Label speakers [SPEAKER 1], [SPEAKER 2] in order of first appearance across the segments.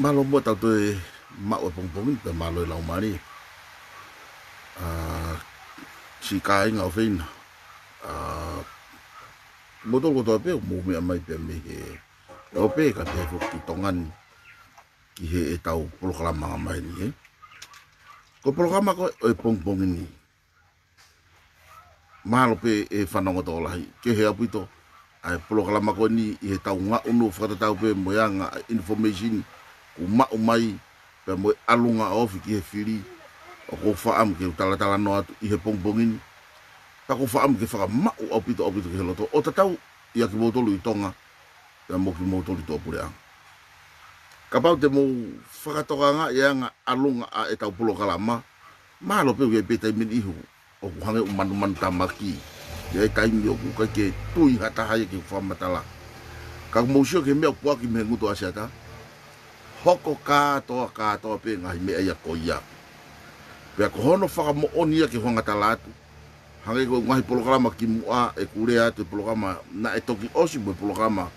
[SPEAKER 1] ma lo bo tau te ma o pong pong te mà lo lau mari a ah, chi kai ngau fein a ah, mo to ko to pe mo me mai pe me he lo pe ka te fo ki tongan ki he e tau pro kala ma mai ni ko programa ko e pong pong ni ma lo pe e fanongo to lai ke he apu to ai pro kala ma ko ni e tau nga unu fa tau pe mo ya nga information o ma o mai pe mo alunga o fi ki fili o ko fa am ke tala tala no atu i he pong pongin ta ko fa am ke fa ma o opito opito ke loto o ta tau ia ki moto lu tonga pe mo ki moto lu to pure an ka pa te mo fa ka toka nga ia nga alunga a eta o pulo kala ma ma lo pe ye pete min i o ko hame o manu man ta maki ia kai mi o ku ka ke tu i hata ha ye ki fa matala ka mo shio ke me o kwa ki me ngutu asiata ta hoko katoa katoa pe ngai mea ia ko ia. Pea ko hono whaka mo oni ia ki hoanga tala atu. Hangi ko ngahi programa ki mua e kure atu e programa na e toki osi mo e programa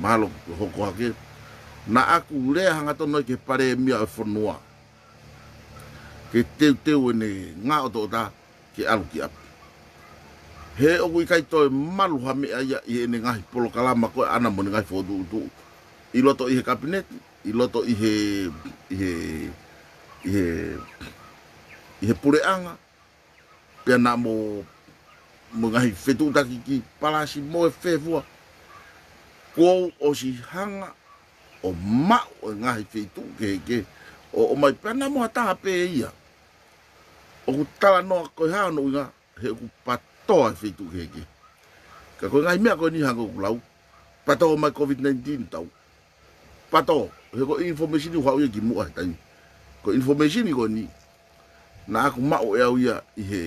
[SPEAKER 1] mahalo hoko hake. Na aku le hanga tono ke pare e mia e whanua. Ke teu teu ene ngā o tō ke alu ki api. He o kui kaito e malu ha mea ia i ene ngahi polo kalama koe anamo ni ngahi fōtu utu. Ilo i he kabineti i loto i he, i he, i he, i he pureanga, pia nā mō, mō ngahi whetūtaki ki palasi mō e whevua, kou o si hanga, o ma o e ngahi whetū ke ke, o, o mai pia nā mō hataha pē ia, o ku tala noa koi hāno i ngā, he ku patoa e whetū ke ke. Ka koi ngahi mea koi ni hanga kukulau, patoa mai COVID-19 tau, patoa he ko information ho ye gimu a tan ko information ko ni na ko ma o ya u ya i he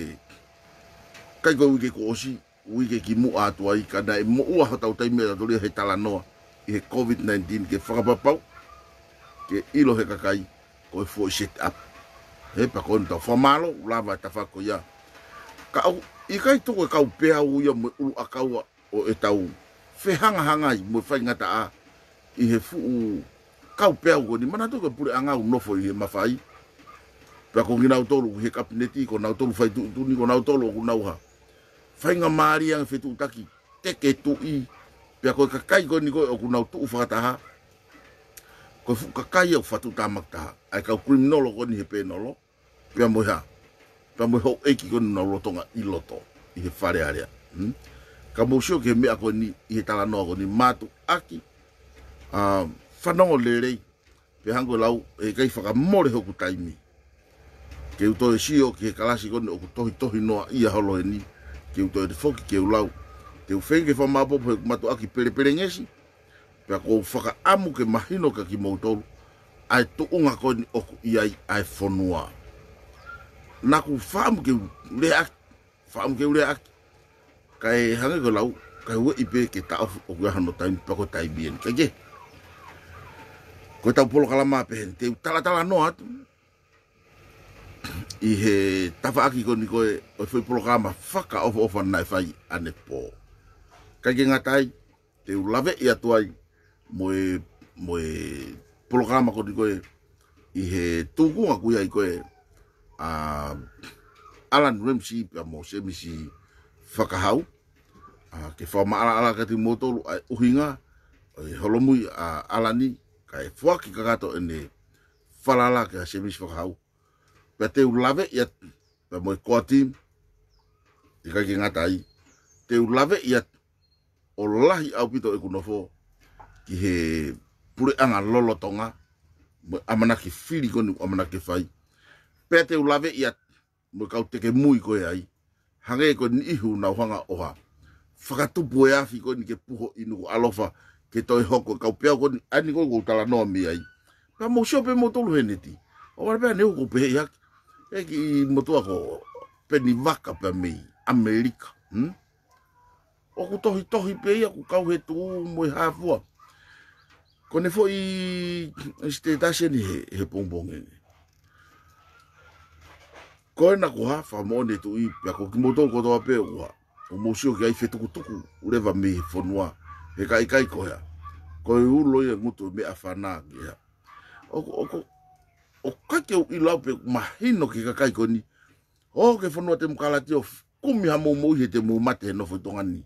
[SPEAKER 1] kai ko ke ko osi u ke gimu a to ai ka dai e mo u ha tau tai me da dole he tala no i he covid 19 ke fa pa ke ilo he ka kai ko e fo shit up he pa ko nta fo malo la va e ta fa ko ya ka u i kai to ka u pe a u ya mo u akawa o etau fehanga hanga i mo fainga ta a i he fu kau pe ko ni mana to ko pure anga no foi e mafai pe ko ngina to lu he kapneti ko na to fai tu ni ko na to lu na uha fai nga mari ang fitu taki te ke tu i pe ko ka kai ko ni ko ko na to ufa ta ko fu ka kai o fatu ta mak ta ai ka criminal ko ni he pe no lo pe mo ha pe mo ho e ki ko na lo to nga i lo to i he fare area hm ka mo sho ke me ako ni i he tala no ko ni matu aki um whanongo lerei. Pe hango lau e kai whakamore hoku taimi. Ke uto e shio ki he kalasi kone oku tohi tohi noa ia holo e ni. Ke uto e foki ke u lau. Te u whenge wha mapopo he kumato aki pere pere ngesi. Pe a kou whaka amu ke mahino ka ki mautolu. Ai tu unga kone oku iai ai whonua. ku whaamu ke u le aki. Whaamu ke u le aki. Kai hange ko lau kai ua ipe ke ta'o o kia hano taimi pako taimi e ni kai kei ko tau polo kala ma pe te tala tala no at i he tafa aki ko ni ko o foi polo kala ma faka of of na fai ane po ka ge ngatai te u lave i atuai mo e mo e polo kala ma ko ni ko i he tuku a kuia i ko e a Alan Ramsey pia mo se misi whakahau ke whao maala ala ka te motoro a uhinga e a holomui Alani ka e fua kakato e ne falala ki a semis hau. Pea te ulave i atu, pea moi koa tim, i kai ki ngata i, te ulave i atu, o lahi au pito e kunofo, ki he pure anga lolo tonga, moi amana ki whiri koni, amana ki whai. Pea te ulave i atu, moi kau teke mui koe ai, hangei koe ni ihu na uhanga oha, whakatupu e afi koe ni ke puho inu alofa, ke toi hoko ka pe ko ani ko ko tala no mi ai pa mo shop mo tolu heniti o wa pe ne ko pe ya e ki mo to ko pe ni vaka pe mi america hm o ku tohi tohi pe ya ku ka he tu mo ha fu ko ne fo i este ta se ni he pom pom ni ko na ku ha fa mo ne tu i pe ko ki mo to ko to pe wa o mo shop ki ai fe tu ku tu ku u le va mi fo noa he kai kai ko ya ko u lo ye ngutu me afana ge ya o o, o ka ke u lo pe ma hino ke kai ko ni o ke fo te mukala ti of kumi ha mo mo he te mo mate no fo tonga ni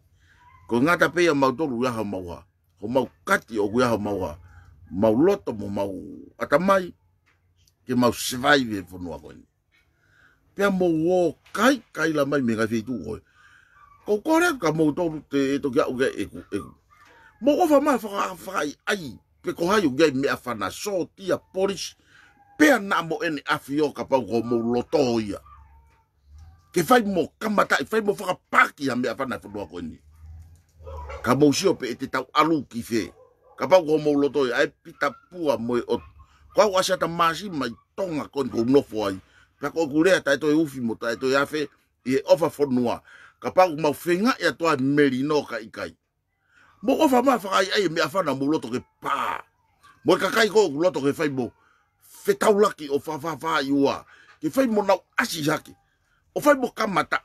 [SPEAKER 1] ko ngata pe ya ma to lu ya ha ma wa ho ma kati o ku ya ha ma wa ma lo to mo ma u atamai ke ma survive fo no ko ni pe mo wo kai kai la mai me ga fi tu ko ko ka mo to te e to ya u ge e ku e mo ofa ma fa fa ai ai pe ko hayu ge me afa na so ti a polish pe na mo en afio ka pa go mo loto ia ke fai mo kamata e fai mo fa pa ki a me afa na fo ko ni ka mo sio pe e te tau alu ki fe ka pa go mo loto ia pe ta pua mo o ko wa sha ta mashi mai tonga ko ko no fo ai pe ko gurea ta to e ufi mo ta to e ia fe e ofa fo noa ka pa mo fenga e to a merino ka ikai mo o fa ma fa ai ai me afa na mo loto ke pa mo e ka kai ko loto ke fai mo fe tau laki o fa fa fa iwa ke fai mo na asi yake o fai mo kamata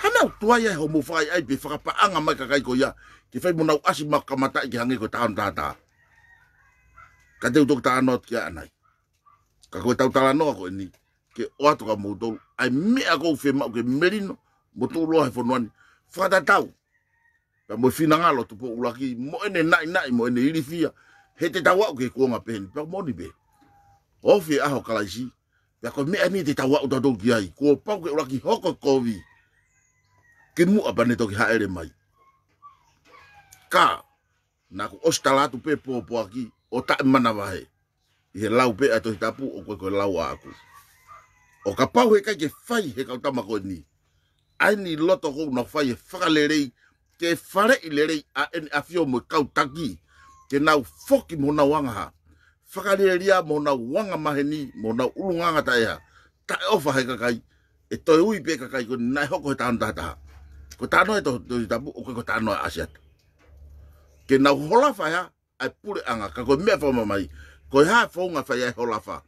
[SPEAKER 1] ha na tua ye ho mo fa ai ai be fa pa anga ma ka kai ko ya ke fai mo na asi ma kamata ki hange ko taun ta ta ka te utok ta anot ke anai ka ko tau tala no ko ni ke o ka mo do ai me ago fe ma ke merino mo tu lo ha fo no ni fa da tau pa mo fina ngalo to po ulaki mo ene nai nai mo ene iri fia he te tawa ke ko nga pen pa mo ni be ofi aho kalaji pa ko me ani te tawa do do giai ko pa ke ulaki hoko kovi ke mu abane to ki ha ere mai ka na ko ostala tu pe po po aki o ta mana vahe he lau pe ato tapu o ko lau aku o ka pa ke fai he ka tama ko ni ani loto ko na fai fa le rei ke fare i lere i a ene afio mo kau taki ke nau foki mo na wanga ha whakarereria mo na wanga maheni mo na ulunganga ta ea ta e ofa hei kakai e toi ui pe kakai ko nai hoko he tāna tāta ha ko tāno e to tōi tāpu o ko tāno e asiat ke nau hola whaia ai pule anga ka koe mea whaoma mai koe hae whaunga whaia e hola whaia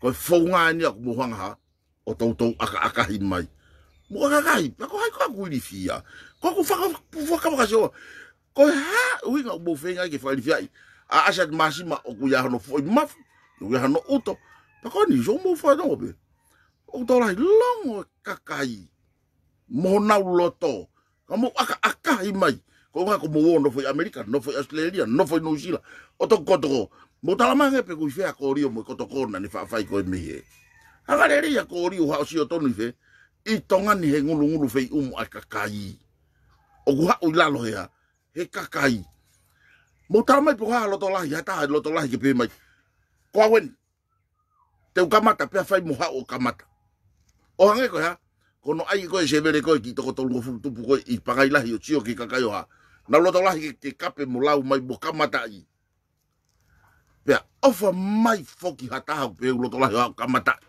[SPEAKER 1] koe whaunga e nia ko mo wanga ha o tau tau aka aka hi mai Mukakakaib. Nakuhay ko ako ilifia. Ko kama kasho Ko ha, ui ngā ubo whenga ke whailifia. A asat masima o kuia hano fwoi mafu. Kuia uto. Pako ni so mo whai nao be. O tōrai longo kakai. Moho loto. Ka mo aka akahi mai. Ko ngā ko mo no fwoi america no fwoi Australia, no fwoi New Zealand. O tō kotoko. Mo talamange pe kuifea kōrio mo kotokona ni whaafai koe mihe. Hangarere ia kōrio hao si o tonu i i tonga ni he ngulu ngulu fei umu ai kakai. O kuha ui lalo hea, he kakai. Mo tau mai puha loto lahi, ha taha loto lahi ke pēmai. Kua weni, te ukamata pia fai moha o kamata. O hange koe ha, kono ai koe se vere koe ki toko tolu ngofu tupu koe i pangai lahi o tio ki kakai o ha. Na loto lahi ke kape mo lau mai mo kamata i. Pea, ofa mai foki hataha pe loto lahi o kamata i.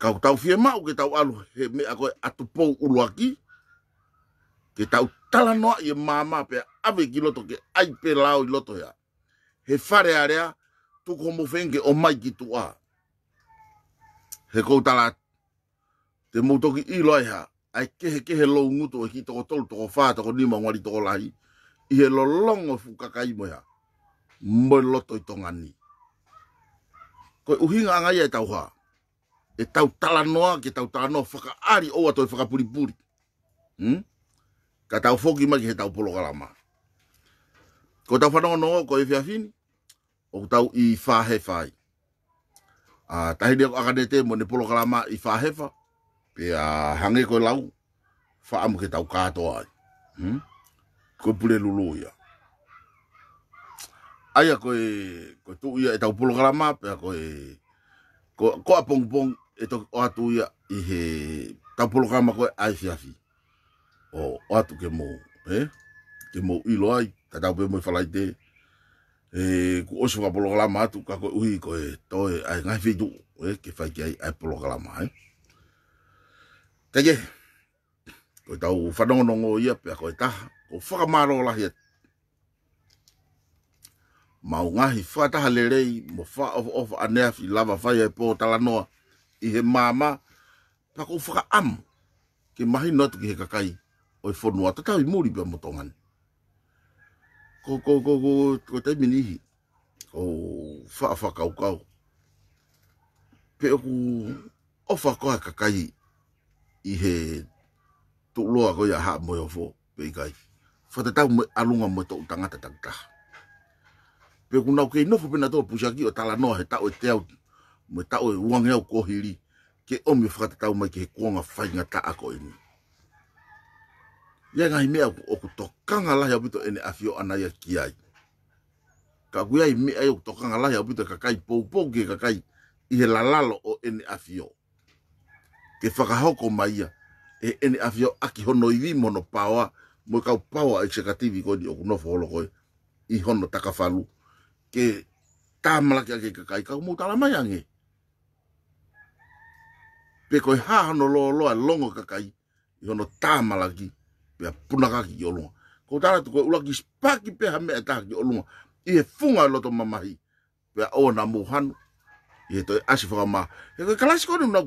[SPEAKER 1] ka tau fie mau ke tau alu he mea koe atu pou ulu aki. Ke tau tala noa i e mama pe ave ki loto ke ai pe lao i loto hea. He whare area tuku homo whenge o mai ki tu a. He kou tala te mautoki i loa hea. Ai kehe kehe lo ngutu e ki toko tolu toko whaa toko nima ngwari toko lahi. I he lo longo fu kakai mo hea. Mboi loto i tonga ni. Koe uhinga angaia i tau haa. e tau tala noa ke tau tala noa e oa toi puri. Hmm? Ka tau foki maki he tau polo kalama. Ko tau whanonga noa ko e fini, o tau i whahe whai. A aka de akanete mo ne polo kalama i whahefa, pe a hange ko lau, amu ke tau kātoa ai. Hmm? Ko pule lulu ia. Aia koi koe tu ia e tau polo kalama, pe a koe, koe, a apong pong, e toki o atu ia i he tapolo kama koe aifi afi. O, o atu ke mō, he? Ke mō ilo ai, ta tau pe mōi falai te. E, ku osu ka polo kalama atu, ka koe uhi koe toe ai ngai fitu, he? Ke fai ki ai ai polo kalama, he? Teke, koe tau whanongonongo ia, pia koe taha, ko whakamaro lahi atu. Mau ngahi whataha lerei, mo wha of of anea fi lava fai e pō talanoa. noa i he māma pa kou whaka am ke mahi noa tuki he kakai o i whonua ta tau i mūri bia motongan. Ko, ko, ko, ko, ko te minihi. Ko, whaa whaa kau kau. Pe oku ofa koha kakai i he tukloa koi a haa moe o fo pe i kai. Wha te tau alunga moe tau tangata tangata. Pe oku nau kei nofu pina tō pusaki o tala noa he tau e te au ki me tau e uangea o kohiri, ke o omi whakata tau mai ke he kuanga whainga ta ako e ni. Ia ngai mea o ku tokanga lahi apito ene afio ana ia ki ai. Ka kuia i mea o ku tokanga lahi apito kakai poupou ke kakai i he lalalo o ene afio. Ke whakahoko mai ia, e ene afio aki hono i mono pawa, mo kau pawa e sekativi koi ni o ku nofo holo koi, i hono takafalu. Ke tamalaki ke kakai ka mou tala mai angei. pe koe hahano lo loa longo kakai i hono lagi pe a punakaki i olunga. Ko tāna tu koe ulaki spaki pe hamea e taha ki olunga i he funga loto mamahi pe a o na mohanu i he toi asi whakamā. He koe kalasi kone na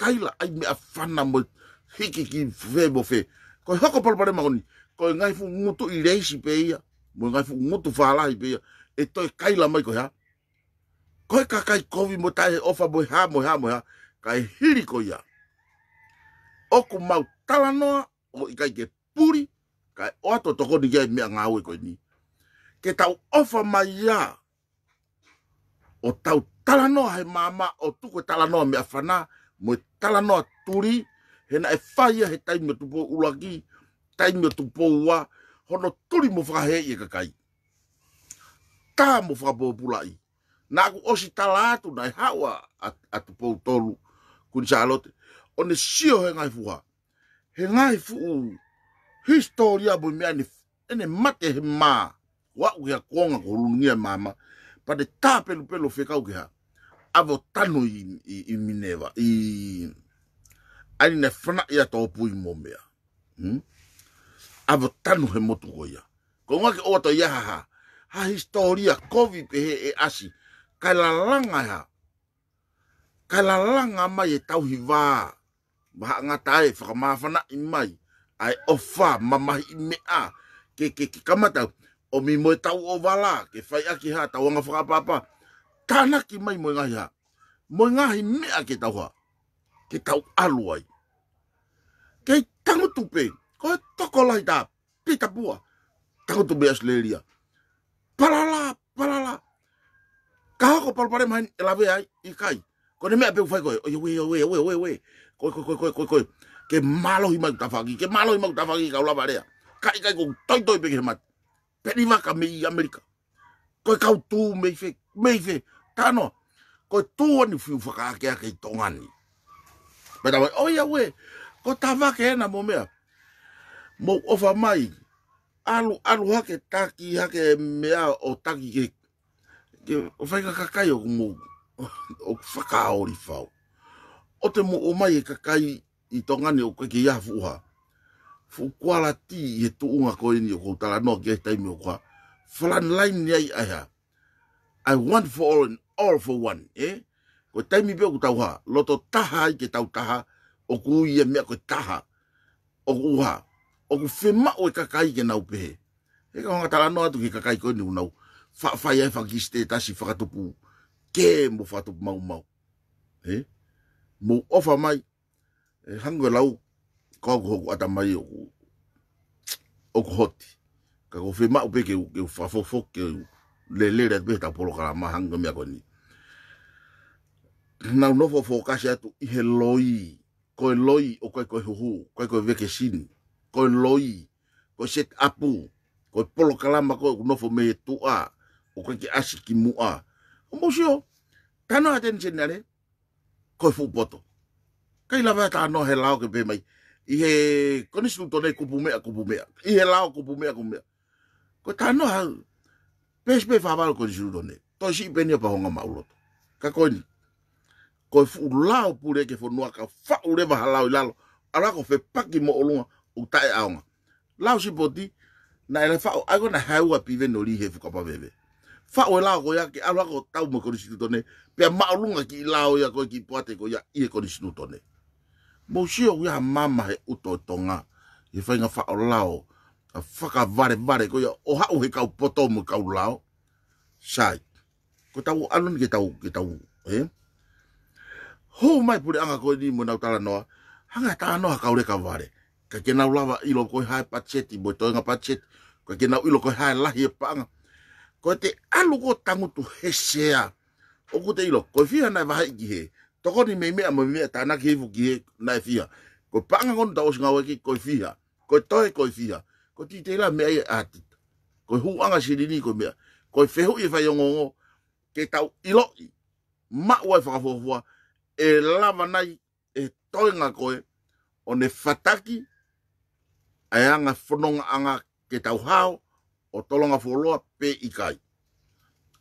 [SPEAKER 1] kaila ai mea whana mo hiki ki whebo whe. Koe hoko palpare makoni, koe ngai fu ngutu i reisi pe ia, mo ngai fu ngutu whalahi pe ia, e toi kaila mai koe ha. Koe kakai kovi mo tae ofa boi ha mo ha mo ha, kai hiri ko ia. Oku mau tala o i kai ke puri, kai o ato toko ni kia mea ngā ue koi ni. Ke tau ofa mai ia, o tau tala noa he māma, o tu e tala noa mea whana, mo e tala turi, he na e whaia he taimio tupo ulaki, taimio tupo ua, hono turi mo whakahe i e kakai. Tā mo whakapopulai, nā ku osi tala atu, nai hawa atu pou tolu, kun Charlotte o ne sio he ngai fuha he ngai fu historia bo me ani ene mate he ma wa u ya konga ko lungia mama pa de ta pelu pelu fe kau ke ha avo tano i, i, i Mineva i ani na fana ia tō pui mōmea. Hmm? Avo tanu he motu ko ia. Ko ngā ke oto ia ha ha. Ha historia COVID pe he e asi. Kai la langa ha. kalalanga mai e tauhi wā. Maha ngata e whakamāwhana i mai, ai ofa mamahi i mea, ke ke ke kamata, o mi moe tau o wala, ke whai aki ha, tau anga whakapapa, tāna ki mai moe ngahi ha, moe ngahi mea ke tau ha, ke tau alu ai. Ke tangutupe, ko e toko lai tā, pita pua, tangutupe asleria, palala, palala, kahako palpare mahen e lawe ai, i kai, ko ne mea peu fai koe, oi oi oi oi oi oi, koe koe koe koe koe koe, ke malo hi mai fagi, ke malo hi mai fagi ka ulawa rea, kai kai kong toi toi peke mati, peri waka mei Amerika, koe kau tū me fe, mei fe, tano, koe tū ani fiu whakaakea kei tongani, pe tawai, oi oi, ko tawhaki ena mo mea, mo ofa mai, alu alu hake taki hake mea o taki ke, ke, ofa whaika kakai mo o whakaori whau. O te mo o mai e kakai i tongane o kweke ia fuha. Fukuala ti i he tuunga ko ini o koutala no ki ehtai me o kwa. Falan lain ni ai aha. I want for all and all for one. Eh? Ko taimi pe o kutau ha. Loto taha i ke tau taha. O ku ui e mea ko taha. O ku uha. O ku whema o e kakai ke nau pehe. He ka hongatala no atu ke kakai ko ini unau. Fa, fa, ya, fa, ki, ste, ta, si, fa, ka, tupu. Fa, fa, ya, fa, ki, ste, ta, si, fa, ka, tupu. ke mo tục mau mau e mo ofa mai e hango lau ka ko ko ata mai o o ko hoti ka ko fe ma o pe ke ke fa fo fo ke le le re pe ta polo kala ma hango mi akoni na no phô fo ka xe atu i he loi ko loi o ko ko hu ko ko veke xin, ko loi ko set apu ko polo kala ma ko no fo me tu a à, o ko ki asiki mu a Musio, tano aten jenare, koe boto. Kai lava tano he lao ke pe mai. I he, kone sinu tone kupumea kupumea. I he lao kupumea kupumea. Koe tano hau, pes pe whawaro kone sinu tone. Toi si ipenia pa honga mauloto. Ka koe ni. Koe fu lao pure ke fonua ka fa urewa halao ilalo. Arako fe paki mo olunga utae aonga. Lao si poti, na ele fa, ago na haua pive no lihe fukapa veve. fa o la ko ya ki ala ko tau mo ko situ tone pe ma lunga ki la o ya ko ki poate ko ya i ko situ tone mo si o ya mama he uto tonga i fa nga fa o la o a fa ka vare vare ko ya o ha o he ka poto mo ka la o sai ko tau alun ki tau ki tau eh ho mai pure anga ko ni mo na tala no hanga ta no ka ore ka vare ka ke na lava i ilo ko ha pacheti mo to nga pacheti ka ke na ilo lo ko ha la hi e pa anga ko te alu ko tangu tu hesea o ku te ilo ko fia nai waha iki he toko ni mei mea mei mea tāna ki hefu ki he nai fia ko panga konu ta osu ngawaki ko fia ko tohe ko fia ko ti te ila mea ia ati ko huanga siri ni ko mea ko fehu i fai ongongo ke tau ilo i ma uai whakafofua e lava nai e toi ngā koe o ne whataki ai e anga whanonga anga ke tau hao o tolonga fuloa pe i kai.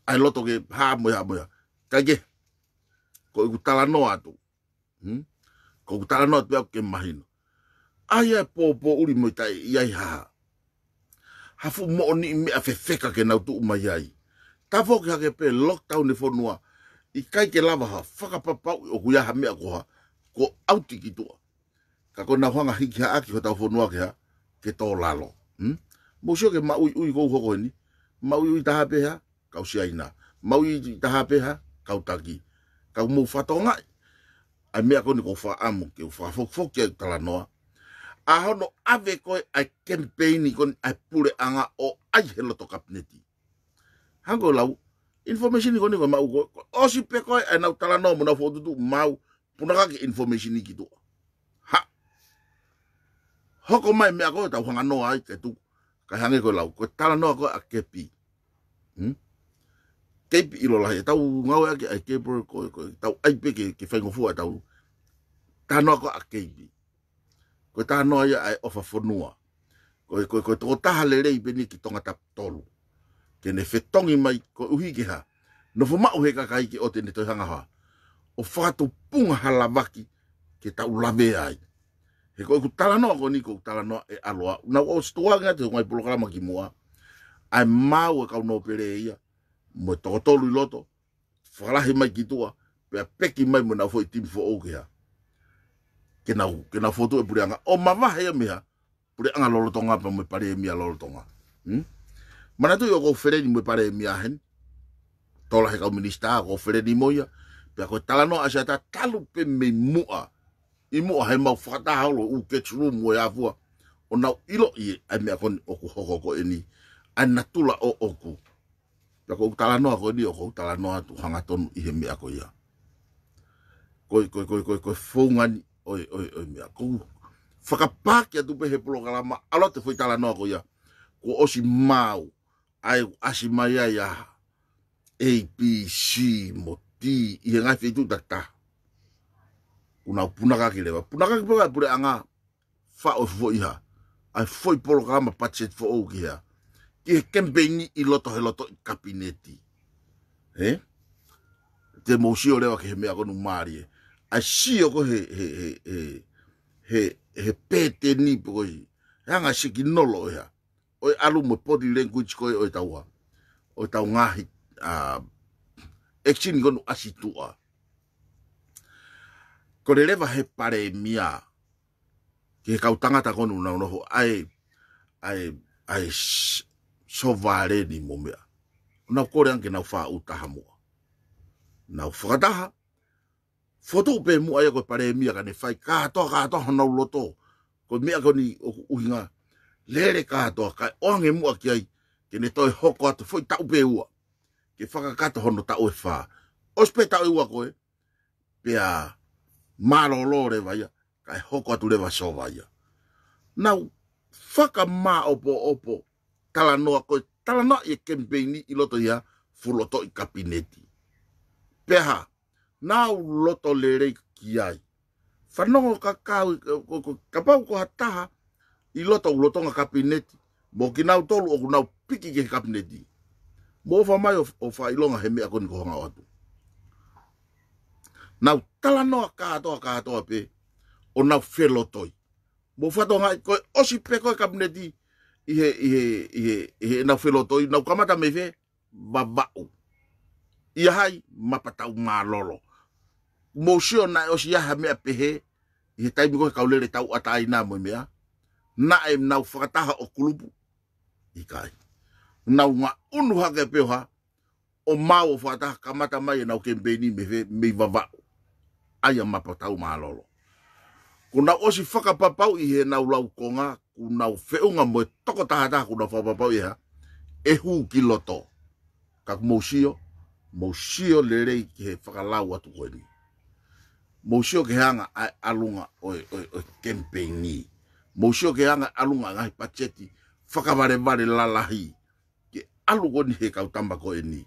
[SPEAKER 1] Ai loto ke hāmoe hāmoe. Kai ke, ko iku tala noa atu. Hmm? Ko iku tala noa atu au ke mahino. Ai ai pō pō uri moi tai i ai haha. Hafu mo o ni mea whewheka ke nau tu umai ai. Tafo ke hake pē lockdown ni whonua. I kai ke lava ha whakapapau o ha mea koha. Ko auti ki tua. Ka ko na huanga hiki ha aki ho tau whonua ke ha. Ke tō lalo. Hmm? mo sio ke maui ui go go ni maui ui taha pe ha kau sia ina maui taha pe ha kau taki kau mo fatonga a mea koni ko fa amu ke fa fo fo ke tala noa a hono ave ko ai campaign kon ai pure anga o ai helo to kapneti hango lau information ni koni ko mau ko o si pe ko ai na tala no mo na fo tu mau punaka ke information ni kitu ha hoko mai mea ko tau hanga noa ai ke tu ka hangi ko lau ko tala no ko a kepi hmm? kepi ilo lahi tau ngau e ake ai kepo ko e ko tau ai ke ke fai ngofu tau tala no ko a kepi ko tala no ia ai ofa fonua ko ko ko to taha le rei beni ki tonga tap tolu ke ne fetongi mai ko uhi ke ha no fo mau he ka kai ki o te ne to hanga ha o fatu punga halavaki ke tau lave ai He ko ku tala ko ni ko tala no e aloa. Na o stoa nga te ngai programa ki moa Ai ma e ka no pere ia. Mo to to lu loto. Whakalahi mai ki tua. pe ki mai mo na fo tim fo oke ke Kena u, kena fotu e pure anga. O mawahe e mea. Pure anga lolotonga pa mo pare lo mea tonga hm Mana tu yo ko fere ni mo pare e mea hen. Tola he ka minista ko fere ni moia. pe ko tala noa asata talu pe me mua. i mo he mau whakatahalo u ke tulu mo e apua o nau ilo i me o ku e ni natula o oku ya ko talano ko e ni o talanoa tu hanga tonu i koi koi koi koi koi oi oi oi mea ko whakapāke atu pehe a kalama alo te whai ko ya ko osi mau ai asi mai ya a una punaka ki lewa. Punaka ki pewa pura anga fa of fo iha. Ai fo i polo kama pachet fo ou ki hea. Ki he i loto he loto i He? Eh? Te mo si o lewa ki he mea konu maari e. Ai o ko he, he, he, he, he, he pete ni po anga si ki no lo ya Oi alu mo podi lengu i koi oi tau ha. Oi tau ngahi. Uh, Eksini konu asitua. Eksini konu asitua ko le leva he pare mia ke kau tangata konu na unoho ai ai ai so vare ni mumia na kore anke na ufa utaha mua na ufakataha foto upe mua ya koe pare mia kane fai to kātoa hona uloto ko mea koni uhinga lere ka kai oange mua ki ai ke ne toi hoko atu foi tau pe ua ke whakakata hono tau e whā ospe tau e ua koe pea malolore vaya kai hoko atu le vaso vaya na faka ma opo opo no ko tala no e kembeni i loto ya fuloto i kapineti peha na loto lerei fano ai ka ko kapau ko hataha i loto ulotonga kapineti mo ki na tolu o na piki ke kapineti mo fa mai of fa ilonga he me akon ko nga atu nau tala noa katoa katoa pe o na felo toi. Mo fato ngai koe osi pe koe kabineti ihe ihe ihe ihe na felo toi na kamata me fe babau. Ia hai mapatau malolo. Mo sio na osi ia hamea pehe ihe taimi koe kaulere tau atai na mo mea. Na em nau whakataha o kulupu. Ikai. Nau ngā unu hake peoha o mau whataha kamata mai e nau kembeni me fe mei vavau. aia mapatau malolo kuna na osi faka papau i he na ulau konga kuna u feunga mo toko taha taha kuna na fa papau i ha e hu kiloto loto ka ku mousio mousio lerei ki he faka lau atu koe ni mousio ke hanga alunga o o o kempe ni mousio ke hanga alunga ngai pacheti faka vare vare lahi ke alu koni he kautamba ko ni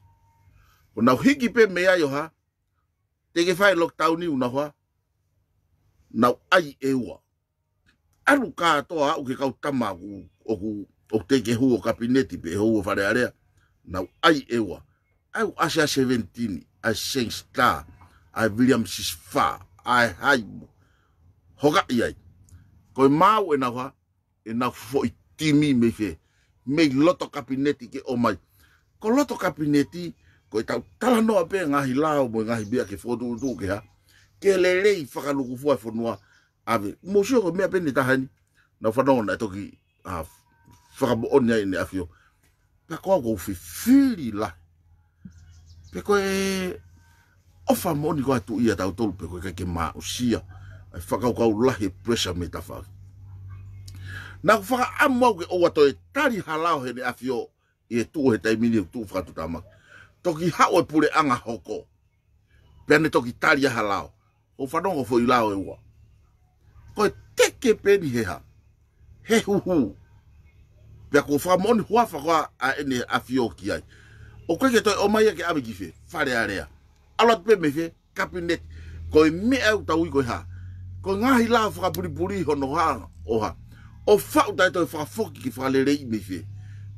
[SPEAKER 1] kuna na hiki pe me yo ha te ke fai lockdown ni una hoa. Nau ai e ua. Aru kā toa au ke kau tama o, o, o te ke huo kapineti pe huo whare area. Nau ai e ua. Au Asia 17, ai Saint Star, ai William Sisfa, ai Haimu. Hoka iai. Koe māu e, e nau hoa, e nau fo i timi me fe. Mei loto kapineti ke o mai. Ko loto kapineti, kapineti, ko i tau talanoa pe ngahi lao mo ngahi bia ke fodu du ke ha ke lelei whakaluku fuai fonua e ave mo shio ko mea pene tahani na whanau na toki a whakabu onia ine afio pe koa ko ufifiri la pe ko e ofa moni ko atu ia tau tolu pe ko ke ma usia ai whakau kau lahi pressure me tawhau na whaka amau ke owa to e tari halau hene afio e tu he taimini e tu whakatu tamaki toki hao e pule anga hoko. Pene toki tari aha lao. O whanongo fo i e ua. Ko e teke peni heha. He huhu. Pea ko wha moni huafa kwa a ene a fio ki ai. O kweke toi o mai ake ame kife. Fare area. Alo atpe me fe. Kapinet. Ko e me au tau iko iha. Ko e ngahi lao whaka puri puri hono ha oha. O fauta e toi whaka foki ki whaka lere i me fe.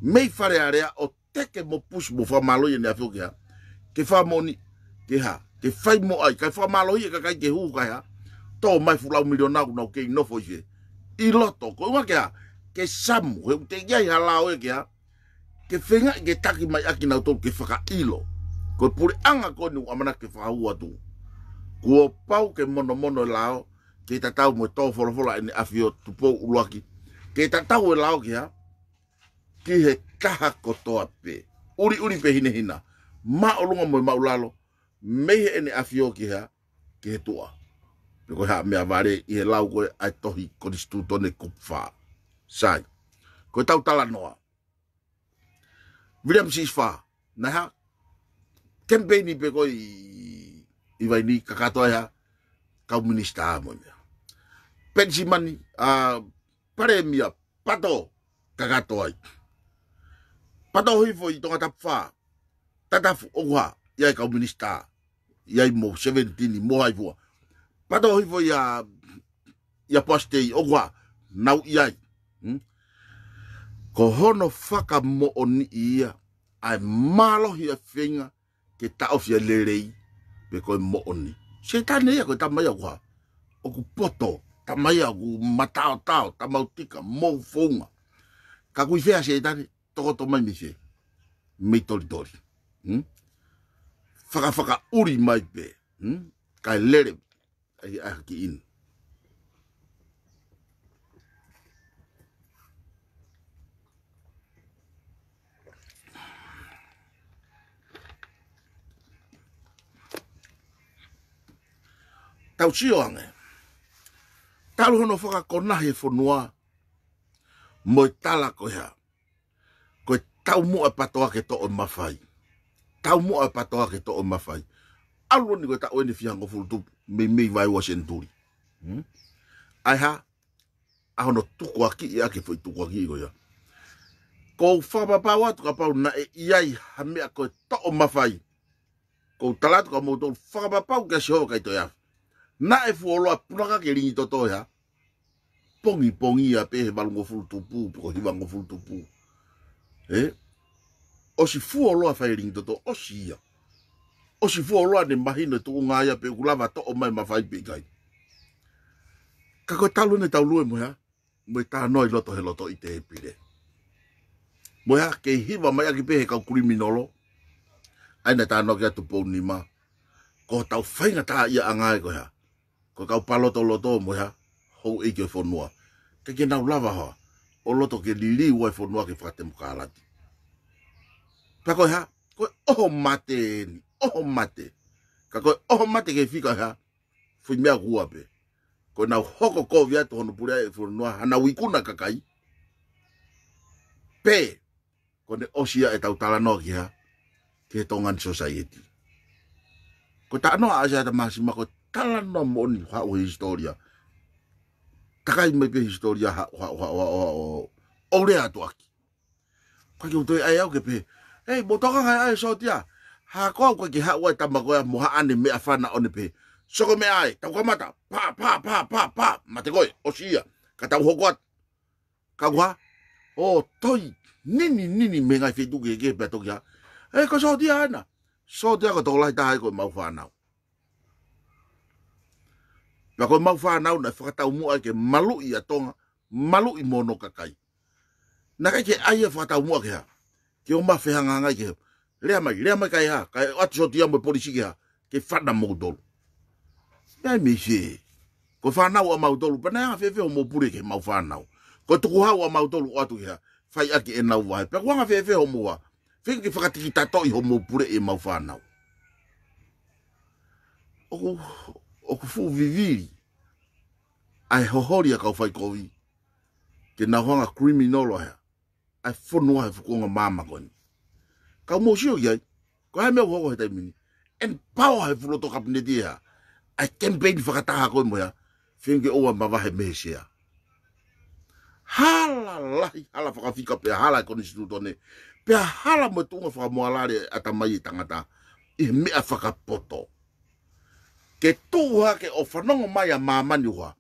[SPEAKER 1] Mei fare area o teke mo push mo fa malo ye na fokia ke fa moni ke ha ke fai mo ai ka fa malo ye ka ka ke hu ka ha to mai fu lau miliona ku no ke no fo ye i loto ko wa ke ha ke sam he te ye ha la o e ke ha ke fenga ke taki mai aki na to ke fa ka ilo ko pure anga ko nu amana ke fa hu atu ko pau ke mono mono lao ke tatau mo to fo fo la ni afio tupo uluaki ke tatau e lao ke ha ki he taha kotoa pe. Uri uri pe hine hina. Ma olunga ma maulalo. Mehe ene afio ki ke Ki he tua. Peko hea mea vare i he lau koe ai tohi koristu tone kupfa. Sai. Koe tau tala noa. William fa. Na ha. Kempeini peko i. I vai ni kakatoa ha. Kau minista amo mea. Pensi mani. Uh, pare mia. Pato. Kakatoa Pato hifo i tonga tapwha. Tatafu oha ia i kauminista. Ia i mo 17 mo haifua. Pato hifo i a ia poste i oha nau iai. Hmm? Ko hono whaka mo o ni ia ai malohi a whenga ke taofia lerei pe koe mo o ni. Se tane ia koe tamai oha. Oku poto tamai oku matao tao tamautika mo funga. Ka kui fea se tane. toko to mai mise mai tori tori hmm? faka faka uri mai pe hmm? kai lere ai ai ki in tau chio ange taru hono faka konahi fonua moitala koea tau mo e patoa ke to o mawhai. Tau mo e patoa ke to o mawhai. Alo ni koe ta oe ni fulu tupu, mei mei vai wa Hmm? Ai ha, ahono tuku aki i ake fwoi tuku aki i koe Ko whapapawa tuka pau na e iai hamea koe to o mawhai. Ko talatu ka moutou whapapau ke seho kai to Na e fuoloa punaka ke ringi toto ya. Pongi pongi ya pehe malungo fulu tupu, piko fulu tupu. Hmm? e o si fu o loa fai ringi toto o si ia o si fu o loa ne mahi ne tuku ngā ia pe ulava to o mai ma fai pe kai ka koe talu ne tau lue moea moe tā noi loto he loto i te epire moea ke hiva mai aki pe he kau kuri minolo aina tā noki atu pou ni ma ko tau whainga ta ia angai e koea ko palo to loto moea hou eikio fonua ke ke nau lava hoa o loto ke lili ua e fonua ke whakate kalati Pa koe ha, koe oho mate ni, oho mate. Ka koe oho mate ke fika ha, fui mea kua pe. ko nau hoko ko via to hono purea e fonua, hana wikuna kakai. Pe, ko ne osia e tau talanoa ki ha, ke tongan society. Ko ta anoa asea ta masima, ko talanoa moni hoa o historia. takai mai pe historia ha ha ha ha o o le atu aki ka ki utoi ai au ke pe ei mo toka hai ai so tia ha ko ko ki ha wa e tamba ko mo ha ane me afana one pe soko me ai tau kamata pa pa pa pa pa mate koi o sia ka tau hokot ka gua o toi nini nini me ngai fitu e ke ke pe to kia ei ko so tia ana so tia ko tolai tai ko mau fa nau Pa ko mau fa na fa mua ke malu i atonga, malu i mono kakai. Na kai ke aia fa ta mua ke ha. Ke o ma fe hanga nga ke. Lea mai, lea mai kai ha, kai atu so tia mo polisi ke ha. Ke fa na mo dolu. Nai mi si. Ko fa na wa mau dolu, pa na fe fe o mo pure ke mau fa na. Ko tuku ha wa mau dolu atu ke ha. Fai aki e na wa. Pa ko nga fe fe o mo wa. Fe ke fa ki ta to i ho mo pure e mau fa na. Oku, oku fu viviri. ai hohori a kau fai kovi. Ke na hoanga kriminolo hea. Ai whanua he fukonga māma koni. Kau mōsio ki ai. Ko hei mea wako he taimini. En pao he fuloto kapineti e hea. Ai campaign whakataha koe mo hea. Whienge oa mawahe mehesi hea. Hala lahi hala whakawhika pe hala e koni situ tone. Pe hala mo tunga whakamoalare atamai i e tangata. I mea whakapoto. Ke tūha ke o whanongo mai a māmani hoa.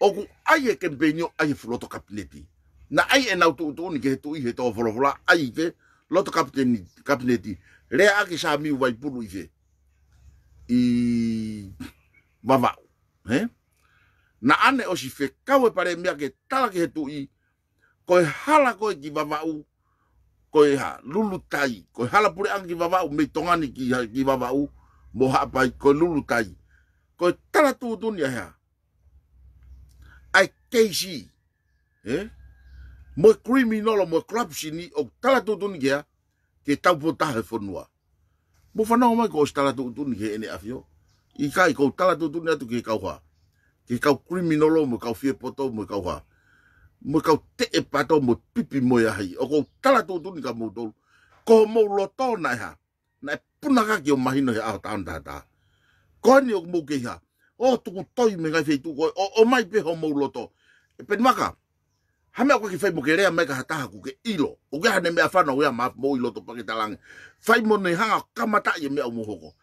[SPEAKER 1] oku ai ke aye ai floto na ai na tu tu ni ke tu he to volovola ai ke loto kapiteni kapineti re he na ane o si fe kawe pare mia ke tala ke tu i coe hala y ki u koi ha lulu tai coe hala pure angi vava u me ki ki u mo ha pai ko lulu tai ko tala tu ni keisi eh mo criminal mo corruption ni o tala to tun ge ke tau po ta he fonua mo fana o mai ko tala to tun ge ene afio i kai ko tala to tun atu ke kau ha ke kau criminal mo kau fie poto mo kau ha mo kau te e pato mo pipi mo ya hai o ko tala to tun ka mo do ko mo loto na ha na puna ka ki o mahino he a ta ta ta ko ni o mo ke ha o tu toi me ga fe tu ko o mai pe ho mo loto e pe maka hame ko ki fai mo kere mai ka hata ku ke ilo o ga ne me afana o ya ma mo ilo to pakita lang fai mo ne hanga kamata ye me o mo hoko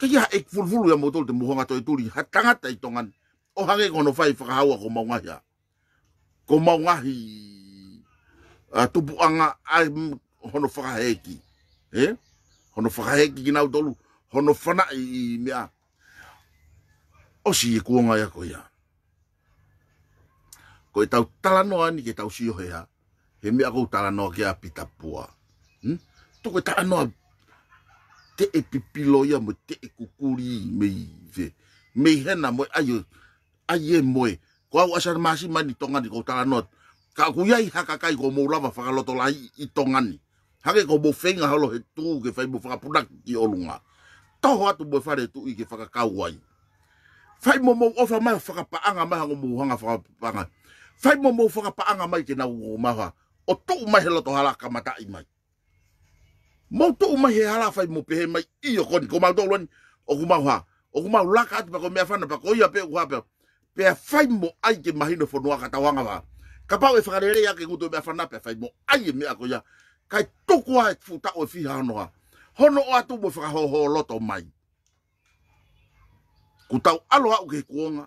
[SPEAKER 1] ke ya e fulfulu ya motol te mo hanga to ituri hatanga tai tongan o hange ko no fai fa hawa ko maunga ya ko maunga hi a tupu anga ai mm, hono fa heki eh hono fa heki kinau tolu hono fana i mea o si e kuonga ya ko ya ko e tau talanoa ni ke tau siohea, he mea kou talanoa ke api tapua. Hmm? Tu ko e talanoa te e pipilo ia mo te e kukuri mei ve. Mei hena mo ayo, aye moe, ko au asana maasi mani tongani kou talanoa, ka ku yai hakakai ko moulava whakaloto lai i tongani. Hake ko mo whenga holo he tū ke whai mo whakapunaki ki olunga. Toho atu mo whare tū i ke whakakau ai. Whai mo mo ofa mai whakapaanga mai hango mo whanga whakapaanga fai mo mo fuga pa anga mai kena o mawa o to mai helo to hala kamata i mai mo to mai he hala fai mo pe mai i o koni ko mau dolon o ku mau ha o ku mau laka atu pako mea fana pako ia pe ku hape pe a fai mo ai ke mahino fono a kata wanga wa ka pao e whakarere ia ke kuto e mea fana pe fai mo ai e mea ko ia kai toko ai futa o e fiha anoa hono o atu mo whakaho ho loto mai ku tau aloha uke kuonga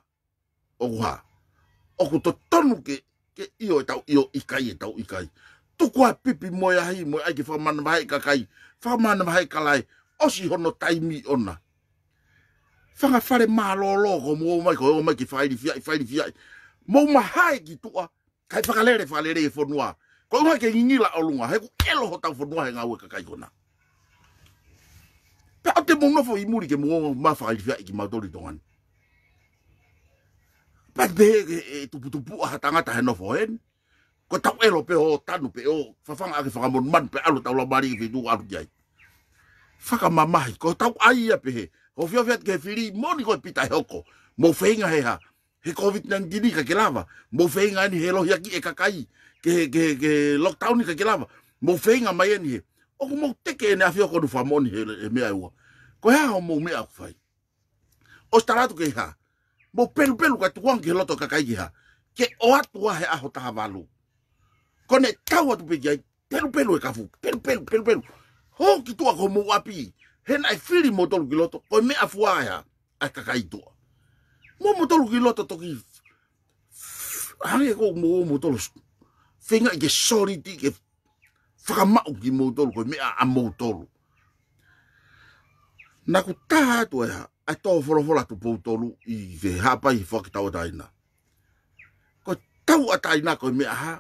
[SPEAKER 1] o ku haa o to tonu ke ke io e tau io ikai e tau ikai tu kwa pipi moya hi mo ai ke fa man vai ka kai fa man vai ka lai o si hono taimi ona fa ga fare ma lo lo ko mo mai ko mai ki fai fi fai fi mo ma hai ki tu a kai fa galere fa lere fo e noa ko mo ke ngi la o lunga he ku elo ho tau fo noa he nga we ka kai kona pe ate mo no fo i muri ke mo ma fa fi ki ma do li pepe e, e tupu tupu a hatanga ta hena foen. Ko tau elo pe o tanu pe o fafanga ake whakamon man pe alu tau la mari i vidu alu jai. Whakamamahi, ko tau ai a pe he. Ho fio fiat ke whiri moni koe pita he oko. Mo whenga he ha. He COVID-19 ka ke lava. Mo whenga ni he lohi aki e kakai. Ke, ke, ke lockdown ni ka ke lava. Mo whenga mai ni he. Oko mo teke ene a fio konu whamoni he, he mea ua. Ko hea ho mo mea kufai. Ostaratu ke hea mo pelu pelu ka tuang ke loto ka kaiha ke o atua he aho taha walu kone tau atu pe jai pelu pelu e kafu pelu pelu pelu pelu ho ki tua ko mo api hen ai fili mo tolu ki loto koi me afua ya ai ka kai tua mo mo tolu ki loto toki hangi ko mo mo tolu finga ke sori ti ke whakamau ki mo tolu koi me a mo tolu na ku taha atua e haa ai tō wholawhola tu pūtoru i ke hapa i whaki tau ataina. Ko tau ataina koi mea ha.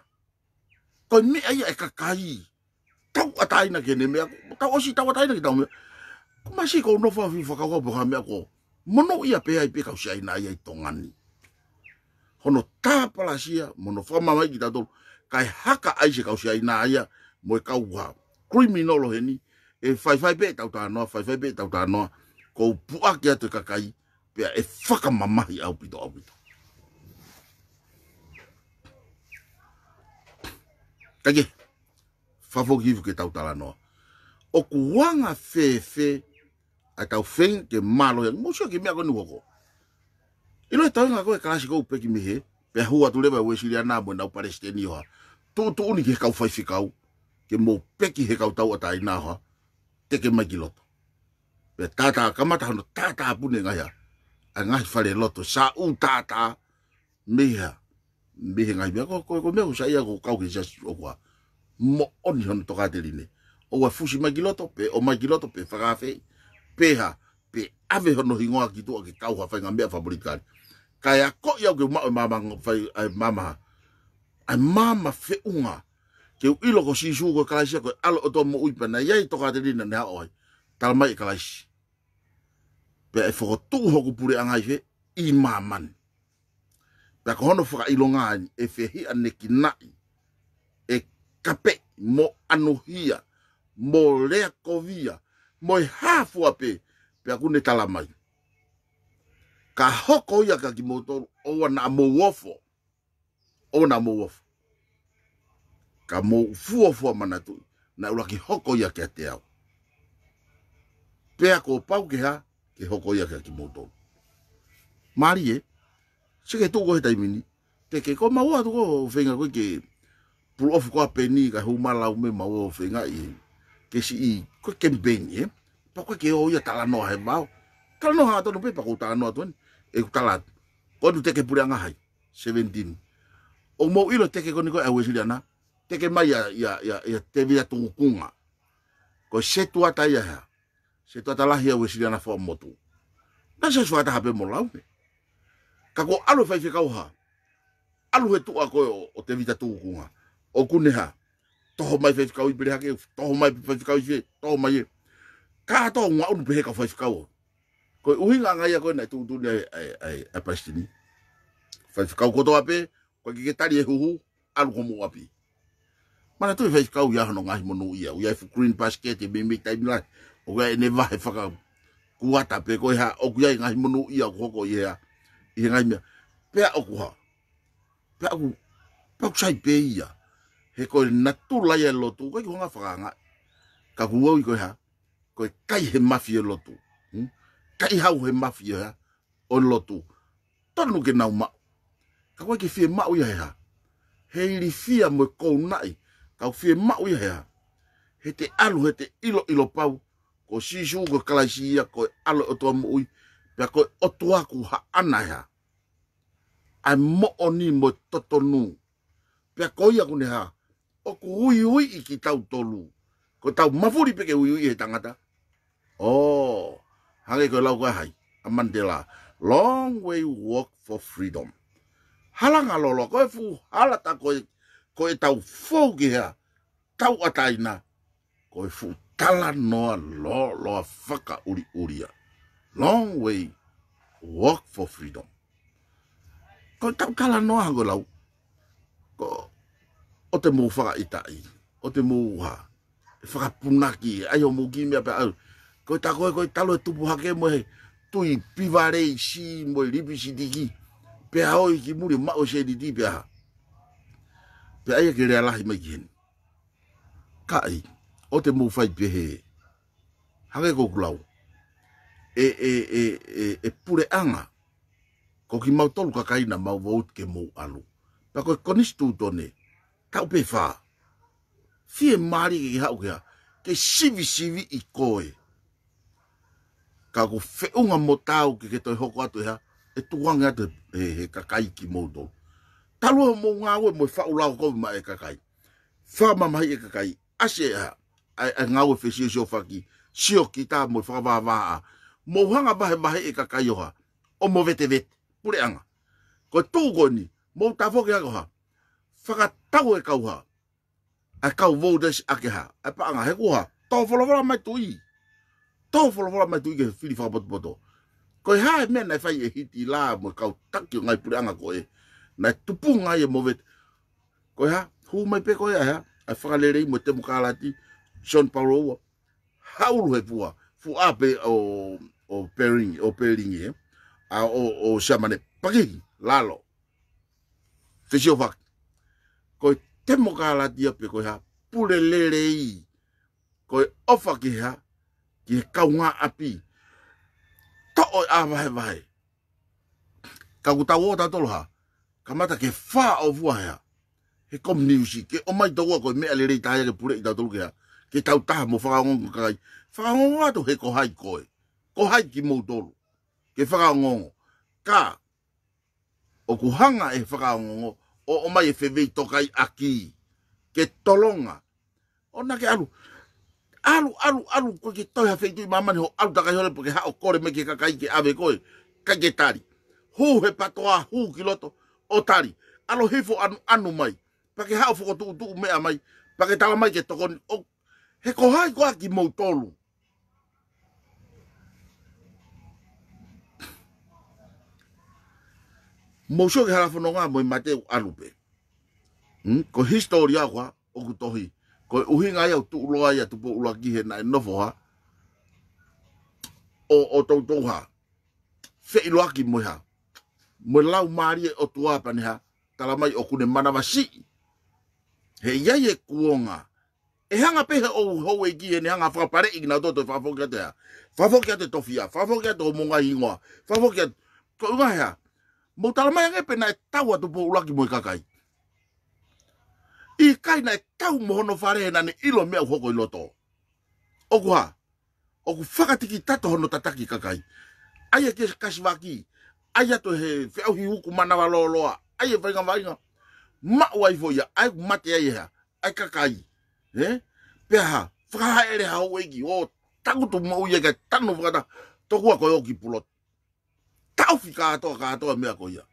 [SPEAKER 1] Koi mea ia e kakai. Tau ataina ke ne mea. Tau osi tau ataina ki tau mea. Ko masi ko unofa fi whakaua poha mea ko. Mono ia pea i pekau si aina ia i tongani. Hono tā palasia, mono whama mai ki tau Kai haka aise kau si aina ia mo e kau ha. Kriminolo he ni. E whaifai pe tau tā noa, whaifai pe tau tā noa. Whai ko pua ke atu kakai pe e faka mamahi au pito au pito kage fafo givu ke tau tala noa o kuanga fe fe a tau feng ke malo e mo shoki me ago woko ilo e tau nga koe kalashi kou peki mihe pe hua tu lewa ue shiria nabu e nau pareste ni hoa tō tō ni ke kau fai fikau ke mō peki he kau tau atai nā hoa te ke mai ki loto Pe tata kamata hono tata pune ngai ar. A ngai whare loto sa u tata mea. Mea ngai mea ko ko mea usa ia ko kau ki sasi o kua. Mo oni hono toka te line. O wa fusi mai kiloto pe o mai kiloto pe whakawhei. Peha pe ave hono hingoa ki tua ki kau ha whainga mea whaburikari. Kai a ko iau ke mao mama ngai ai mama. Ai mama wheunga. Ke u ilo ko sisu ko kalaisia ko alo o tō mo uipa na iai toka te line na oi. talamai e kalaisi pea e fokotuu hoku pule agai he i mamani pea kohono fakailoga ani e feahia nekinai e kapei mo anuhia mo lea kovia mo e hafua pe pea kune talamai ka hoko ia ka kimotoru oua na amou ofo oua na amou ofo ka mou fuafua manatui na ulaki hoko ia kea te ao pe ko pau ke ha ke hoko ia ke ki moto mari e se ke tuko hita imini te ke ko maua tuko whenga koe ke pull off ko apeni ka hu mala ume maua o whenga i ke si i koe kembeni e pa koe ke oia tala noa he mao tala noa hata no pe pa koe tala noa tuan e ku tala koe tu teke pure anga hai 17 o mo ilo teke koe niko e wesiliana teke mai ia ia ia ia tevi ia tungukunga koe setu ata ia hea se tua talahi au e silana fo motu na se suata hape mo lau ne ka alu fai fika uha alu he tua ko o te vita tu kunga o kuneha toho mai fai fika u pere hake toho mai fai fika u toho mai e. ka to ngwa unu pere ka fai fika u ko uhinga ngai ko na tu tu ne ai e, ai e, pastini fai fika u ko to ape ko ki tari e huhu alu ko mo mana tu fai fika u ya no ngai mo no ia u ya fu green basket e bimbi tai o ga ne va fa ka kuata pe ko ha o kuya nga himu ia ko ko ia i nga mi pe o ku ha pe o pe ku sai pe ia he ko na tu la ia lo tu ko ko nga fa nga ka ku o ko ha ko kai he mafia lo tu kai ha he mafia o lo tu to no ke na ma ka ko ke fie ma o ia ha he li fie mo ko nai ka fie ma o ia ha he te alu he te ilo ilo pau ko sisu ko kalaisia ko alo o toa mui pea koe otu aku haana hea ai mo'o ni mo totonu pea koi aku ne ha o ku hui hui i ki tau tolu ko tau mafuri peke hui hui he tangata oh hange koe lau koe hai a Mandela long way walk for freedom halanga lolo koe fu halata koe koe tau fau ki hea tau ataina koe fu kala noa lo loa whaka uri uria. Long way walk for freedom. Ko tau kala noa hango lau. Ko o te mō whaka itai. O te mō uha. E whakapunaki. Ai o mō ki mea pe au. Ko ta koe koe talo e tupu hake mo he. Tui pivarei si mo lipi si diki. Pe hao i ki muri mao se di di pe ha. Pe aia ki rea lahi mai ki hen. Ka ai. Ka ai. o te mou fai pehe. Hake kokulau. E, e, e, e, e pure anga. Ko ki mau tolu kakaina mau vaut ke mou alu. Pa koe konistu tone. Tau pe faa. Fie maari ki hau kia. Ke sivi sivi i koe. Ka ko feunga mo tau ki ke toi hoko atu e ha. E tuwangi atu he, e, he kakai ki mou tolu. Talua mo ngawe mo e faulau kovima e kakai. Fama mai e kakai. E Ashe ha a nga e e o fe sio faki sio ki ta mo fa va va mo hanga ba he ba he ka ka yo ha o mo vete vet pure anga ko tu go ni mo ta fo ke e ha ha fa ka ta go e ka u ha a ka u vo des a ke ha a pa anga he go ha to fo lo fo ma tu i to fo lo fo ma tu i ke fili fa bot bot ko ha me na fa ye hiti la mo ka u ta ki nga pure anga ko e na tu pu nga ye mo vet ko ha hu mai pe ko ya ha a fa le re mo te mo ka la ti Sean Paulo haulu he pua fu ape o o pairing o oh, pairing e a o oh, o oh, chamane paki lalo fisio fak ko temo kala dia pe ko ha pule lele i ko ofa ki ha ki kaunga api to o a vai vai ka ku ta o ta tolo ha kamata ke fa o vua ha he kom niusi ke o mai to ko me ale re ta ya ke pure i ta tolo ke ha ke tau taha mo whakaongo kai. Whakaongo ato he ko hai koe. Ko hai ki mou Ke whakaongo. Ka. O ku hanga e whakaongo. O o mai e whewei tokai aki. Ke tolonga. O na ke alu. Alu, alu, alu. Koe ke toi ha whetui mamani ho. Alu takai hore po ke hao kore me ke kakai ke ave koe. Kai ke tari. Hū he patoa hu ki loto. O tari. Alo hifo anu, anu mai. Pake hao fukotu utu mea mai. Pake tawa mai ke tokoni. O He kohai kua ki mou tolu. Mou shoki harafono ngā mou i mate alupe. Hmm? Ko historia kua, oku tohi. Ko uhi ngā iau tu uloa ia tupo ula ki he nai nofo ha. O, o tau tau ha. Fe iloa ki mou ha. Mou lau maari e o tuapani ha. Kalamai okune manawa si. He iai e kuonga. Kuonga e hanga pehe o hou e ki e ne hanga whakapare i ngā tōtou whafokia te ha. Whafokia te tofia, whafokia te o mōngai ingoa, whafokia te... Ko unga hea, mō tala mai ngai pe nai tau atu pō ulaki mō i kakai. I kai nai e tau mō hono whare he nani ilo mea uhoko i loto. Oku ha, oku whakatiki tato hono tataki kakai. Ai e kia kashiwaki, ai ato he whiauhi huku manawa loa loa, ai e whainga whainga. Ma uai fo ia, ai mate ai e hea, ai kakai. Ai kakai eh pe ha fra ele ha we gi o tangu to mo ye ga tanu ga da to ku ko yo ki pulo ta u fika to ga to me ko ya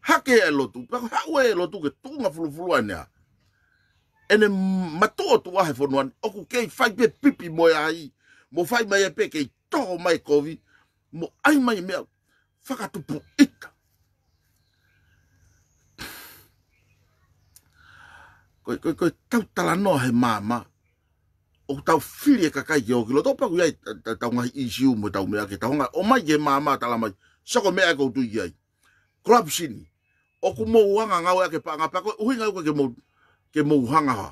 [SPEAKER 1] ha ke elo tu pe ha we elo tu ke tu nga fulu fulu ania ene mato to wa he fo noan o ku ke fa be pipi mo ya ai mo fa mai pe ke to mai ko vi mo ai mai me fa ka tu pu i ko ko ko tau tala no he mama o tau fili e ka kai yo ki lo topa ku ai tau ngai issue mo tau mea ke tau ngai o mai ye mama tala mai soko mea ko tu ye corruption o ku mo wanga ngau ke pa ngapa ko hui ngau ke mo ke mo hanga ha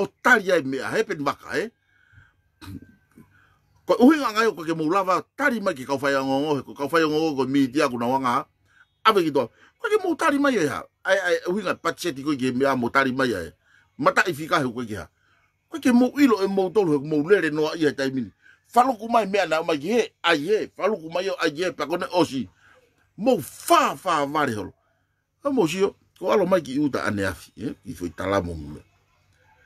[SPEAKER 1] o tali ai mea he pen waka e ko hui ngau ko ke mo lava tali mai ki kau fai ngo ko kau fai ngo ko media ku na wanga ave ki to ko ke mo tali mai ya ai ai hui ngai patseti ko ye mea mo tali mai ya e mata i fika he kwekeha kweke mo ilo e mo tolo he mo lere noa ia taimini faluku mai mea na umagi he ai he faluku mai ai he pakone osi mo fa fa vare holo a mo shio ko alo mai ki uta ane afi e eh, i fo itala mo mo mule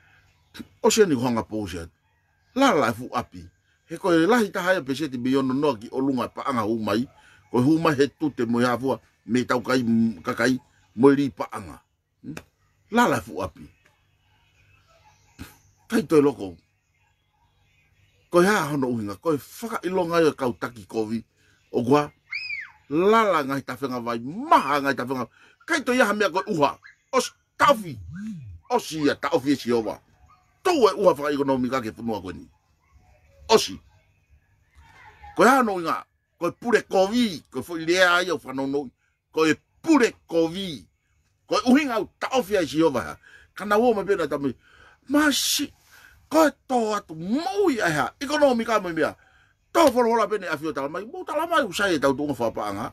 [SPEAKER 1] osi ani honga po usia la la fu api he ko e lahi taha ya e pesheti biyono no ki olunga pa anga hu mai ko huma he tute mo ya fua me ta kai kakai mo ri pa anga hmm? la la fu api tai to loko ko ha hono uinga ko faka ilonga e kau taki kovi o gua lala ngai ta fenga vai maha ngai ta fenga kai to ya me ko uha o stafi o si ya ta ofisi ova to e uha faka ekonomika ke punua ko ni o si ko ha no inga ko pure kovi ko fo ile ai o fano no ko e pure kovi ko uhinga ta si ofisi ova kana wo me pena ta me masi ko to atu moui ai ha ekonomi ka mai mea to fo hola pene a fiota mai mo tala mai usai e tau tu fa pa nga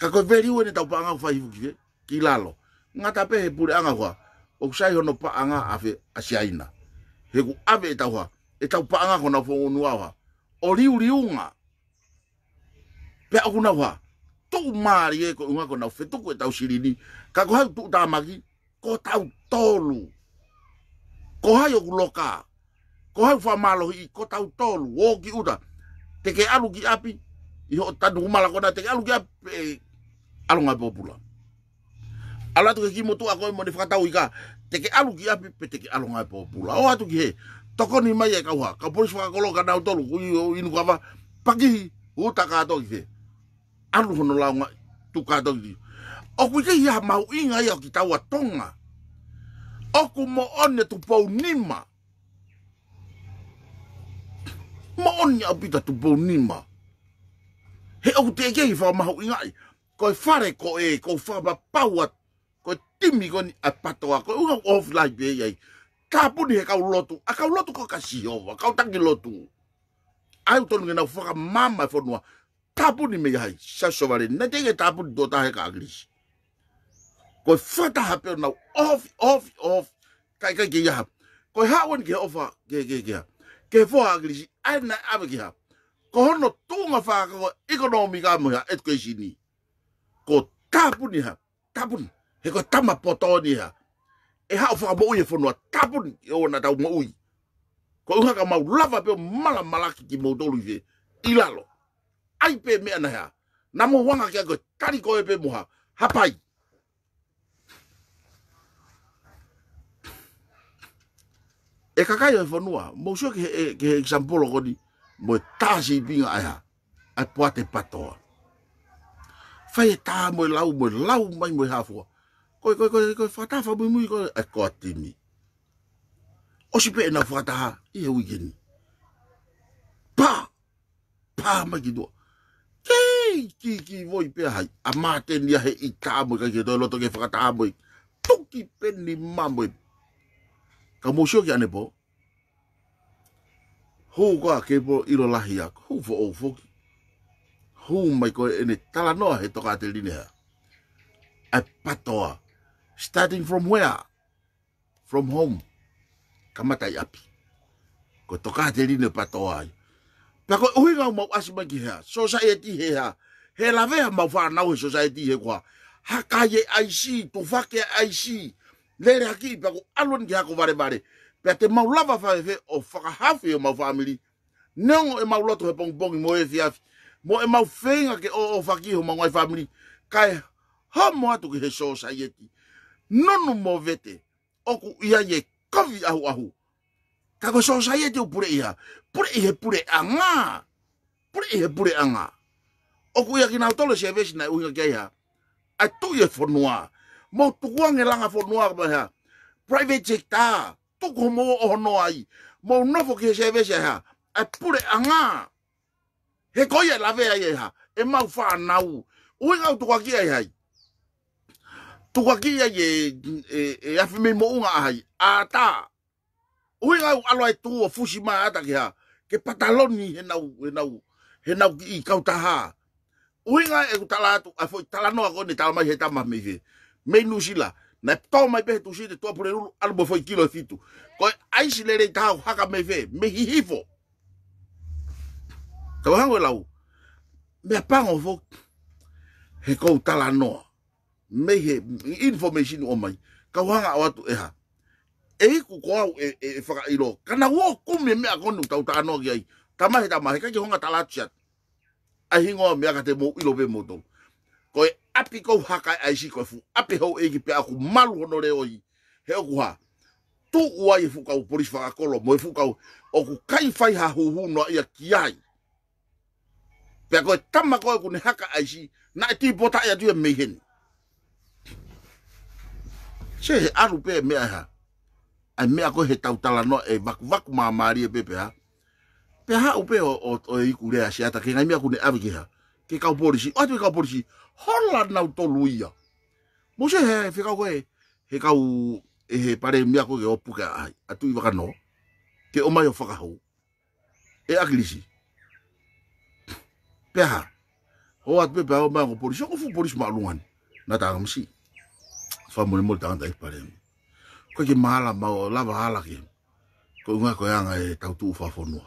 [SPEAKER 1] ka ko veri wene tau pa nga fa hi ki ki lalo nga ta pe he pure anga ho o usai ho no pa nga a fe a si aina he ku ave tau ha e tau e pa nga ho na fo unu ha o riu riu nga pe aku na ho to mari e ko nga ko na fe to ko e tau shirini ka ko ha tu ta magi ko tau tolu to Ko hai o loka. Ko hai fa malo i ko tau tol wo ki uda Te ke alu ki api. I ho mala ko na te alu ki api. E, alu popula. Ala tu ke ki motu ako mo ni tau i ka. Te ke alu ki api pe te ke alu popula. O atu ki he. Toko ni mai e wa Ka polis whakakoloka i nu Kui o inu u ta ka kato ki he Alu la nga Tu kato ki O mau inga ya ki tau oku mo one tu pau nima. Mo one apita tu pau nima. He oku te kei wha mahu ingai. Koe whare ko e, ko whaba paua. Koe timi ko ni apatoa. Koe unga offline be ei. Ka puni he kau lotu. A kau lotu ko kasi hova. Kau tangi lotu. Ai utonu ngena whaka mama e whanua. Ka puni me yai. Sasovare. Nete ke ta puni tō tahe ka agrisi. ko fata hape na off off off kai kai ki ya ko ha won ki ofa ke ke ke ke fo agri ana abe ki ha ko hono tunga fa ko economy ka mo ya et ko sini ko tapu ni ha tapu he ko tama poto ni ha e ha ofa mo ye fo no tapu yo na tau mo ui ko unha ka mau lava pe mala malaki ki mo dolu je ilalo ai pe me ana ha namo wanga ke ko tari ko e pe mo ha hapai e kakai e whanua, mou sio ke, he, ke he exampolo koni, mo e tāsi i pinga aia, ai puate patoa. Whai e tā mo e lau, mo e lau mai mo e hafua. Koe, koe, koe, koe, whatafa mui mui, koe, ai koa timi. Osi pe e na whataha, i e wikini. Pā! Pā mai ki doa. Kei, ki, ki, voi pe hai. A mātenia he i tā mo, kai ke toi loto ke whakatā mo, tuki peni mamoe, Ka mosio ki ane po. Hou koa ke po ilo lahi ako. Hou fo ou oh, foki. Hou mai koe ene tala noa he toka te linea. Ai patoa. Starting from where? From home. Kamatai api. Ko toka te linea patoa ai. Pako uhinga mau asima ki hea. e ti He la vea mau whanau he society he ha Haka ye IC. Tufake IC. Haka ai IC. lere haki i pako alo ni hako vare vare. Pea te maulava fae fe o whakahafi o mau family. Neongo e mau loto he pong pongi mo e fiafi. Mo e mau feinga ke o o whaki ho mangoi family. Kai ha mo atu ki he so sa yeti. Nonu mo vete. Oku ia ye kavi ahu ahu. Kako so sa yeti o pure iha. Pure ihe pure anga. Pure ihe pure anga. Oku ia ki nautole se vesina e uinga kia iha. Ai tu ye fornuaa mo tuang elanga fo noa ba ha private jeta to ko mo o noa ai mo no fo ke se ve se ha a e pure anga he ko ye la ve ai e ha e mau fa nau u ga to ki ai ai to ki ai e e e a fi me mo unga ai a ta ui ga alo ai tu o fushi ma ata ki ha ke pataloni he nau he nau he na ki i kau ta ha ui e ku tala a fo talano no ko ni tala mai he mei nujila na tō mai pehe tu to tua pure rulu albo foi kilo thitu ko ai lere i tahau haka me ve me hihifo tau hango u me pa pango vo he kou tala no me he information o mai kau hanga o atu eha e ku ko au e, e, e ilo kana ku me me konu tau ta no ki ai tamahe tamahe kaki honga talatu chat ai hingoa me ka te mo ilo be mo tau ko api ko haka ai si ko fu ape ho e ki pe aku malu no le oi he ku ha tu ua i fu ka polisi fa ko mo fu ka o ku kai fai ha hu hu no ia ki ai pe ko tama ko ku ne haka ai si na e ti bota ia tu e me hen se aru pe e me ha ai mea ko he tautala no e vaku vaku mamari e pepe ha. Pe ha upe o, o, o e iku rea se ata ke ngai mea kune avi ke ha. Ke kau polisi, o atu kau polisi, hola na to luia mo se he fe ka we he ka u e he pare mi ko ge opu ka ai atu i waka no ke o mai o faka ho e aglisi pe ha o at pe pa o mai ko polisi ko fu polisi ma luan na ta ga msi fa mo mo ta nda i pare ko ke mala ma o la ba ala ke ko nga ko yanga e tau tu fa fo no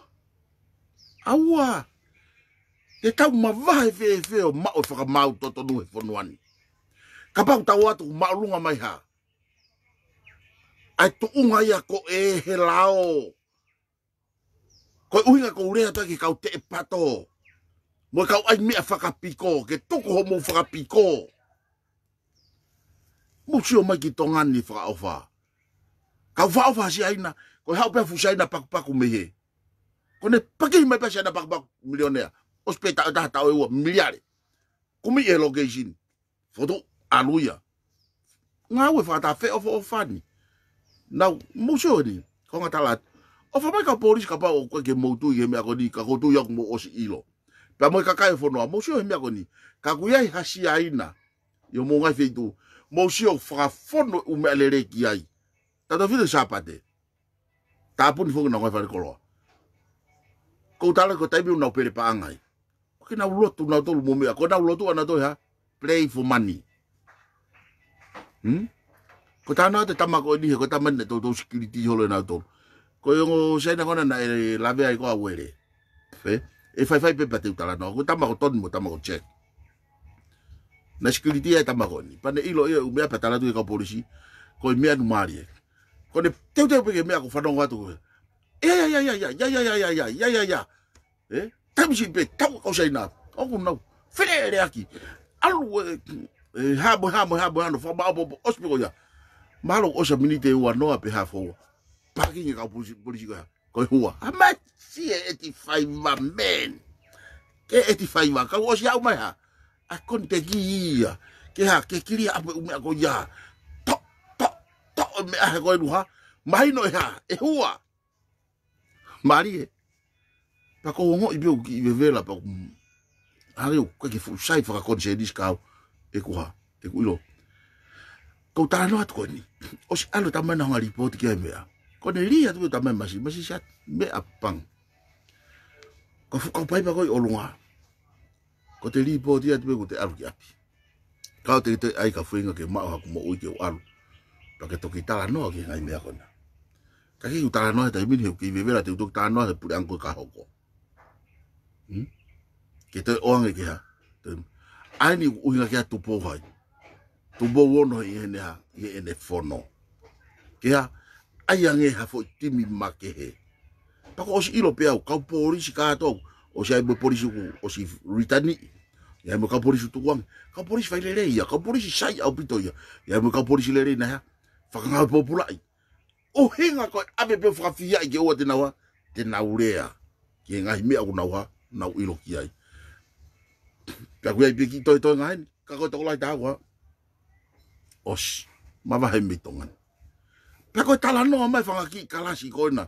[SPEAKER 1] awa te tau e e ma vahe fe e fe o mao e whakamau to tonu e whanuani. Ka pau tau atu ku maurunga mai ha. Ai tu unga ia ko e he lao. Ko uinga ko urea ta ki kau te e pato. Mo e kau ai mea whakapiko, ke tuku ho mo whakapiko. Mo chio mai ki tongani whakaofa. Kau whaofa si aina, ko hau pia fusaina pakupaku mehe. Ko ne pakihi mai pia si aina pakupaku milionea. hospital ta ta o miliare kumi e location foto aluya nga we fa ta fe of of fani na mo sho ni ko nga tala o fa ka police ka pa o ke mo tu ye me ko ni ka ko tu yo mo osi ilo pa mo ka kai fono mo sho me ko ni ka ku yai hashi aina yo mo nga fe tu mo sho fa fono u me alere ki ai ta ta fi de sapate ta pun fo nga fa ko lo ko tala ko tai bi no pere pa ngai Ke na to na to mumi ako na ulotu lot to ya. Play for money. Hmm? Ko tana te tama ko ni ko tama ne to to security holo na to. Ko yo se na ko na e lave ai ko awere. Fe? E fai fai pe pate utala no. Ko tama ko ton mo tama ko check. Na security ay tama ko ni. Pane ilo e umia patala tu ko polisi. Ko mea no mari. Ko ne teu teu pe mea ko fadonga tu. Ya ya ya ya ya ya ya ya ya ya ya ya. Eh? tam si pe tau o sei na o ku no fere aki alu e eh, eh, eh, ha bo ha bo ha bo no fa ba bo ospiro ya malo o sa minite wa no pe ha fo pa ki ni ka é si pu é ka ko é ha ma si men ke e ti fai ma ka o si au mai ha a kon te ki ia ke ha ke kiri a top me ko ya to to to me é é lu ha mai no ha e hua mari pa ko ngo ibe ki ibe vela pa ari o ka ki fu sai fa ko je dis ka e ko e ha e ko lo ko ta no at ko ni o si alo ta mana ngari po ti ke me ko ne ri atu ta e me masi masi sat me apang ko fu ko pai pa ko o lunga ko te ri po ti atu ko te aru ki api ka te te ai ka fuinga ke ma ha ko mo o ke o aru pa ke to ki ta no ki ngai me ko na ka ki ta no ta mi ni ki be vera te to ta no te pu ka ho Hmm? Ừ? Ke te oange ke ha. Te, aini uinga ke ha tupo hai. Tupo wono i ene ha, i ene whono. Ke ha, ai ange ha fo timi ma ke he. Pako osi ilo pe au, kau porisi kātou, osi ai mo porisi ku, osi ritani. Ia mo kau porisi tukuang. Kau porisi fai lere ia, kau porisi sai au pito ia. Ia mo kau porisi lere na ha, whakangau populai. O henga koe, ape pe whakawhia i ke oa tēnau ha, tēnau rea. Ki ngahi mea kunau ha nấu nau i loki ai ka koe pe ki toi toi ngai ka koe tau lai tāua os mawa he mi tongan ka koe tala noa mai whanga ki ka lasi koina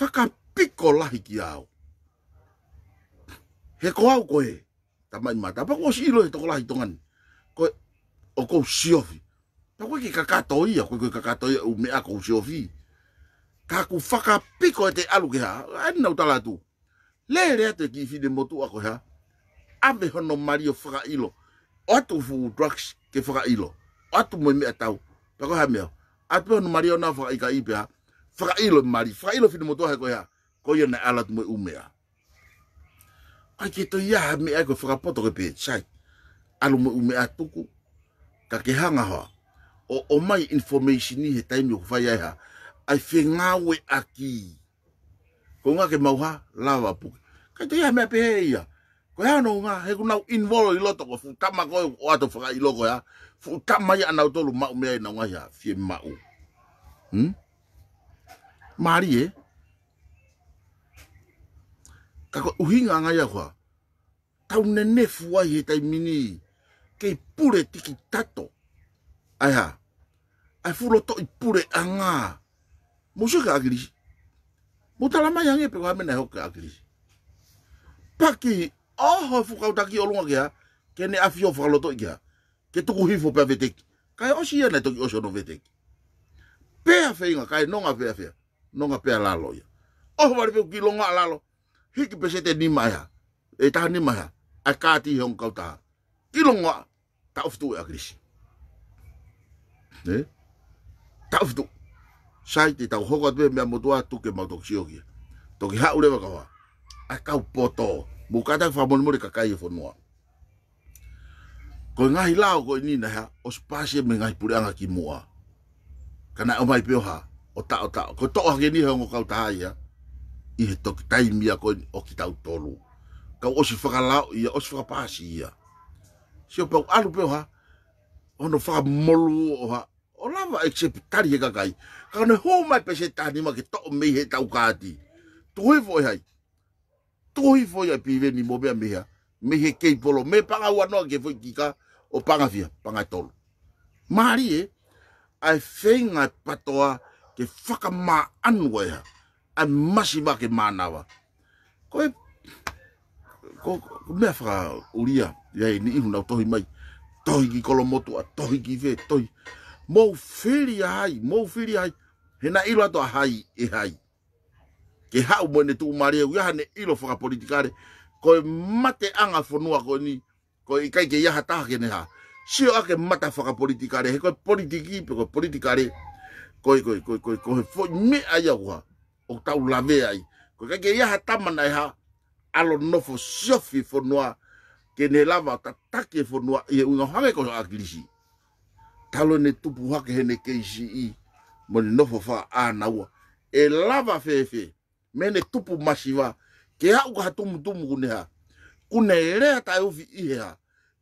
[SPEAKER 1] whaka piko lahi ki au he ko au koe tamai mata pa koe silo he toko lahi tongan koe o kou siofi pa koe ki kakato ia koe koe kakato ia u mea kou siofi ka ku whaka piko e te alu ke anh ai nau tala tu le re te ki fi de motu a ko ha a me hono mario fra ilo atu fu drugs ke fra ilo atu mo me atau pa ko ha me atu hono mario na fra ika ipa fra ilo e mari fra ilo fi de motu a ko ha ko ye na alat mo umea ai ke to ya me ko fra poto ke pe sai alu mo umea tuku ka ke hanga ha o o mai information ni he time yo fa ya ha ai fe ngawe aki ko nga ke mauha lawa puke kai te ia mea pehe ia ko hea no nga he kunau involve i loto ko futama ko o ato whaka i loko ya futama ia anau tolu mau mea i na ngai ya fie mau hmm? Mari e kako uhinga ngai a koa tau nene fuai he tai mini kei pure tiki tato ai ha ai furoto i pure anga musuka agirisi mutalama yang pe kame na ke akilisi paki oho fuka utaki olunga kia kene afio loto kia ke tuku hifo pe veteki kai osi yana toki osi ono veteki pea feinga kai nonga pea fea nonga pea lalo ya oho wari pe nga lalo hiki pesete nima ya e taha nima ya akati hong kau taha nga, ta uftu e akilisi eh ta uftu sai ti tau hoka tue mea motua tuke mau toki sioki. Toki hau lewa kawa. A kau poto. fa mon mori kakai fo e noa Ko ngahi lao ko na ha, o spase me ngahi pureanga ki moa Kana o mai peo ha, o ta o ta. Ko ke ni hongo kau taha ya. I he toki taimia ko o ki tau tolu. Kau osi whakalao ia, osi whakapasi ia. o pau alu peo ha, ono whakamolu o ha, o lava e se tari he kakai. Ka kone hō mai pe se tani ma ke tō mei he tau kāti. Tōhi fōi hai. Tōhi fōi hai pīwe ni mōmea mea. Mei he kei polo. Me panga ua noa ke fōi kika o panga fia. Panga tolo. Māri e, ai whei ngai patoa ke whaka mā anua ea. Ai masi ma ke mānawa. Ko ko, ko mea whaka uria. Iai ni ihu nau tohi mai. Tohi ki kolomotua. Tohi ki ve Tohi. Tohi mo fili a hai, mou fili a hai, he na ilo ato a e hai. Ke hau mwene tu umare eu, yaha ne ilo whaka politikare, ko mate anga whanua koe ni, ko i ke yaha hata ke ne ha. Sio ake mata whaka politikare, he ko politiki, pe koe politikare, ko ko ko koe koe koe me a ia ua, o tau lave ai. Koe kaike yaha tamana e ha, alo nofo siofi whanua, ke ne lava tatake whanua, i e unga hange koe akilisi. Koe talo ne tupu hake he ne keishi i mo ni nofo fa a naua. E lava fefe me ne tupu mashi wa ke hau ka hatumu tumu kune ha. Kune rea tai ufi ihe ha.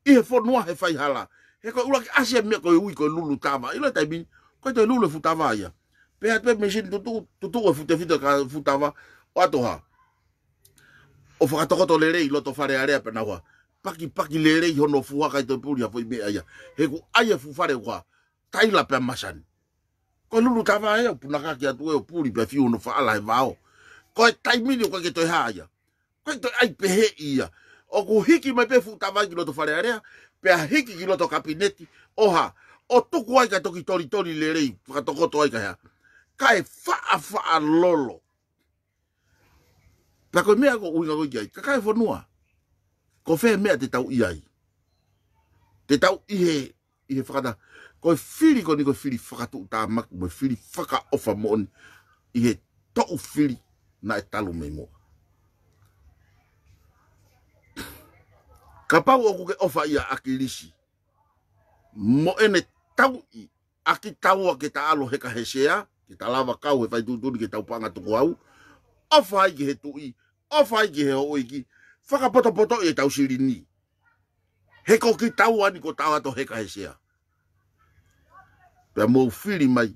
[SPEAKER 1] Ihe fo nua he fai hala. He koi ulaki asia mea koi ui koi lulu tama. Ilo tai bini koi toi lulu e futava aia. Pea tue mesin tutu e fute fito ka futava o ato ha. O fakatokoto lerei loto fare area penawa. Pea paki paki lere i hono fuwa kai toi puri hafoi me aia. He ku aia fufare kua taila pia masani. Ko lulu tawa ea puna kaki atu eo puri pia fiu hono faala he vao. Ko e taimini kwa ketoi haia. Ko e toi aipehe ia. O ku hiki mai pefu tawa ki loto fare area. Pia hiki ki loto kapineti. Oha, o tuku aika toki tori tori lere i katokoto aika hea. Ka e faa faa lolo. Pia koi mea ko uinga koi kia i. Ka kai fonua. Ka kai e fonua. Ko feye me a te tau i a i. Te tau i he fakata. Ko e fili koni ko e fili fakatou ta maku. Mo e fili fakat ofa mouni. I he tokou fili. Na e talo men mou. Kapawo kou ke ofa i a akilishi. Moun e tau i. Akitawo a ke ta alo heka heshea. Ke talawa kau he faytou touni ke tau pangatou kwa ou. Ofa i ki he tou i. Ofa i ki he ou i ki. faka poto poto e tau siri ni. Heko ki tau ani ko tau ato heka he sea. Pea mou fili mai,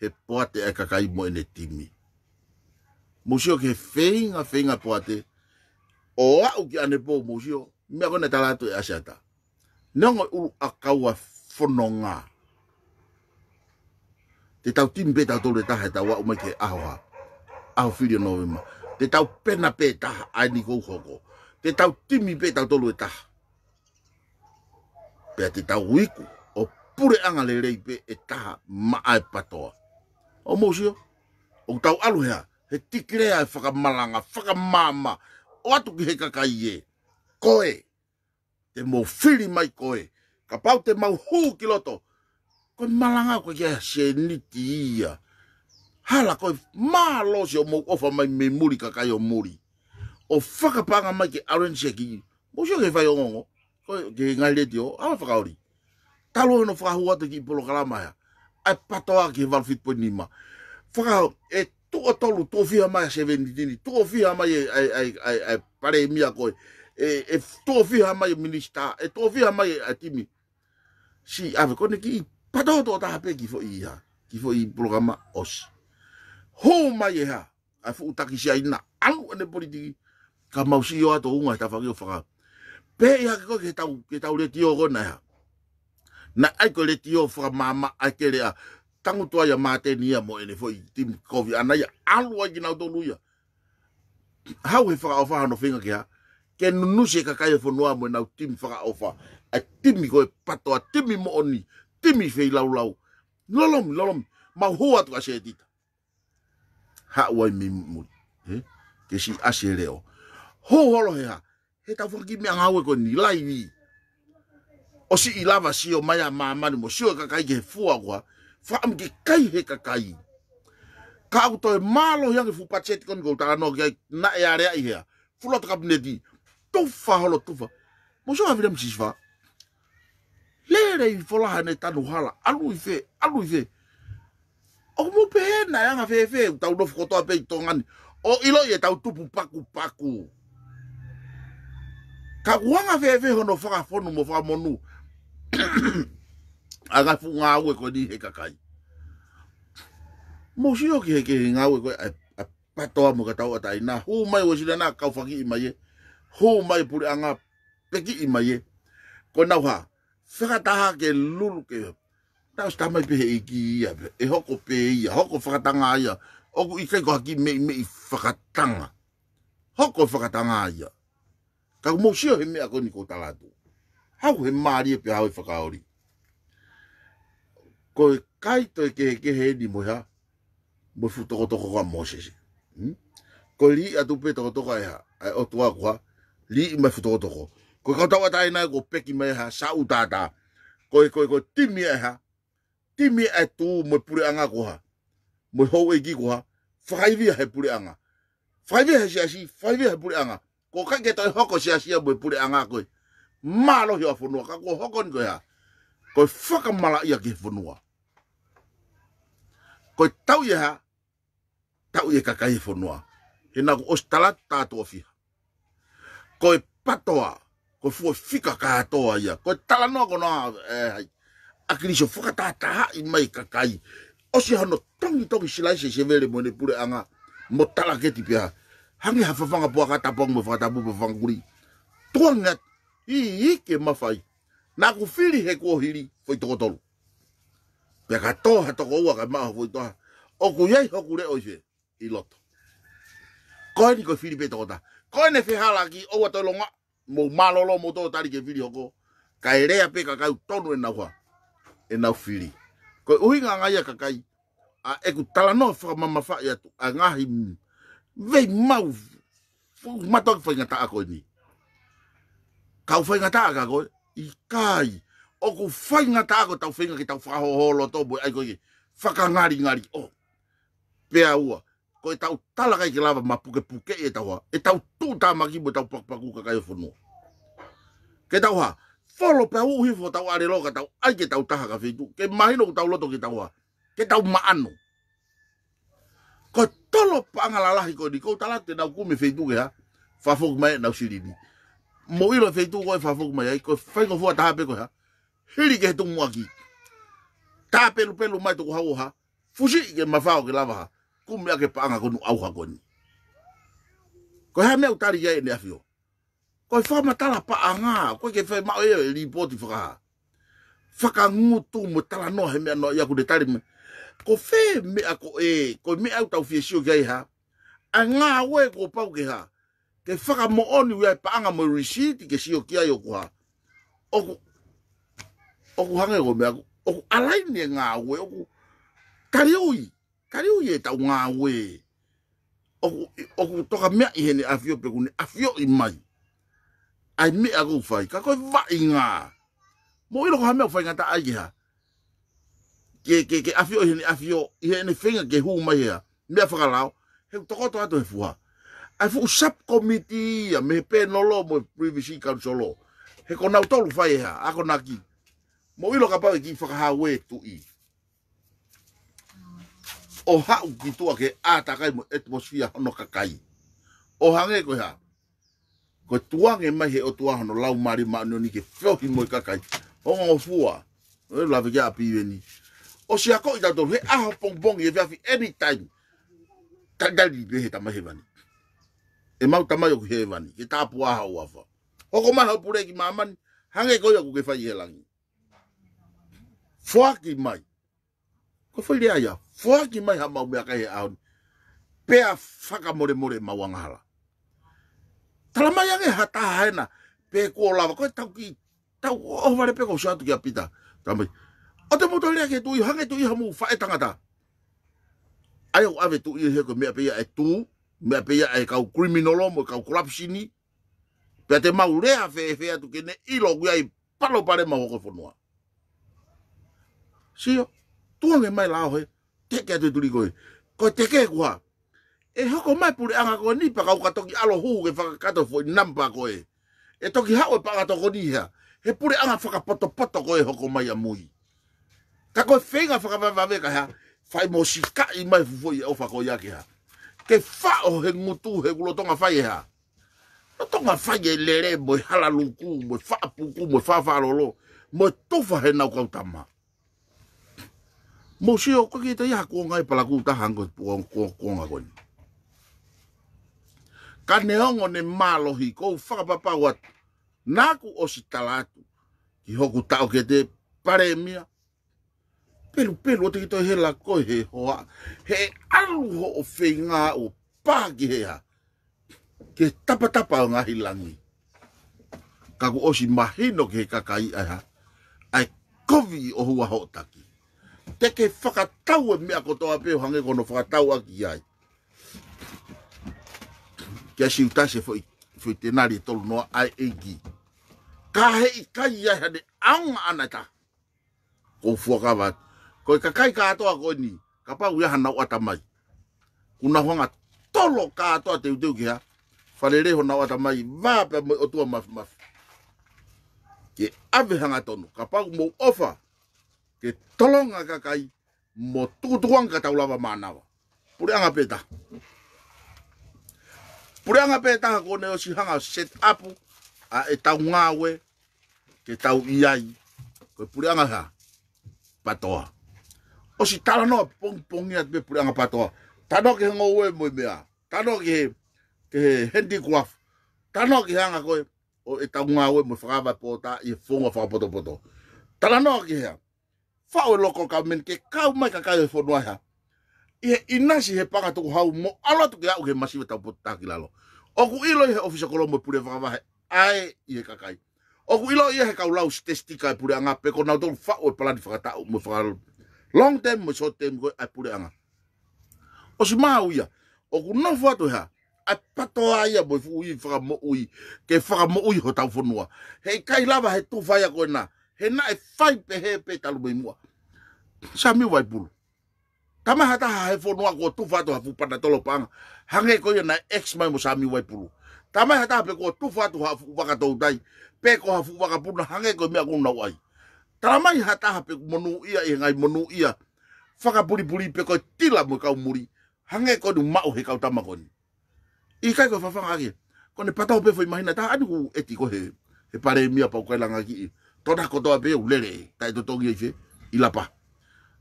[SPEAKER 1] he poate e kakai mo ene timi. Mousio ke feinga feinga poate, o au ki ane po mousio, mea kone talatu e asiata. Nengo u akaua fononga. Te tau timbe tau tole taha e tau wau mai ke ahoha. Aho fili o novema. Te tau pena pe taha ai ni kou hoko. Aho te tau timi pe tau tolu e taha. Pea te tau wiku, o pure anga le rei pe e taha maa e patoa. O mōsio, o tau aluhea, he tikirea e whakamalanga, whakamama, o atu ki he kakai e, koe, te mō whiri mai koe, ka pau te mau hū ki loto, koe malanga koe kia se niti ia, hala koe maa losi o ofa mai me muri kakai o muri. o faka panga ke orange kia ki. Mo sio ke whai o ngongo. Ko ke ngai a tio, ala whakaori. Talo no whakahua te ki polo kalama ya. Ai patoa ke valfit po nima. Whaka, e to tolu tō whia mai se venditini. Tō whia mai e, ai, ai, ai, ai pare mia koe. E, e tō whia mai e minister. E tō whia mai e atimi. Si ave kone ki pato tō taha pe ki fo i ha. Ki fo i programa os. ho mai e ha. Ai fuutaki si aina. Anu ne politiki. ka mausi yo ato unga ta fagio faga pe ya ko ke tau ke tau le tio ko na na ai ko le tio fra mama ai ke le a tangu toa ya mate ni ya mo ene fo tim ko vi ana ya alu ai na to luya hau he faga ofa no finga ke ke nunu se ka kai fo e no amo na tim faga ofa a tim ko pato a tim mo oni tim fe lau lau lolom lolom ma hua to ka se dit e ha wai mi mu ke si asereo. leo ho holo hea ya. he tau whaki mea ngawe ko ni lai ni o si i lava si o mai a mo si o e kakai ke he fua kwa kai he kakai ka au toi malo hea ke fupacheti koni ko ta no ki na e area i hea fulota kabineti tufa holo tufa mo si o hawira msiswa lere i fola hane tanu hala alu i alu i o mo pe na yanga fe fe tau no fukotoa pe i tongani o ilo ye tau tupu paku paku ka wanga fe fe hono fa fa no mo fa mo nu aga fu nga we ko di he ka kai mo shi o ke ke nga we ko a pa to mo ka tau atai na hu mai wo shi na ka fa ki mai hu mai pu anga pe ki mai ko na ha fa ka ta ha ke lu lu ke ta sta mai pe he ki ya e ho ko pe ya ho ko fa ka ta nga ya o ku i ka ki me me fa ka ta nga ho ko fa ka ta nga ya ka mo sio he mea koni ko talatu. Hau he maari e pe hau e whakaori. Ko e kaito e kehe kehe ni mo ha, mo e futoko toko kwa mosese. Hmm? Ko li a tupe toko toko e ha, ai e o tua kwa, li i mai futoko toko. Ko e kautawa tae nai ko peki mai e ha, sa u tata. Ko e ko e ko e timi e ha, timi e tu mo e pure anga ko ha. Mo e hou e ki ko ha, whakaivia he pure anga. Whakaivia he si asi, whakaivia he pure anga. Whakaivia ko ka ke toi hoko sia sia boi pure anga koi. Malo hi afunua, ka ko hoko ni koi ha. Koi whaka mala ia ki afunua. Koi tau ia ha, tau ia ka kai afunua. He naku ostalat tātua fiha. Koi patoa, koi fua fika ka atoa ia. Koi talanoa kono ha, eh, eh, hai. Akirisho whaka tātaha i mai ka kai. Osi hano tongi tongi silaise se vele mo ne pure anga. Mo talaketi pia. Mo talaketi pia hangi ha fanga po ka ta mo fa ta bu po fang guri tuang i i ke ma fai na ku fili he ko hili foi to to pe ka to ha to ko wa ka ma foi to o ku yai ho kure o je i lot ko ni ko fili pe to ta ko ne fe hala ki o wa to lo mo ma lo mo to ta ri ke fili ho ko ka ere ya pe ka ka to no na wa e na fili e ko u hi nga nga ya ka kai a e ku tala no fo ma ma fa ya tu a nga hi vei mau matau ki whaingata ako ni. Kau whaingata ako ako, i kai, o ku whaingata ako tau whainga ki tau whahoholo tō bui, ai koe, whakangari ngari, o, pea ua, ko e tau talakai ki lava ma puke puke e tau ha, e tau tū tā maki mo tau pakupaku ka kai whanua. Ke tau ha, wholo pea uhi fo tau are loka tau, ai ke tau taha ka whetu, ke mahino ku tau loto ke tau ha, ke tau maano, ko tolo panga la lahi ko di ko tala te na ku me fe tu ga fa fo ma na shi di mo ilo fe tu ko fa fo ma ya ko fa ko fuata ha pe ko ha hili ke tu mo aki ta pe lu pe lu mai to ko ha ha fu shi ke ma fa o ke lava ku me ke panga ko nu au ha ko ni ko ha me utari ya ne afio ko fa ma tala pa anga ko ke fe ma o ye li e poti fra fa ka ngutu mo tala no he me no ya ku detali me ko fe me ko e ko me au tau fie sio gei ha a ngā we ko pau ke ha ke whaka mo onu ia paanga mo risiti ke sio kia i oku ha oku oku hange ko me aku oku alaini e ngā we oku karioi karioi e tau ngā we oku oku toka mea i hene awhio pekune awhio i mai ai mea ko fai ka koe vai ngā mo ilo ko ha mea fai ngā ta ai ha ke ke ke afio ni afio ye ni finger ke hu mai ya e me fa galao he to ko to ato fu ha ai fu sub committee ya me pe no lo mo privacy council he ko na to lu fa ya ako na e ki mo ilo ka pa ki fa ha we tu i o ha u ki tu ake a ta kai mo atmosphere no ka kai o ha nge ko ha ko tuang e mai he o tuang no lau mari ma no ni ke fo ki mo ka kai o ngo fu a lo la ve ya pi ni o si ako i dolu he aha pong i ye vafi every time. Tandari be he tama he vani E mau tama yo he wani, ke tāpu aha o ko ma mana upure ki mamani, hange ko aku ke fai he langi. foa ki mai. Ko fai dia ya foa ki mai ha mau mea kai he pe Pea faka more more hala Tala mai ange hata hena, pe kuo lawa, koe tau ki, tau vale pe ko shatu ki apita. Tamai, O te mota lea ke tui hange tui hamu whae tangata. Ai au ave tui he ko mea peia e tu, mea peia e kau kriminolo mo e kau korapsini. Pea te mau lea fe e fea tuke ilo guia i palo pare ma hoko whanua. Sio, tuange mai la hoi, te kea te tuli koi. Ko te kea e kua, e hoko mai pure anga koe ni pa kau katoki alo huu ke whakakato fo i nampa koe. E toki hau e pa katoko ni hea, he pure anga whakapoto poto koe hoko mai a mui ka ko fenga fa ba ba ka ha fa mo si ka i mai fu foi e o fa ko ya ke ha ke fa o he ngutu he ku lo tonga fa ye ha lo tonga fa ye le re bo e hala lu ku mo fa e pu ku mo fa fa lo lo mo to fa he na ko ta ma mo si o ko ki te ya ku ngai pa la ku ta hang ko ko ko nga ko ni ka ne ongo ne malo hi ko fa pa pa wa na ku o si talatu ki ho ku ta o ke te pare mia pelu pelu o te kitoi he la koi he hoa, he alu ho o whei ngā o pāki hea, ke tapa tapa o ngahi langi. Kaku osi mahino ke he kakai ai ha, ai kovi o hua ho taki. Te ke whakatau e mea kotoa peo hange kono whakatau aki ai. Kia si utase fwoi, fwoi tenari e tolu noa ai eiki. Ka he i kai ai ha ne aunga anata. Kou fwakawa tu. Koi ka kai ka atoa koi ni, ka pa uya hanau atamai. Kuna honga tolo ka atoa te uteu kia, whare na wata mai, vāpe mo o tua mafi mafi. Ke ave hanga tonu, ka pau mo ofa, ke tolonga ka kai, mo tukutuang ka taulawa mānawa. Pure anga pēta. Pure anga pēta ha kone o si hanga set up a e tau ngāwe, ke tau iai. Koe pure anga ha, patoa. Patoa. o si tala no pong pong be pura nga pato tano ke ngo we mo mea tano ke ke handicraft tano ke hanga ko o e tau nga we mo fra ba pota i fonga fa poto poto tala no ke ha fa o loko ka men ke ka ma e ka ka fo no ha i ina si he panga to hau mo ala to ke au ke masiva tau pota ki lalo o ku ilo he ofisa mo pura fa ba ai i ka kai o ku ilo i he ka lau stestika pura nga pe ko na to fa o e pala di fa ta mo fa long term mo short term ko a pure anga o si mauia o ku no fo to ha a pato ai a boi fui fra mo ui ke fra mo ui ho tau fonua he kai lava he tu faia ko na he na e fai pe he pe talu mai mua sa mi vai pulu tama hata ha he fonua ko tu fato hafu pana tolo panga hange ko ia na ex mai mo sa mi vai pulu tama hata pe ko tu fato hafu waka tau dai pe ko hafu waka puna hange ko mea kuna wai tara mai ha monu ia e ngai monu ia Faka puri puri pe koe tila mo kau muri Hangai koe du mao he kau tamakoni i kai koe fafanga ake kone patau pe fo imahina taha anu eti ko he he pare mia pau kai langa ki tona kotoa pe u lere tai to tongi eche i pa.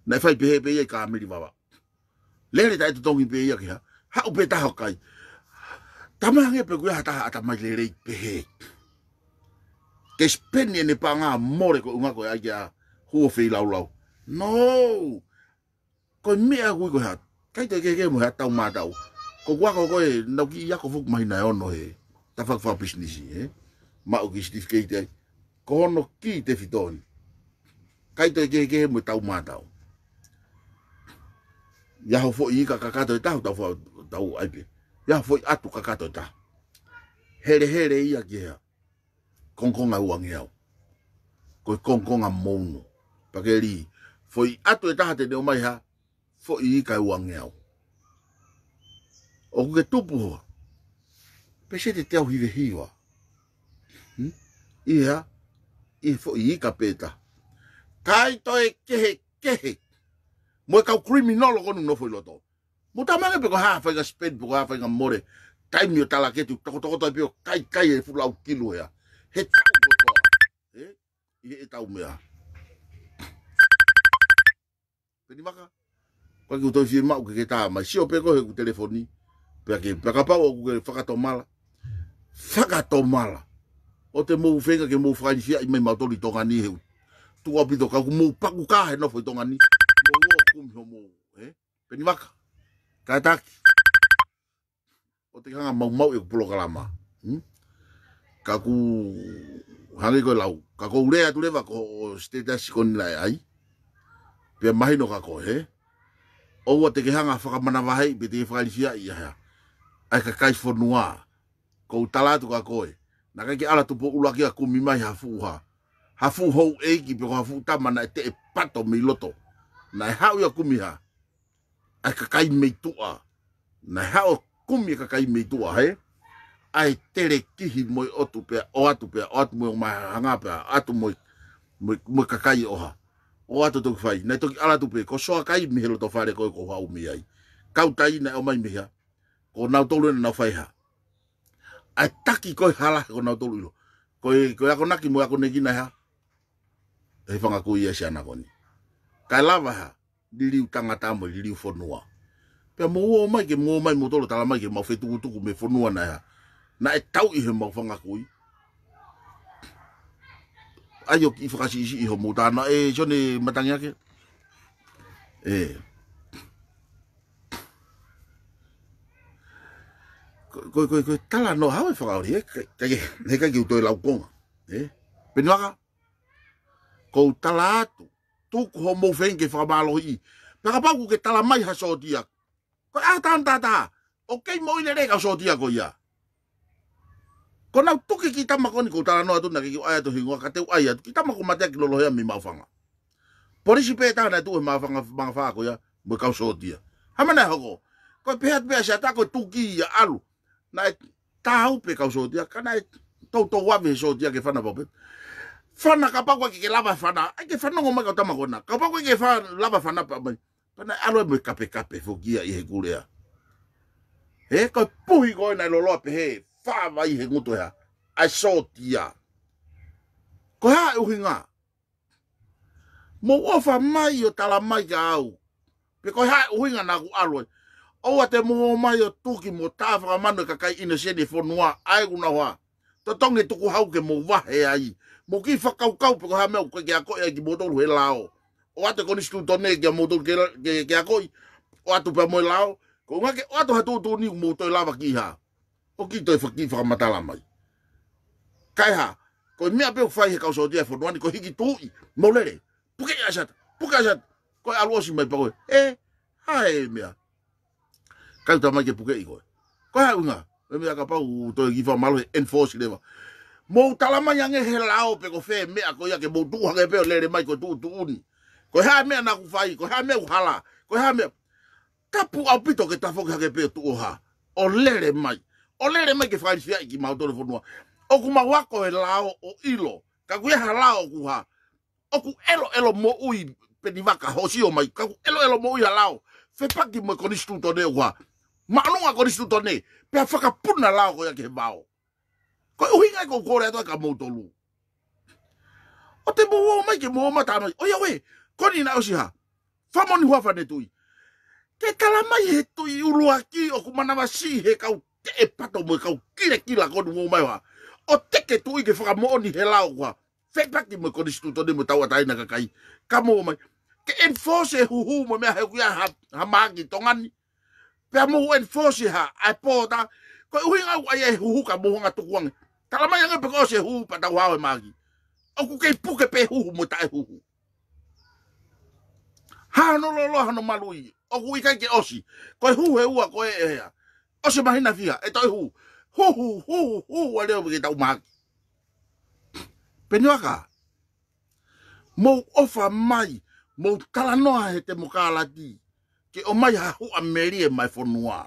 [SPEAKER 1] na e fai pe he pe ia i ka amiri wawa lere tai to tongi pe ia ke ha ha upe taha kai tamahange pe kuia hata hata atamai lere i pe he ke speni ne panga more ko unga ko aja hu fi lau lau no ko me a hui ko ha kai te ke ke mo ha tau ma tau ko wa ko ko e no ki ya ko fuk mai na ono he ta fa fa business e ma o ki certificate ko no ki te fitoni kai te ke ke mo tau ma tau ya ho fo i ka ka ka to ta e ta fo tau ai pe ya fo atu ka ka to e ta here here ia ki ha ai kongkonga ua ngeau. Koe kongkonga moungo. Pake li, foi atu e taha te neo mai ha, foi i kai ua ngeau. O kuke tupu hoa. Pese te teau hive hiwa. Hmm? Ia, i foi i ka peta. Kai toi kehe kehe. Moe kau kriminolo konu no foi loto. Mo tamange peko haa fai ka sped, peko haa fai ka more. Taimio tala ketu, toko toko toi peo kai kai e fulau kilo ya he tau kotoa. He? I he tau mea. Peni maka? Kwa ki utoi fie mau ke ke tā mai. Sio pe ko he ku telefoni. Pea ke pea kapau o ku ke whakatomala. Whakatomala. mua te mou whenga ke mou whainifia i mai mautoli tonga ni heu. Tu api to kaku mou paku kahe nofo i tonga ni. Mou o mua, ho mou. He? Peni Cái Kai taki. O te kanga mau mau e ku pulo kalama. Hmm? kaku hangi ko lau kaku ure atu ko steta siko ni ai pe mahi no kako he o wa te kehanga faka mana wahai pe te kefakalifia i aha kai for nua ko utala tu kako he na kaki ala tupo ula ki a kumimai ha hafu hou eiki pe ko hafu tama na te pato mi na e hau ya kumiha ai ka kai meitua na e hau kumi e ka kai meitua he ai tere kihi moi otu pea, o atu pea, moi ma mai hanga pea, atu moi, moi, moi kakai oha. O atu toki fai, nei toki alatu pea, ko soa kai mihelo to fare koe ko hau mi ai. Kau tai nei o mai miha, ko na to ena na fai ha. Ai taki koe hala ko na nau tolu ilo. Koe, koe ako naki moi ako negi na ha. E whanga kui e si anakoni. Kai lava ha, di liliu tangata moi, liliu fonua. pe mo uo mai ke mo mai mo ta tala mai ke mau fetukutuku me fonua na ha. na e tau i he mau whanga koi. Ai o ki whakasi isi i ho mō tāna e jone matangi ake. E. Koe koe koe tala no hawe whakaori e. Kake, neka ki utoi lau konga. E. Penuaka. Kou tala atu. Tuku ho mō whenke whakamalo i. Paka pauku ke tala mai ha sōtia. Koe atan tata. O kei moile reka sōtia ko ia. Kona tuki ki tamako ni kutala noa tuna ki aia to hingoa ka te aia ki tamako matea ki lolo hea mi mawhanga. Polisi pe tāna tu he mawhanga mga whāko ia mo dia sotia. Hamana hoko. Ko pehat pea se atako tuki ia alu. Na e tāhau pe kau sotia kana e tau tau wawe he sotia ke whana papet. Whana ka pakua ki ke lava whana. Ai ke whanongo mai kau tamako na. Ka pakua ki ke lava whana pa mai. Pana alo e mo kape kape fokia i he kulea. He kau pui koe nai loloa pe hee. whāwai he ngoto hea. Ai sōti ia. Ko hā e uhi ngā. Mō ofa mai o tala mai ka au. Pe ko hā e uhi ngā nāku aloi. Oa te mō mai o tuki mō tāwhaka manu e ka kai ina sene whonua. Ai kuna hoa. Tō tonge tuku hau ke mō wahe ai. Mō ki whakaukau pe ko hā mea kua ke a koe ai ki mōtoru he lao. O ate koni stu tonne ke a mōtoru ke a koe. O atu pa mō lao. Ko ngā ke o atu hatu tūni mō tō lava ki haa o ki toi whaki whaka matala mai. Kai ha, ko i mea peo whai he kau saotia for nuani, ko hiki tūi, maulere, puke i asat, puke i asat, ko i aluosi mai pakoe, e, hae mea. Kai uta mai ke puke i koe. Ko hae unga, e mea ka pau toi ki whaka malo he enforce lewa. Mo tala mai ange he lao pe ko whee mea ko ia ke mo tūha ke peo lere mai ko tū tū uni. Ko hae mea naku whai, ko hae mea uhala, ko hae mea. Ka pu au pito ke tafoki hake peo tūha, o lere mai. o lere mai ke whaari fia i ki mautore whanua. O ku wako e lao o ilo, ka kuia ha lao ku ha, o ku elo elo mo ui peniwaka, o sio mai, ka ku elo elo mo ui ha lao, ki mo konistu tone o ha, maanunga konistu tone, pia puna lao ko ia ke bao mao. Ko e uhinga ko kore atua ka mautolu. O te moho mai ke mo mata no. oia we, koni na osi ha, whamoni huawhane tui, ke kala mai he tui uruaki o ku manawa si he kau te e pato mo e kau kile kila ko mo mai wa o te ke tu i ke fra mo ni hela wa fe paki mo ko distu to ni mo tawa tai na ka kai ka mo mai ke enforce e hu hu mo me ha ku ya ha ha ma ki to ngani pe mo enforce e ha a po da ko u hi ngau ai hu hu ka mo nga tu kuang ka la mai nga pe ko se hu pa ta wa ma ki o ku ke pu ke pe hu hu mo tai hu hu ha no lo lo ha no malui o ku i kai ke osi ko hu he ua ko e e ha o se mahina fia e tau hu hu hu hu hu hu hu a leo mge tau maki penua ka mou ofa mai mou tala noa he te mokala di ke o mai ha hu a merie mai fonua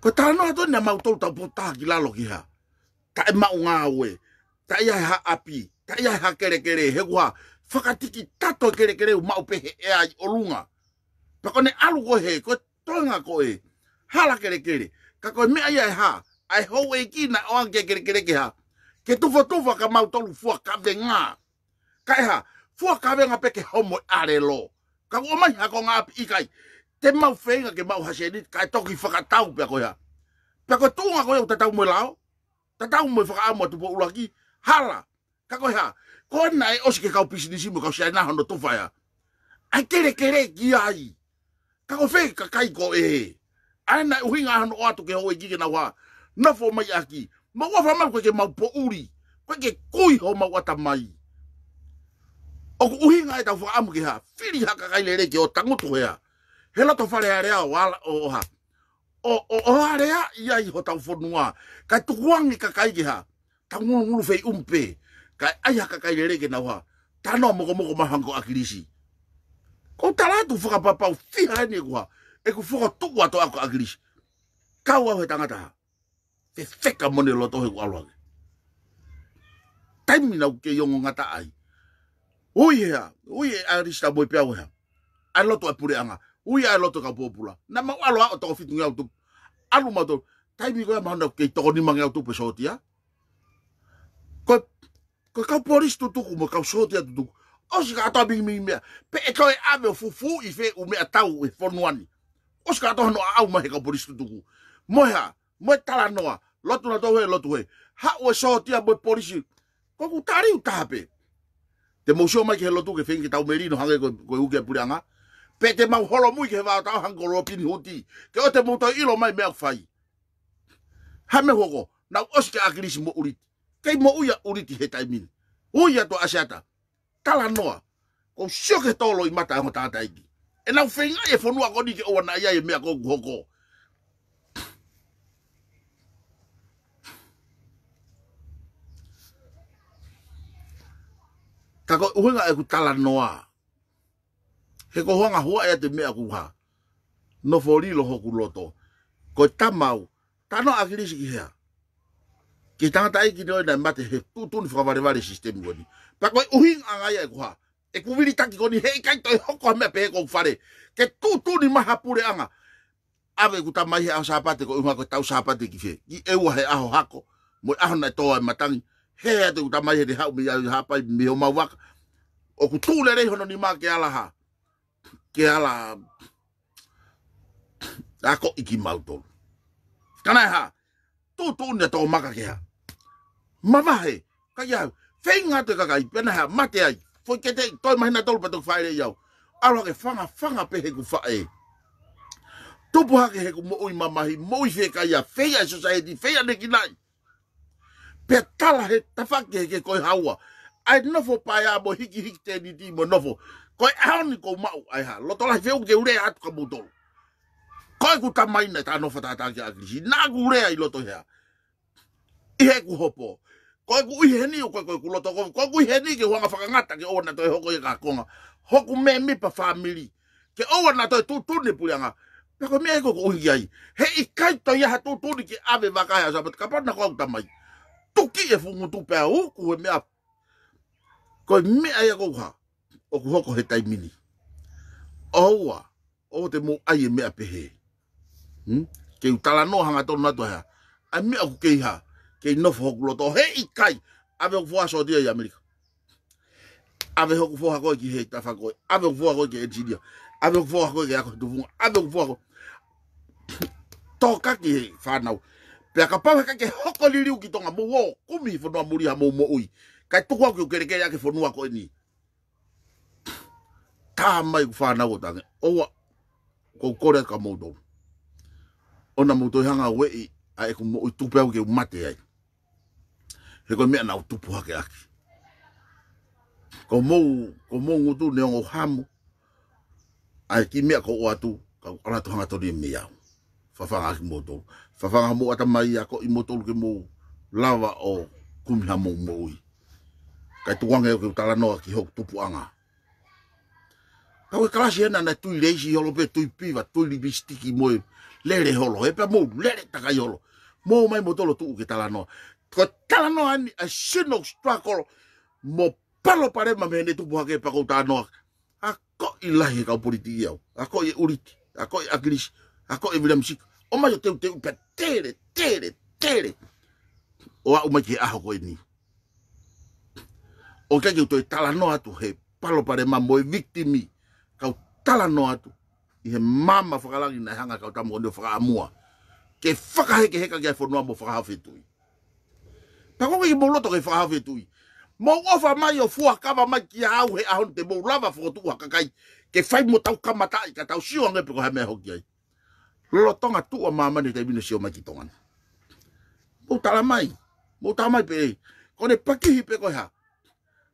[SPEAKER 1] ko tala noa tonia mau tolu tau po taha ki lalo ki ha ta e mau ngā we ta ia ha api ta ia ha kere kere he kua whakatiki tato kere kere u mau pehe e ai olunga pa kone alu ko he ko tonga ko e hala kere kere ka ko me ai ha ai ho we ki na o anke kere kere ke ha ke tu fo ka mau tolu fo ka venga ka e ha fo ka venga pe ke homo are lo ka o mai ha ko nga i kai te mau feinga ke mau hase ni ka e toki fa ka tau pe ko ya e pe ko tu nga ko u tatau mo lao tatau mo fa ka mo tu po u laki hala ka ko ha ko nai o si ke ka u pisi ni simo ka se na ho no tu fa ya ai kere kere ki ai ka ko fe ka kai ko e ana uhinga han o atu ke ho e na wa na fo mai aki ma wa fa ma ko ke ma po uri ko ke kui ho mau ata mai o ko uhinga e ta amu ke ha fili ha ka kai lere ke o tango to ya hela fare area wa o ha o o o area ia i ho tau fo nua ka tuangi ka kai ke ha tango ngulu fei umpe ka ai ha ka kai lere ke na wa tano mo ko mo mahango akirisi o tu fuka papa o fiha ni kwa e ku fuka tu ato ako agilish ka wa ngata? tangata fe feka mone to he kwa taimi na uke yongo ngata ai oye ya oye ta boy pia wa ai loto apure anga oye ai loto ka popula na ma alo a to fitu ngia alu ma to taimi ko ma na ke to ni mangau tu ya, ko ko ka polis tu tu ko ka sotia Oscar se ka atoa me. pe e toe ave o fufū i feʻu mea tau e fonu ani o se ka atoa noa au mai he kapolisi tutuku moeha moe talanoa lotu na tou lotu he haʻu e sotia moe polisi koku u tape te mousio mai ke he lotu ke fengi tau merino hange koe uke e puleaga pe te holo mui ke he vaotao hangoloa pini huti ke o te moutou ilo mai mea fai me hoko nau Na ke akilisi mo uriti kei mo uya uriti he taimini Uya to asiata kala noa ko sio ke tolo i mata ngota taiki e, e na fenga e fonu a godi ke ona ia e mea ko goko ka ko uhinga e ku tala noa he ko hanga hua e te mea ku ha no fori lo hoku loto ko tamau tano akirisi ki hea ki tangata aiki noe na mate he tutuni fukavarevare sistemi wani ni Pa koe uhin a ngai e kuha. E kuwiri taki koni hei kai toi hoko a mea pehe fare. Ke tu tu ni maha pure anga. Ave ku ta mai he aho sapate ko umako tau sapate ki fie. Ki ewa he aho hako. Moi aho nai toa e matangi. He ate ku ta mai he ni hau ya ha pa mi ho mau waka. O ku tu le reihono ni maa ke ala ha. Ke ala. Ako iki mau tolu. Kanai ha. Tu tu ni a toko maka ke ha. Mamahe. Kajau. Kajau feinga te kaka i pena ha mate ai foi ke te toi mahina tolu pa tuk whaere aro ke fanga whanga pe heku whae tupu ke heku mo ui mamahi mo ka he feia a feia society feia neki nai pe tala he ta he ke koi haua ai nofo pae a bo hiki hiki te di ti mo nofo koi aoni ko mau ai ha loto lai feo ke urea at ka mo tolu koi ku tamaina ta nofa ta ki a krisi nā ku urea i loto hea i heku hopo ko ku i heni ko ko ku lota ko ko ku i heni ke wanga faka ngata ke ona to hoko ka konga hoku me mi pa family ke ona to tu tu ni pulanga pe ko me ko ku i ai he i kai to ya tu tu ke ave vaka ya sabat ka pat na e e ko ta mai tu ki e fungu tu pe o ku me a ko me ai ko ha o ku hoko he tai mini owa o te mo ai e me a pe he hmm? ke utala no hanga to na to ha ai me ku ha ke no fo glo to he i kai ave fo aso dia i america ave ho fo ha ko ki he ta fa ko ave fo ha ko ki engineer ave fo ha ko ki ako du ave fo ha ko toka ki fa nau pe ka pa ka ke ho ko li li u ki tonga mo wo ku mi fo no muri ha mo mo ui ka tu ko ku ke ke ya ke fo nu ko ni ta mai fa nau ta ne o wa ko ko ka mo do ona mo to hanga we i ai e ko mo tu pe ke mate ai Se koe mea nao tupu hake aki. Ko mou, ko mou ngutu ne ongo hamu. Ai ki mea ko oatu, ka ana tohanga tori e mea. Fafanga aki motou. Fafanga mou ata mai a ko i motou luke mou lava o kumiha mou moui. Kai tuwange o ke utala noa ki hok tupu anga. Kau e kalasi ena na tui leisi yolo pe tui piva, tui libi stiki moe lere holo. Epe mou lere takai holo. Mou mai motolo tuu ke tala noa ko tala no ani a shino struggle mo palo pare ma mene tu buhake pa kouta no a ko ilahi e ka politi iau a ko e uriti a ko e agrish a ko e vila msik o ma yo teu teu pe tere tere tere o a umaki e aho koe ni o kakeu to e tala no atu he palo pare ma mo e victimi kau tala no atu i he mama whakalangi na hanga kau tamo kondio whakaamua ke whakaheke heka ki a whanua mo whakahawhetui Ta kongi i moloto ke whahawe tui. Mo ofa mai o fua kama mai ki au he ahon te mo lava fokotu ua kakai. Ke fai mo tau kamata i ka tau siwa ngepe ko hame hoki ai. Lolo tonga tu tua mamani te mino siwa mai ki tongan. Mo tala mai. Mo tala mai pe e. Kone pakihi pe ko ha.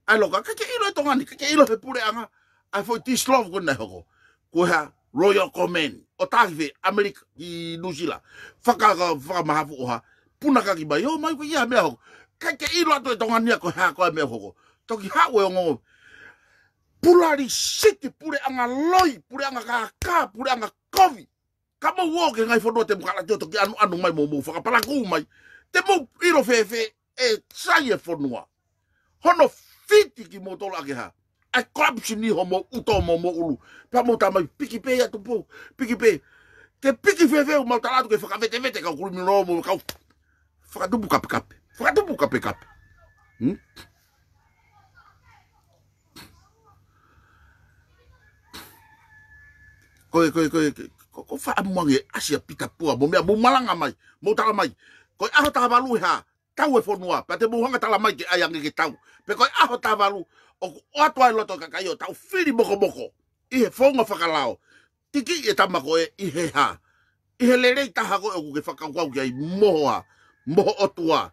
[SPEAKER 1] Ai loka, kake ilo e tongani, kake ilo he pure anga. Ai foi tis love kone hoko. Ko ha Royal Command. O fe. Amerika, i New Zealand. Whakaka, whakamahafu o ha puna kaki bai o oh, mai ko ia me ho ka ke i lato e to ngania ko ha ko me ho to ki ha we ngo pula ri sit pure anga loi pure anga ka ka pure anga kovi ka mo wo ke ngai fodo te mo kala to ki anu anu mai mo mo fo ka pala ku mai te mo i ro fe fe e sai e fo noa hono fiti ki mo to la ke ha a corruption ni ho mo uto mo mo ulu pa mo ta mai piki pe ya to po piki pe te piki fe fe mo ta la ke fa ka vete vete ka ku mi no mo ka Faka tu buka PKP. Faka tu buka PKP. Hmm? koi koi koi. ko fa amange asia ya pita pua bo mea bo malanga mai mo tala mai Koi aho ta balu ha tau e fonua pa te bo hanga tala mai ke ayange ke tau pe koi aho ta balu o o atu ai loto ka tau fili moko moko, i fonga fakalao tiki e tamako e i ha i he lere i taha ko e ke fakau kau ki ai mohoa mo o tua.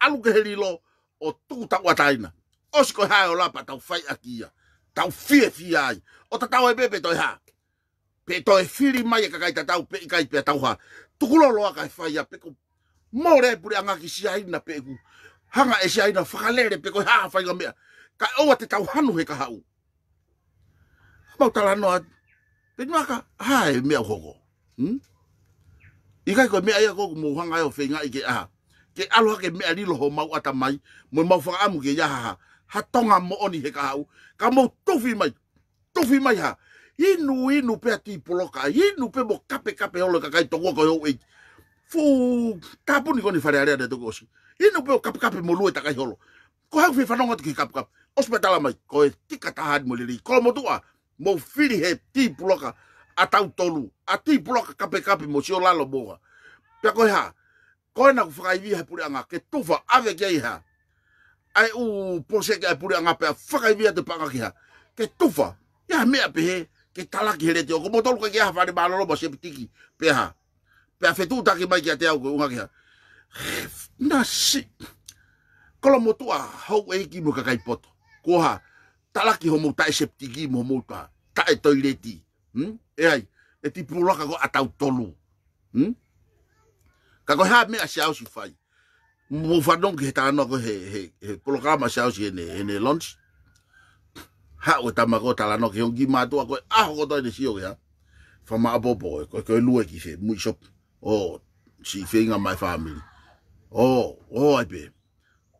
[SPEAKER 1] Alu ke lo o tu tau ataina. Osko ha o lapa tau fai akia. Tau fie fi ai. O ta tau e bebe toi ha. Pe toi fili mai e kakaita tau pe kai pe tau ha. Tukulo loa kai fai a peko. Mōre pure angaki si aina peku. Hanga e si aina whakalere pe ko ha fai me Ka oa te tau hanu he ka hau. Mau tala noa. Pe nuaka hae mea hoko. hm Ikai koe mea ia koko mōhanga e o whingai ke aha. ke aloha ke mea mau ata mai mo mau whaka amu ke yahaha, ha ha tonga mo oni he ka ka mau tofi mai tofi mai ha inu inu pe ati poloka inu pe mo kape kape holo ka kai tongo ko yo e fu tapuni koni whare area de toko osi inu pe kape kape mo lue takai holo ko hau fi whanonga tiki kape kape ospitala mai ko e tika tahad mo liri, ko mo tua mo fili he ti poloka atau tolu ati poloka kape kape mo sio lalo boha pe ko ha ko ku fai vi hai anga ke tufa ave ke iha. ai u pose ke pure anga pe fakai vi te panga ke iha. ke tufa ya me pe ke tala ke hele teo. ko mo tolu ke ha fa de balo bo se pitiki pe ha pe fe tu ta ke mai ke te au unga ke iha. na si kolo mo a hau e ki mo ka kai poto ko ha tala ki ho mo ta se tiki mo mo ta ta e toileti hmm? e ai e ti pulaka ko atau tolu hmm? 嗰個嚇咩消息發？冇發動佢哋嗰個係係係嗰個咁嘅消息呢？呢兩次嚇我哋咪講台灣嗰個用機買到啊，我嗰度都少嘅，反而阿伯伯佢佢攞嚟講，冇少哦，始終我係 family，哦哦，係俾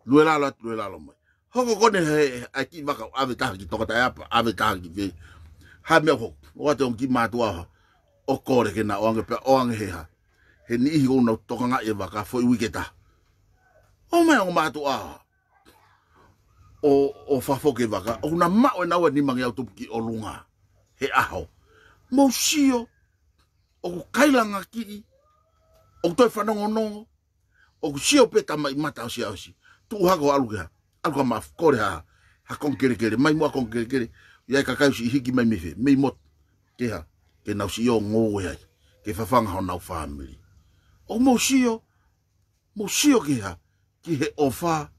[SPEAKER 1] 攞嚟攞嚟攞嚟，我嗰個呢係係啲乜嘢？阿偉家嘅，阿偉家嘅，嚇咩服？我哋用機買到啊，我講嘅係嗱，我講嘅係嚇。he ni ihi ona toka nga eva ka foi wiketa. O mai o mātu a. O, o ke vaka. O na mao e nawa ni mangi au tupuki o lunga. He aho. Mo shio. O ku kailanga ki. O ku toi whanongo nongo. O ku pe peta mai mata o si au si. Tu hako aluke ha. Aluke ha maaf. Kore ha. Ha kongkere kere. Mai mua kongkere kere. Iai kakai hi ki mai mife. Mei mot. Ke ha. Ke nau si yo ngowe hai. Ke fafanga hao nau family. o mosio mosio ki ha ki he ofa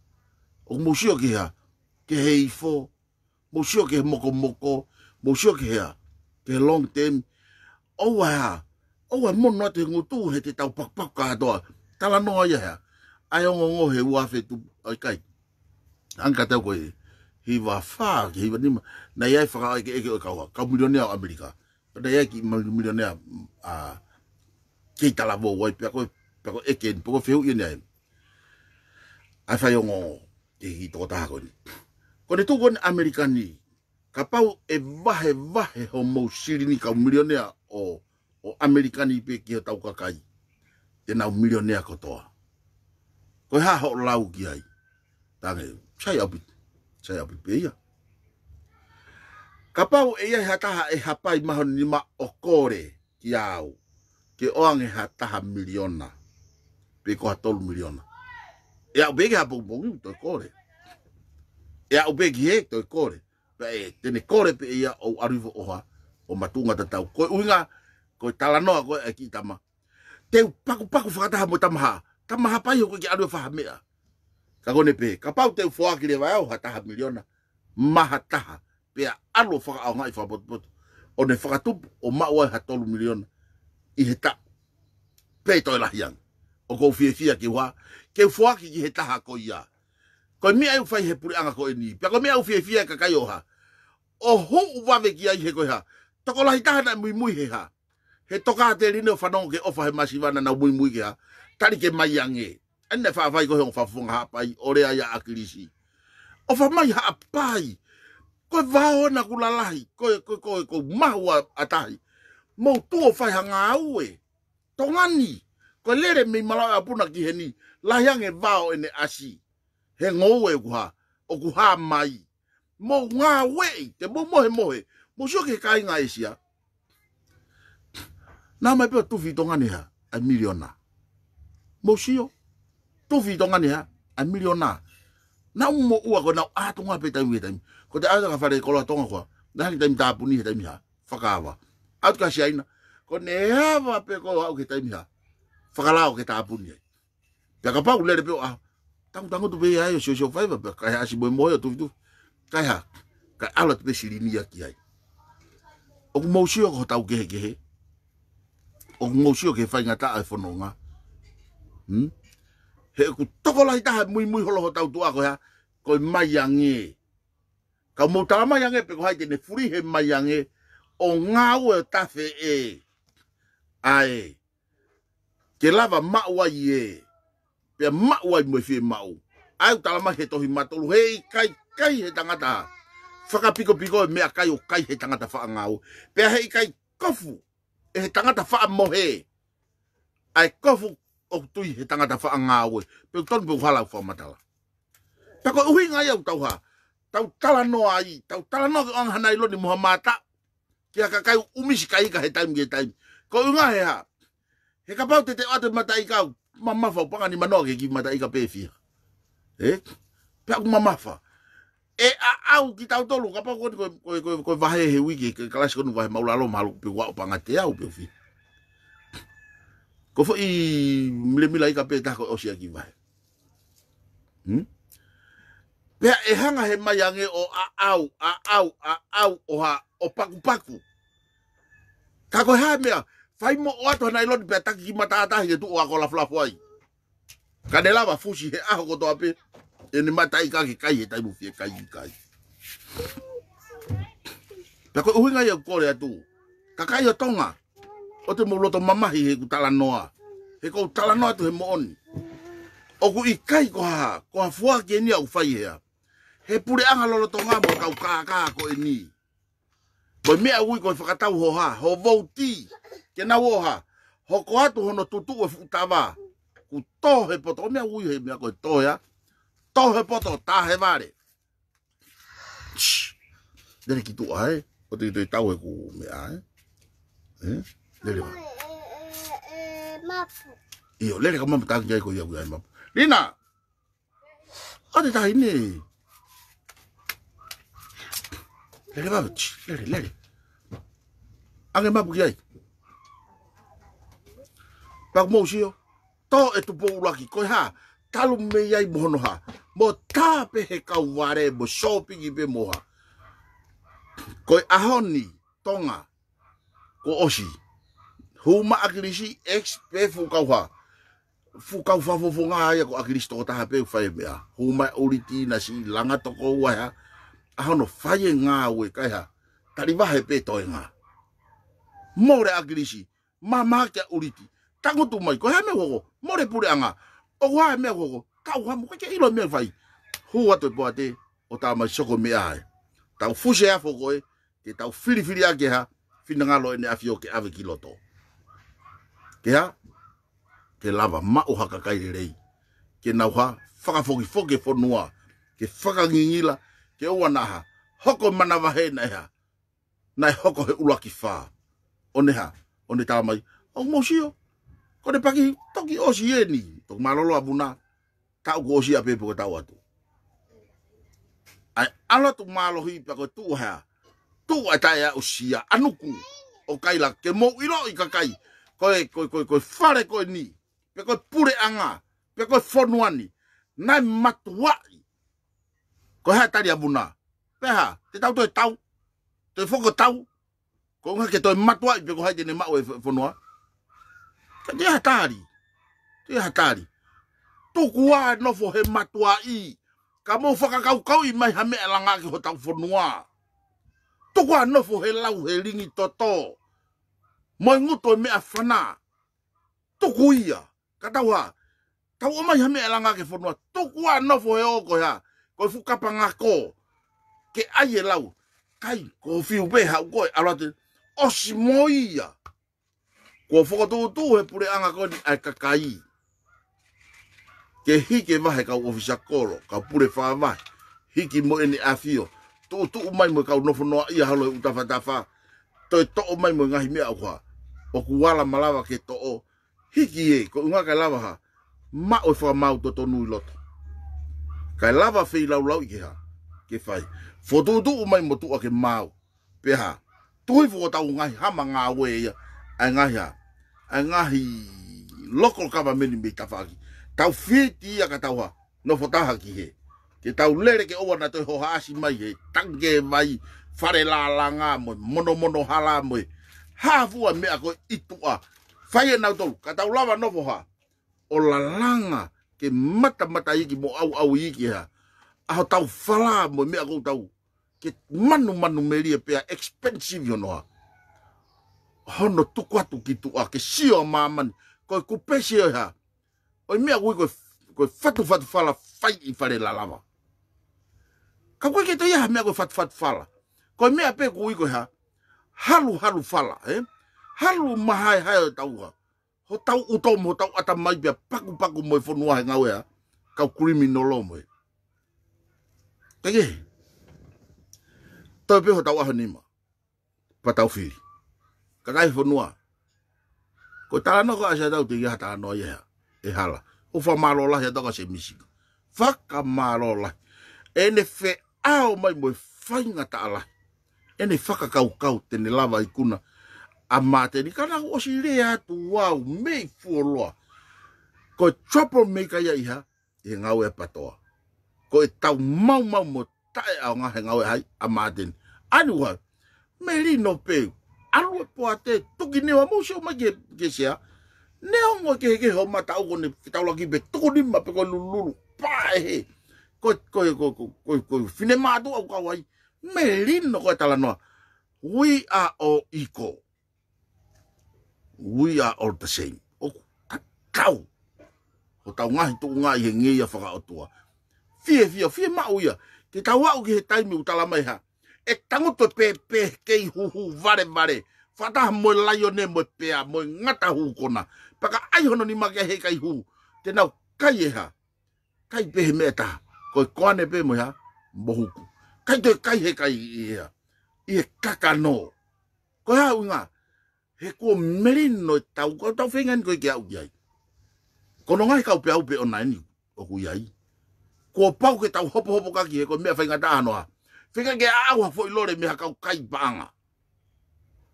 [SPEAKER 1] o mosio ki ha ke he ifo mosio ke moko moko mosio ki ha ke long term o wa ha o wa mon no te ngutu he te tau pak pak ka do tala no ya ha ai ngo ngo he wa fe tu ai kai an ka tau ko hi wa fa ki wa ni na ya fa ka ke ke ka ka millionaire amerika pa ya ki millionaire a à, ki tala mo wai pe ko pe ko eken po ko feu in ne ai fa yongo eh, ki hi to ta ko ni ko ne tu gon american ni ka pau e vahe vahe ho mo siri ni ka milionea o o american i pe ki tau ka kai te na milionea ko toa ko ha họ lau ki ai tange sai api sai api pe ia ka pau e ia ha ta e hapai mahon ni ma o kore ke oange ha miliona. Pe ko ha tolu miliona. ya e a ubegi ha bongbongi to kore. ya e a ubegi he to kore. Pe e tene kore pe ya o arivo oha o matunga tau ko uinga, ko talano ko e ki tama. Te paku paku whakataha mo tamaha. Tamaha pai ko ki arivo faha mea. Ka kone pe, ka pau te ufoaki le vayau ha miliona. ma taha. Pe a alo whaka au ngai bot O ne tu o ma wa ha tolu miliona i he ta peto e lahi ang. O kou fie fia ki wā, ke fua ki ki he taha ko ia. Koi mea u fai he puri anga ko e ni, pia koi mea u fie fia ka kai oha. O hu u wame ki ai he koi ha, toko lahi taha na mui mui he ha. He toka te rine o whanongo ke ofa he masi wana na mui mui ke ha, tari ke mai ang e. Ene wha fai koi hong wha funga hapai, ore aia akirisi. O wha mai hapai, koi vahona kulalahi, koi koi koi koi mahua atahi mau tuo fai hanga aue. Tongani, ko lere mei marae apuna ki heni, la lahiang e vao ene asi. He ngowe kwa o kuha mai. Mo ngā wei, te mo mo he mo sio ke kai ngā isia. Nā mai pia tufi tongani ha, a miliona. Mo sio, tufi tongani ha, a miliona. Nā umo ua ko, nā atunga pe ta we e taimu. Ko te a fa atunga whare e kola tonga kua, nā hangi taimu tāpuni he mi ha, whakaawa. atu kasi aina ko ne hava pe ko au ke taimi ha whakalao ke tāpuni ai pia ka pau lere peo a ah, tangu tangu tu pei ai o sio sio whaiva pia kai hasi moe moe o tufi tufi kai ha kai ala te sirini aki ai o ku mausio ko tau kehe kehe o ku mausio ke whaingata ai whanonga hmm? he ku toko lai taha mui mui holo ho tau tua ko ha ko mai ange ka mo tama yange pe ko hai te ne furi he mai ange o ngā ua tawhi e. Ae, ke lava maua i e. Pea maua i mui whi mau. Ae u tala he tohi matolu. Hei, kai, kai he tangata. Whaka piko piko e mea kai o kai he tangata wha ngā ua. Pea hei kai kofu e he tangata wha mohe. Ae kofu o tui he tangata wha ngā ua. Pea u tonu pe u halau wha matala. Pea ko uhi ngai au tauha. Tau tala noa i. Tau tala noa ki o ngana i loni muha ki a kakai kai ka ika he taimu ke taimu. Ko unga he ha. He ka pau te te ate mata ika au. Ma mafa o pangani manoa ke ki mata ika pefia. He? Pe aku ma mafa. E a au ki tau tolu. Ka ko koni koe vahe he wiki. Ke kalashi koni vahe maulalo mahalo pe wao panga te au pe ufia. Ko fo i mle mila ika pe tako osia ki vahe. Hmm? Pea e hanga he mai ange o a au, a au, a au o ha, o paku paku. Ka koe hae mea, fai mo o ato hana i lodi pea taki ki mata atahi e tu o akola flafo ai. Ka ne lava fushi he aho koto ape, e ne mata i kake kai he taimu fie kai i kai. Pea koe uhinga i kore atu, ka kai o tonga, o te mo loto mamahi he ku talanoa, he ko talanoa tu he mo oni. O ku i kai ko ha, ko ha fuaki e ni au fai he ape. he pure anga lolo tonga mo kau kaka ko ini bo me au ko fakatau ho ha ho voti ke na wo ha ho ko atu hono tutu o futava ku to he poto me au he me ko to ya to he poto ta he vare dere ki tu ai o te te tau e ku me eh? Eh? ai eh dere ma mapu io lele kama mtaki ko ya ku ya mapu lina o te tai nei lere ba beti lere lere ange maburi sih? pakumousi o to bau lagi koi ha Kalau mei ai ha. Mau tapi he kau ware mau shopping ibe moha Koi ahoni tonga ko osi huma agresi ex pe fukauha fukau fufunga ya ko agresi tokotaha pe ufai mea huma uriti na si langa toko ua ya. a faye nga we kai ha tari ba he pe toy nga more agrishi ma ma ke uriti tango tu mai ko ha me wo more pure anga o wa me wo ko ka wa mo ke ilo me vai hu wa e to boate o ta mai soko me ai ta fu she a fo e, ke tau fili fili a ke fina nga lo ne afio ke ave kiloto ke ha ke lava ma o haka rei ke na wa faka foki foke fo noa ke faka ngingila ke ua naha, hoko mana wahe nei ha, nai hoko he ula ki whā. O ne ha, o ne tā mai, o mō sio, ko ne paki toki o si e ni, toki malolo abu nā, tau ko o si a pepo ke tau atu. Ai ala tu malo hi pa ko tu ha, tu a tai a usia, anuku, o kaila, ke mō ilo i kakai, ko e, ko e, ko e, ko e, fare ko e ni, pe ko e pure anga, pe ko e fonuani, nai matuai, có tay ko ha tari abuna pe ha te tau toi tau te foko tau ko nga ke tôi matua i pe ko hai tene mau e whanua ka te hatari te hatari tuku wā nofo he matua i ka mō whakakaukau i mai hame e langa ki ho tau whanua tuku wā nofo he lau he ringi toto moi nguto me a whana tuku ia ka tau ha tau o mai hame e langa ki whanua tuku wā nofo he oko hea ko fu kapanga ko ke aye lau kai ko fi ube ha ko arate osmoia ko fu ko tu he pure anga ko ni ai kakai ke hike mahe ka ofisa koro ka pure fa mai hiki mo ni afio tu tu mai mo ka no fu no ia halo e uta fa ta fa to to mai mo ngahi me akwa o ku wala malawa ke to o hiki e ko unga ka lava ha ma o fa mau to to nu loto kai lava fei lau lau ikeha, ke fai. Fotutu umai motu ake mau, peha, tuhi fukotau ngahi hama ngā weia, ai ngahi ha, ai ngahi local government mei tawhaki. Tau fiti ia ka tauha, no fotaha ki he. Ke tau lere ke owa na toi hoha asi mai he, tange mai, fare la la ngā moe, mono mono hala moe. Haafua mea koe itua, faye nautou, ka tau lava nofo ha, o la langa, ke mata mata ki mo au au iki ha aho tau fala mo me ako tau ke manu manu meria pea expensive yo noa hono tuku atu ki tu a ke sio maman ko ku pesi ha oi me ako ko fatu fatu fala fai i fare la lava ka ku ke to ya me ako fatu fatu fala ko me ape ku iko ha halu halu fala eh halu mahai hai tau ha ho tau uto mo tau ata mai pia paku paku mo fo nuai nga wea ka criminal lo mo tege tau pe ho tau ahani ma pa tau fi ka kai fo ko tala no ka sa tau te ya ta no ya e hala o fa malo la ya toka se misi fa ka malo la ene fe ao mai mo fainga ta ala ene fa ka kau kau te ne lava i kuna a mate ni kana o si le atu wau mei fuoloa. Ko chopo mei kaya iha, e ngau e patoa. Ko e tau mau mau mo tae au ngahe ngau e hai a mate ni. Anu hau, me li no peu, alu e po ate, tuki newa mo seo ma ge, ge sea, ne hau mo e ke hege hau mata au kone, ki tau laki be tuku ni ma pe koe lululu, pae he. Ko e, ko e, ko e, ko e, ko e, fine mātu au kawai, me li no koe tala noa, we are all equal we are all the same. O kakau. O tau ngahi tuku ngā ihe ngei a whaka otua. Fie, fie, fie mau ia. Ke tau au ki he taimi u talamai ha. E tangoto pe pe kei huhu vare vare. Whataha moe laio ne moe pea moe ngata huu kona. Paka ai hono ni makia he kai huu. Tenau kai e ha. Kai pehe mea taha. Koe koane pe moe ha. Mohuku. Kai te kai he kai ia. E e kaka no. Koe hau ngaa he ko merin no tau ko tau fingan ko ki au yai ko no ngai kau pe au pe online o ku yai ko pau ke tau hopo hopo ka ki he ko me fainga ta anoa fika ke au ha foi lore me ha kau kai banga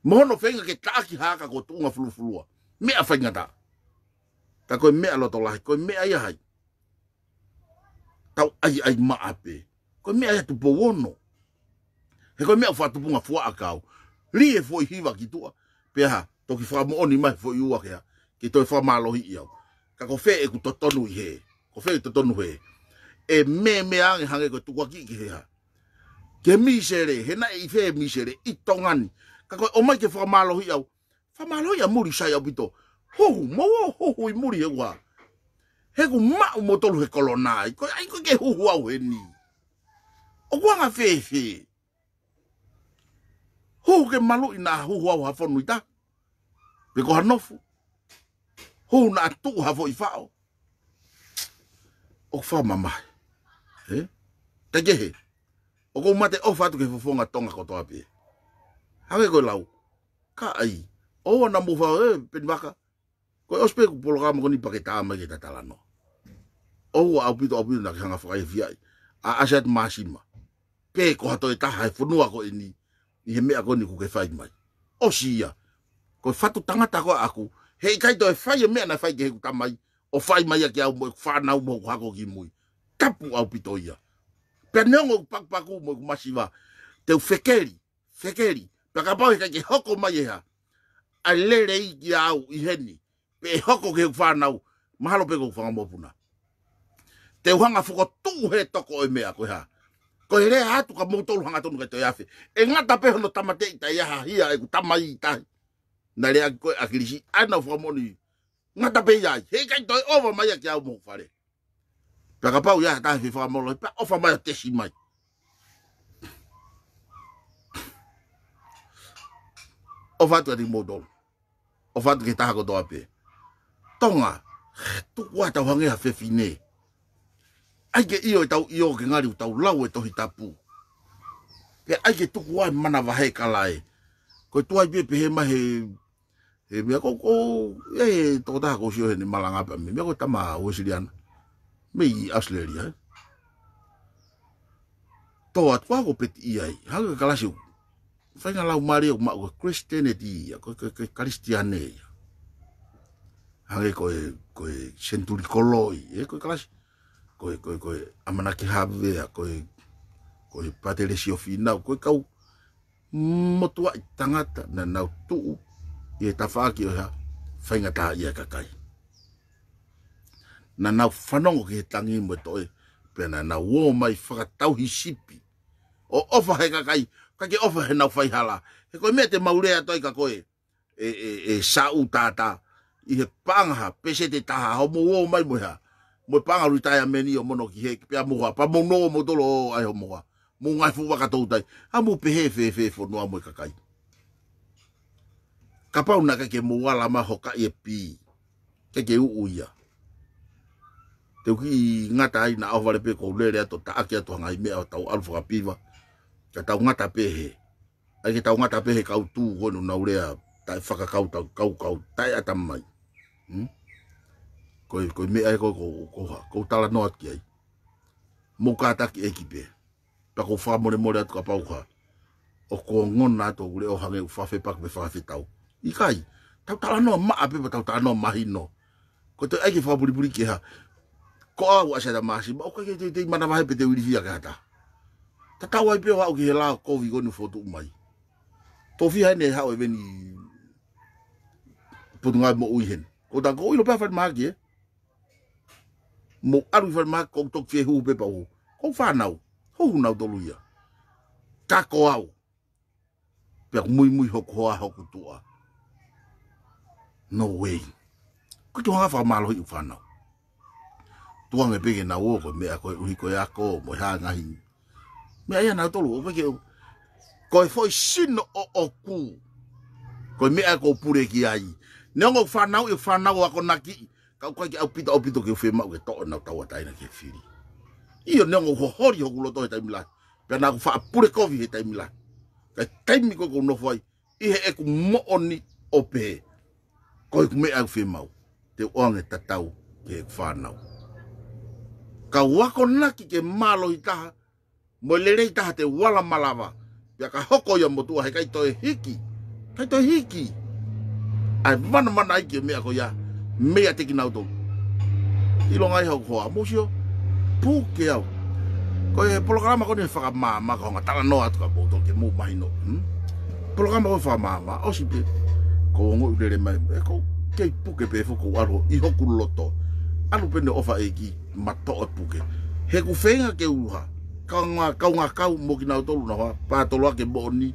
[SPEAKER 1] mono fainga ke ta ki ha ka ko tunga flu flu me a fainga ta ta ko me alo to la ko me ai hai tau ai ai ma ape ko me ai tu bo wono he ko me fa tu punga fu akau li e foi hiva ki tua peha toki fa mo oni mai fo yu wa kea ki to fa malo hi yo ka ko fe e ku to tonu he ko fe to tonu he e me me an ha ko tu wa ki ki ha ke mi sere he na i fe mi sere i tongan ka ko o mai ke fa malo hi yo fa malo ya muri sha ya bito ho mo wo ho ho i muri e wa he ku ma mo to lu he kolona ko ai ko ke hu hu au he ni o wa nga fe fe hou ke malu i nā huhu au hafonu i ta. Pe koha nofu. Hou nā tuku hafo i whao. O kwha mamai. He? Te kehe. O kou mate o whatu ke fufonga tonga koto api. Hawe koe lau. Ka ai. O wana mu whao e pen waka. Koe ospe ku polo kama koni pake tā mai ke tatalano. O wa au pito au pito nā ke hanga whakai fiai. A asiat maasima. Pe koha toi taha e funua koe nii i he mea koni ku ke whai mai. O si ia, ko i whatu tangata koe aku, hei kaito e whai e mea na whai ke heku tamai, o whai mai ake au mo e whanau mo ku hako ki mui. Tapu au pito ia. Pea neongo ku pakupaku mo ku masiwa, teu whekeri, whekeri, pea ka pau e kai ke hoko mai eha, a lere i ki au i heni, pe e hoko ke heku whanau, mahalo pe ku whangamopuna. Teu hanga fuko tu he toko e mea koe haa ko he rea hatu ka mōtolu hanga tonu kai tō yawhi. E ngata peho no tamate i tai aha hia e ku tamai i tai. Nā rea ki koe akirishi, ana ufa moni. Ngata pei ai, hei kai tō e ova mai a ki au mō whare. Pea ka pau iaha tahi whiwha mōlo, pea ofa mai a tesi mai. O fatu ati mōtolu. O fatu ki taha kotoa pē. Tonga, tuku wata wangea whewhi nei. ai iyo io tau iyo ke ngari tau lau e tohi tapu ke ai ke tuku ai mana wahe kalai e. ko tuai pe pehe ma he he me ko ko e, e to ta ko sio ni malanga pa me me ko tama o me i asleria Toa at ko peti iai. Hago ha ka kala siu fai nga lau mari o ma e ko christianity ko ko kristiane ha ko ko centuri koloi e ko kala siu koe koe koe amana ki hawe a koe koe patele si ofi nau koe kau motua i tangata na nau tuu i e tawhaki oha whaingata i a e kakai na nau whanongo ki he tangi mo e toi pia na nau o mai whakatau hi sipi o ofa he kakai ka ke ofa he nau whaihala he koe mea te maurea toi ka koe e, e, e sa'u i he pāngaha pese te taha hao mo o mai mo he haa mo panga rutai a meni o mono ki he pe a moa pa mono mo tolo ai o moa mo ngai e fu waka tautai a mo pe he fe fe fo no mo e kakai ka pau na ka ke mo wala ma hoka e pi ke ke u ia te ki ngata ai na ovale pe ko le to ta akia to ngai me o tau alfa piva ka tau ngata pe he ai ke tau ngata pe he kau tu ko no na urea tai whakakau tau kau kau tai atamai hmm? koe koe me ai koe kou kou ha kou tala noa ki ai mo kata ki eki pe pa kou wha more more atu ka pau ha o ko ngon na to ule o hange u whawhe pak me whawhe tau i kai tau tala noa maa pepa tau tala noa mahi no ko te aiki wha buri buri ki ha ko a wa sada masi ma o ka ke te te mana mahe pe te uri fia ka hata ta tau ai pe o hau ki he la kovi gonu mai umai tofi hai ne hau e veni putunga mo uihen ko tango ilo pa fat magi eh mo aru fa ma ko tok fe hu be pa o ko fa nau ho nau to luia ka ko au pe mui mui ho ko a ho ku tua no way ko to ha fa ma lo i fa nau tua nge pe na o ko me a ko ri ko ya ko mo ha nga hi me ya na to lu pe ke ko foi sin o o ku ko me a ko pure ki ai Nengo whanau i whanau ako naki i. kau kai au pito au pito ke fe mau ke to na tau tai na ke fili io nengo ko hori ho gulo toi tai mila pe na ko fa pure ko vi tai mila kai tai mi ko no foi i he e ku mo oni o pe ko ku me au fe mau te oang e tatau ke fa na ka wako na ki ke malo i ta mo le le ta te wala malava pe ka hoko yo mo tu he kai toi hiki kai toi hiki ai mana mana ai ke me ko ya mea te kinau tō. I longa i hau hoa mōsio, pū ke au. Ko e polokarama kone whaka māma ka honga tala noa atu ka bōtō ke mō mahi no. Hmm? Polokarama kone whaka māma, o si pe, ko ngo i lere mai, e ko kei pū ke pēfu e ko aro i hoku loto. Anu pende ofa e ki mato e pū ke. He ku whenga ke uha, kaunga kaunga kau mo mō kinau tōlu na hoa, pātoloa ke mōni,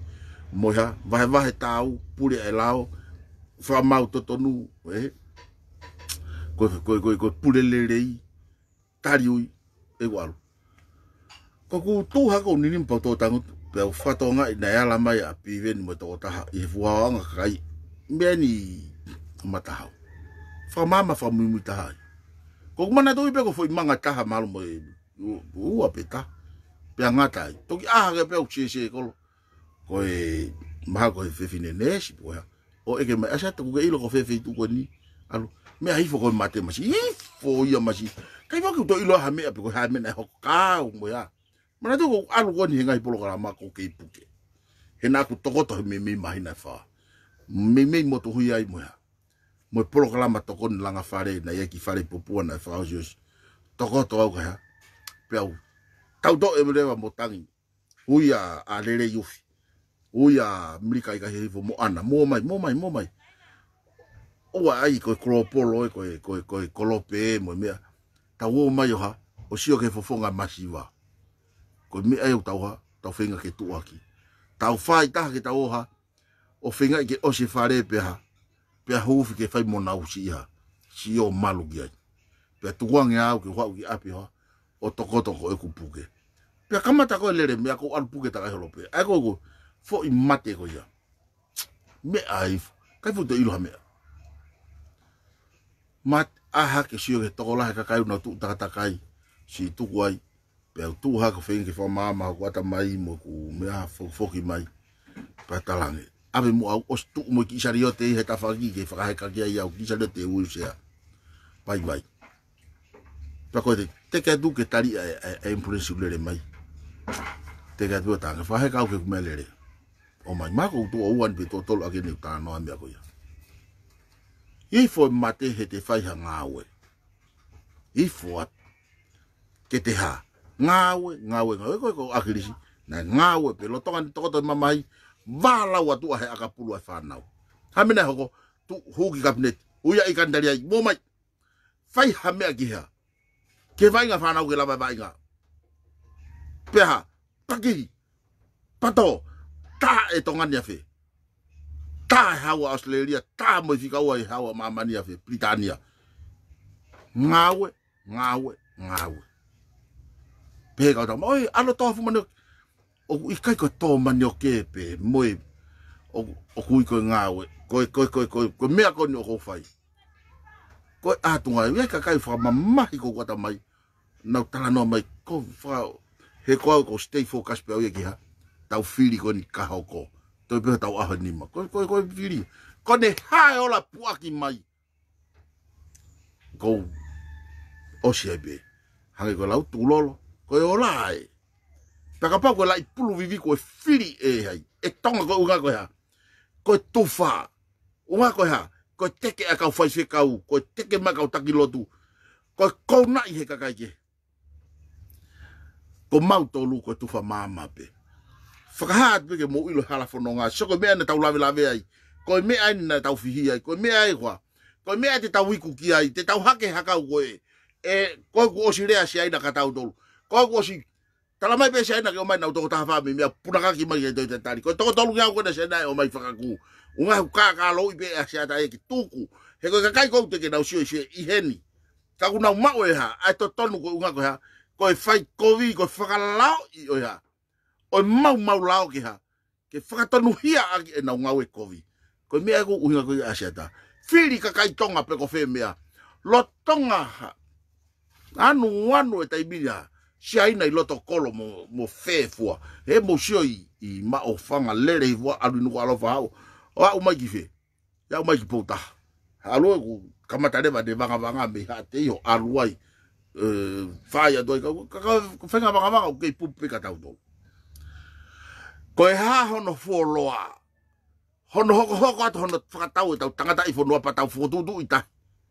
[SPEAKER 1] moha, vahe vahe tāu, pūre e lao, whamau totonu, eh? 고고고고뿌렐레레이 e walu. koku tu ha ko ninim pa to tang pe fa to nga na ya lama ya piven mo to ta i fua nga kai meni mata ha fa mama fa mu mu ta mana to pe ko foi manga taha malu mo u a pe ta pe nga ta to ki a ke pe u chi chi ko e ma ko fe fine ne si o e ke ma asa to ilo ko tu ko me ai fo ko mate masi i fo ia masi kai wa to ilo ha me ape ko ha me na ho ka mo ya mana to ko alu ko ni ngai polo kala ma ko ke puke he na ku to ko to me me mai na fa me me mo to hui ai mo ya mo polo kala ma to ko ni langa fare na ya ki fare popua na fa os to ko to ko ya pe au tau to e me wa mo tangi hui a a lele yufi hui a mri kai ka he fo mo ana mo mai mo mai mo mai o ai ko ko kuropolo e ko e ko ko e kolope mo mea. Ta wo ma yo ha, o si o ke fofonga masi wa. Ko mea e o wa ta tau whenga ke tua ki. Tau whai taha ke tau ha, o whenga ke o se whare pe ha, pe ha hufi ke whai mona usi iha, si o malu ki ai. Pe ha tuwange au ke huau ki api ha, o toko toko e ku puke. Pe ha kamata ko e lere mea ko alu puke taka helope. Ai ko ko, fo i mate ko ia. me ai, ka kai fute iluha mea. mat aha ke sio ke tokola ka kai na tu ta ta kai si tu wai pe tu ha ko fen ke fa mama ko ata mai mo ku me ha fo fo ki mai pa talange ave mo au os tu mo ki sari te he ta fa ki ke fa ka ki ya ki sari te u sia pai bai pa ko te te ka du ke tari e impossible le mai te ka du ta ka fa he ka ke ku me le o mai ma ko tu o wan pe to tol ake ni ta no amia ko ya i fo e mate he te faiha ngāwe. I fo at ke te ha. Ngāwe, ngāwe, ngāwe, koe koe akirisi. Nā ngāwe, pe lo tōkani tōkoto mamai, vālau atu ahe aka pulu ai whānau. Ha mina hoko, tu hūki kabinet, uia i kandari ai, mō mai, fai ha mea ki hea. Ke vainga whānau ke lawa vainga. Pe ha, pakihi, pato, tā e tōngani a whee ta hawa Australia ta mo fi ka wai hawa mamani ya fe Britania ngawe ngawe ngawe pe ka tama oi ano to fu mani o i kai ko to mani e o ke pe mo o kui ko ngawe ko ko ko ko ko me ko no ho fai ko a tu ngai ka kai fa ma i ko kata mai nau tala no mai ko fa he ko ko stay focus pe o ye ki ha tau fili ko ni ka ho ko Toi pia tau aha nima. Koi koi koi piri. Ko ne hae ola puaki mai. Kou. Osi ebe. Hange koe lau tu lolo. Koe ola ae. Taka pau koe lai pulu vivi koe fili e hai. E tonga koe unga koe ha. Koe tufa. Unga koe ha. Koe teke a kau faise kau. Koe teke ma kau taki lotu. Koe kou nai he kakaike. Koe mau tolu koe tufa maa mape. Koe whakahaat peke mo ilo halafono ngā, so koi mea na tau lawe lawe ai, koi mea ai na tau fihi ai, koi mea ai hoa, koi mea te tau iku ki ai, te tau hake hakau koe, e koi ku osi rea si aina katau tolu, koi ku osi, tala mai pe si aina ke omai nau toko taha whaami mea punaka ki mai e doi te tari, koi toko tolu ngau koe na si aina e omai whakaku, unga hu kā kā loi pe a si aina e tuku, he koi kakai kou teke nau sio i si i heni, kakunau mao e ha, ai to tonu koi unga koe ha, koi whai kovi, koi whakalao i oi e ha, o mau mau lao ki ha ke whakatanu hia aki e nau ngau e kovi ko mea ko uhinga ko i asiata whiri ka kai tonga pe ko whē mea lo tonga ha anu wano e taimini ha si aina i loto kolo mo, mo whē fua he mo sio i, i ma o whanga lere i fua alu nuku alofa hao o a umai ki whē ya e, umai ki pouta alu e ku kamata rewa de vanga vanga me ha te iho aluai uh, e, whaia doi ka, ka, ka whenga vanga vanga ukei pupi ka tau tolu ko e ha hono fuoloa hono hoko hoko ato hono whakatau e tau tangata i fonua pa tau fuotutu i ta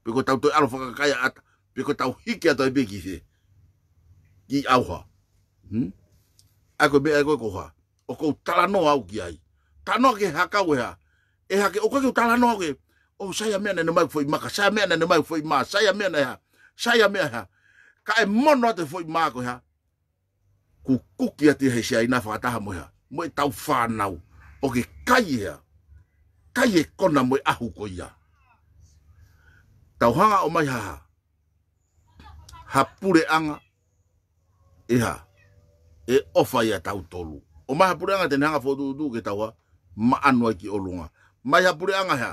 [SPEAKER 1] piko tau toi alo whakakaya ata piko tau hiki ato e biki se i auha hmm? ako me ako e koha o kou talano au ki ai tano ke hakau e ha e hake o kou talano au ke o saia mea nene mai fwoi maka saia mea nene mai fwoi maa saia mea nene ha saia mea ha ka e mono ato e fwoi maa ko ha ku kuki ati hei se aina whakataha mo ha mới tàu mo tau whanau o ke kaia. Kai e kona mo ahu ko ia. Tau hanga o mai haha. Hapure anga. Iha. E ofa ia tau tolu. O mai hapure anga tene hanga fotu ke tau ha. Ma anua ki olunga. Mai hapure anga ha.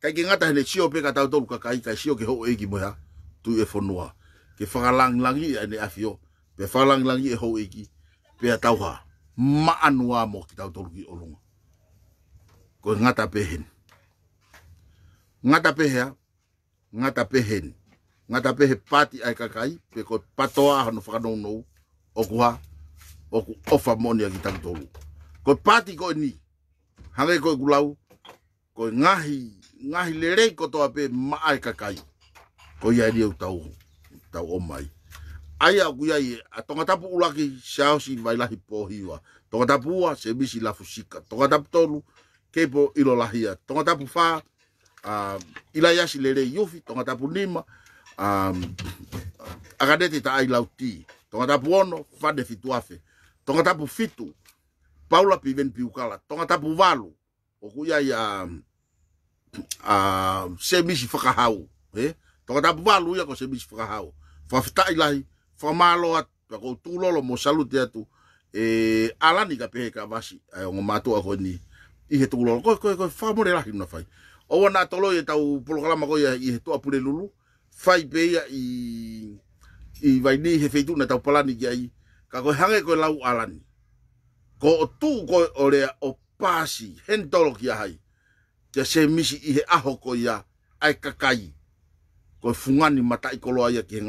[SPEAKER 1] Kai ki ngata hene sio peka tau tolu kakai. Kai sio ke ho eki mo ha. Tu e fonua. Ke whakalang langi ane e afio. Pe whakalang lang e ho eki. Pe a tàu ha. maanua mo ki tau tolu ki olunga. Ko ngata pehen. Ngata pehea, ngata pehen. Ngata pehe pati ai kakai, pe ko patoa hano whakanou nou, oku ha, oku ofa monia ki tau tolu. Ko pati ko ni, hangai ko gulau, ko ngahi, ngahi lerei ko toa pe maa kakai. Ko ia ni au tau, tau omai. aya aku ya, ye tonga tapu ulaki sao si vai lahi hiwa tonga tapu wa se la fusika tonga tapu tolu kepo ilo lahia tonga tapu fa ila ya si lele yufi tonga tapu lima akadeti ta ai lauti tonga tapu ono fitu afe tonga tapu fitu paula piven piukala tonga tapu valu, oku ya ya a uh, se eh? tonga tapu valu ya ko se misi whakahau whaftai ilahi at pa tulo lo mo salut ya tu, e alani ka pehe ka basi ai o mātua ko ni i he ko koe koe koe whamore rahi na fai o wana tolo e tau polokalama ya i he tu lulu fai pe ya i i vai ni he feitu na tau palani ki ai ka ko hange ko lau alani ko tu ko koe o rea o hen tolo ki hai se misi i he aho ko ya ai kakai ko fungani mata i koloa ia ki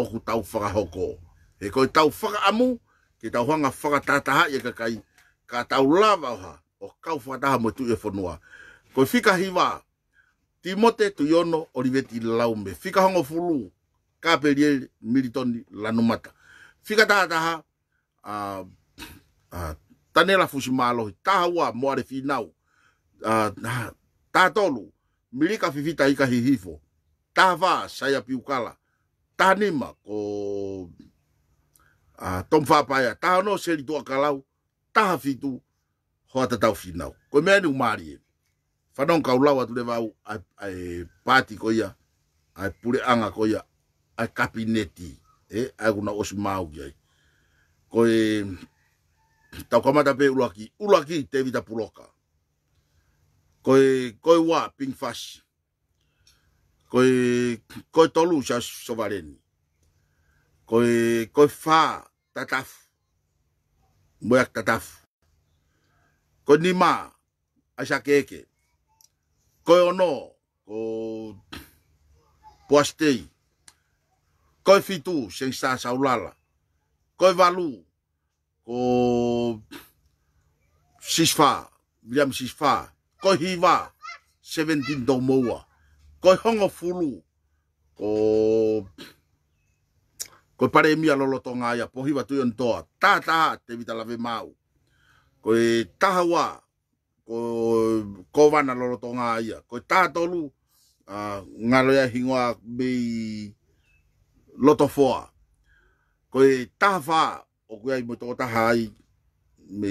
[SPEAKER 1] o ku tau whaka hoko. He koi tau whaka amu, ki tau hanga whaka tātaha i ka kai, ka tau lava o ha, o kau whakataha mo tu e whanua. Koi whika hiwa, timote tu yono o riveti lau me, whika hongo fulu, ka perie militoni lanumata. Whika tātaha, uh, uh, tanela fushi malo, taha ua moare whinau, uh, tātolu, milika fifita ika hihifo, taha wā, saia piukala, tanima ko a tom fa pa ya ta no se li tua kalau ta fi tu ho ta tau fi nau ko me ni umari fa e. non ka ulau atu leva ai pati ko ya ai pure anga ko ya ai kapineti e ai una os mau ya ko e ta koma ta pe ulaki ulaki te vita puloka ko e ko e wa ping fashion koi koi tolu sa sovareni koi koi fa tataf moya tataf ko nima asa keke ko ono ko poastei ko fitu sen sa saulala ko valu ko sisfa william sisfa ko hiva 17 domoa koi hongo fulu ko ko pare mi alolo to nga ya pohi watu yon toa ta ta te vita lave mau ko ta hawa ko ko vana lolo to nga ya ko ta tolu a uh, nga loya hingwa be lotofoa foa ko ta fa o ko ai moto ta hai me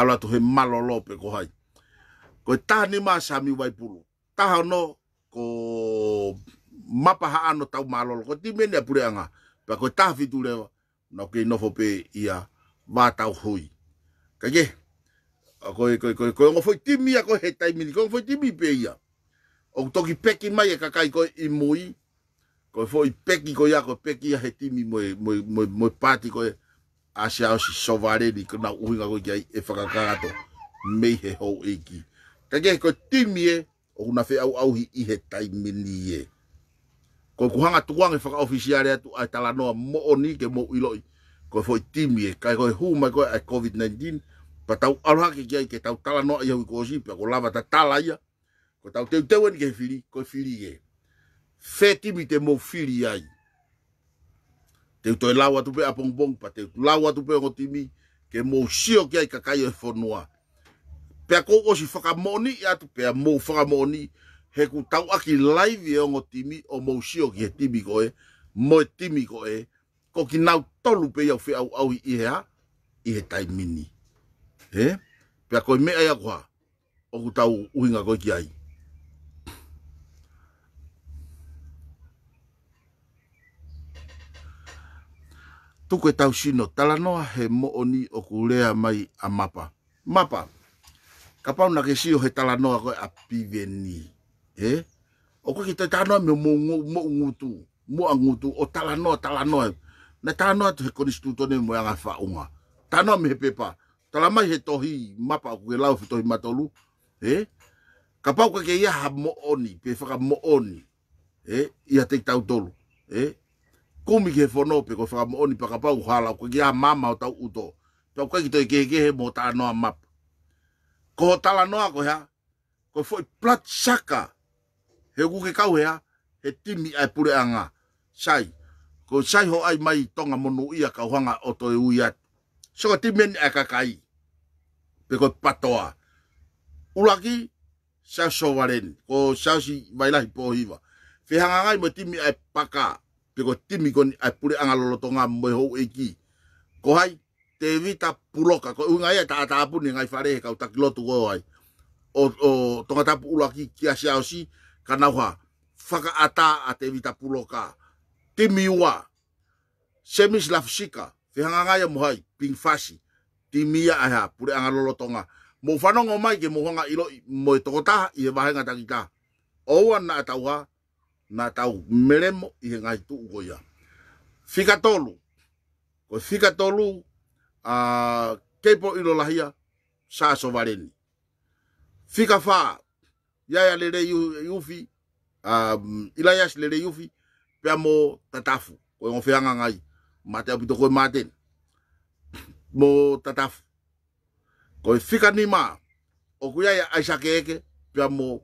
[SPEAKER 1] ala to he malolope ko hai ko ta ni ma sami wai pulu taha no ko mapaha ano tau malolo ko dime ne pure anga pa ko ta fitu lewa no ke nofo pe ia wa tau hui kage ko ko ko ko ngo foi timi a ko hetai mi ko foi timi pe ia o toki peki mai e kakai ko i mui ko foi peki ko ia ko peki a heti mi mo mo mo mo pati ko a sha o si sovare di ko na uinga ko ia e fakakato mei he ho eki kage ko timi e o kuna fe au auhi i he taimi ni e. Ko ku hanga tuwange whaka ofisiare atu ai tala mo o ni ke mo iloi. Ko e foi timi e kai koe hu mai koe ai COVID-19. Pa tau aloha ke kia ke tau tala noa i hau i pia ko lava ta tala ia. Ko tau teu teu ni ke whiri, ko e whiri e. Fe timi te mo whiri ai. Teu toi lau atu pe a pongpong pa teu lau atu pe o timi ke mo shio kia i kakai e whonua pe ko o si faka moni ya tu pe mo faka moni he ku tau aki live e o timi o mo si o ke timi ko e mo timi ko e ko ki nau tolu pe ya fe au au i ha i he tai mini he pe ko me ai ko o ku tau uinga ko ki ai Tuku e tau sino, tala he mo'oni o kulea mai a mapa. Mapa. Mapa ka pauna ke sio he tala noa koe a piveni. He? O koe ki tau tala noa me mo, mo, mo ngutu, mo angutu, o tala noa, tala noa. Na tala noa tu he koni stuto ne mo yanga whaunga. Tala noa me he pepa. Tala mai he tohi mapa o koe lau tohi matolu. He? Ka pau koe ke ia ha mo oni, pe whaka mo oni. He? Ia te tau tolu. He? Kumi ke whono pe koe whaka mo oni pa ka pau hala koe ki a mama o tau uto. Pau koe ki tau ke ke he mo tala noa mapa. ko tala noa ko hea ko foi plat saka he guke kau hea he timi ai pure anga sai ko sai ho ai mai tonga monu ia ka hanga o to u ia so ka timen a ka kai pe ko patoa ulaki sa so valen ko sa si vai lai po hiva fe hanga ngai mo timi ai paka pe ko timi kon ai pure anga lolo tonga mo ho eki ko hai te vita puloka ko unga ia ta ta puni ngai fare ka ta kilo tu o o to ta pula ki ki asia osi kana wa faka ata a vita puloka te miwa semis la fisika fi hanga ngai mo hai ping fasi te mia aha pure anga lolo tonga mo fano ngo mai ke mo hanga ilo mo to ta i va hanga ta kita o wana ta wa na tau meremo i ngai tu go ya fika tolu ko fika tolu uh, kepo ilo lahia sa sovareni fika fa ya ya lele yufi um, ila ya lele yufi pia mo tatafu ko yon fianga ngai mate apito ya ko maten mo tatafu ko fika ni ma o kuya ya aisha keke pia mo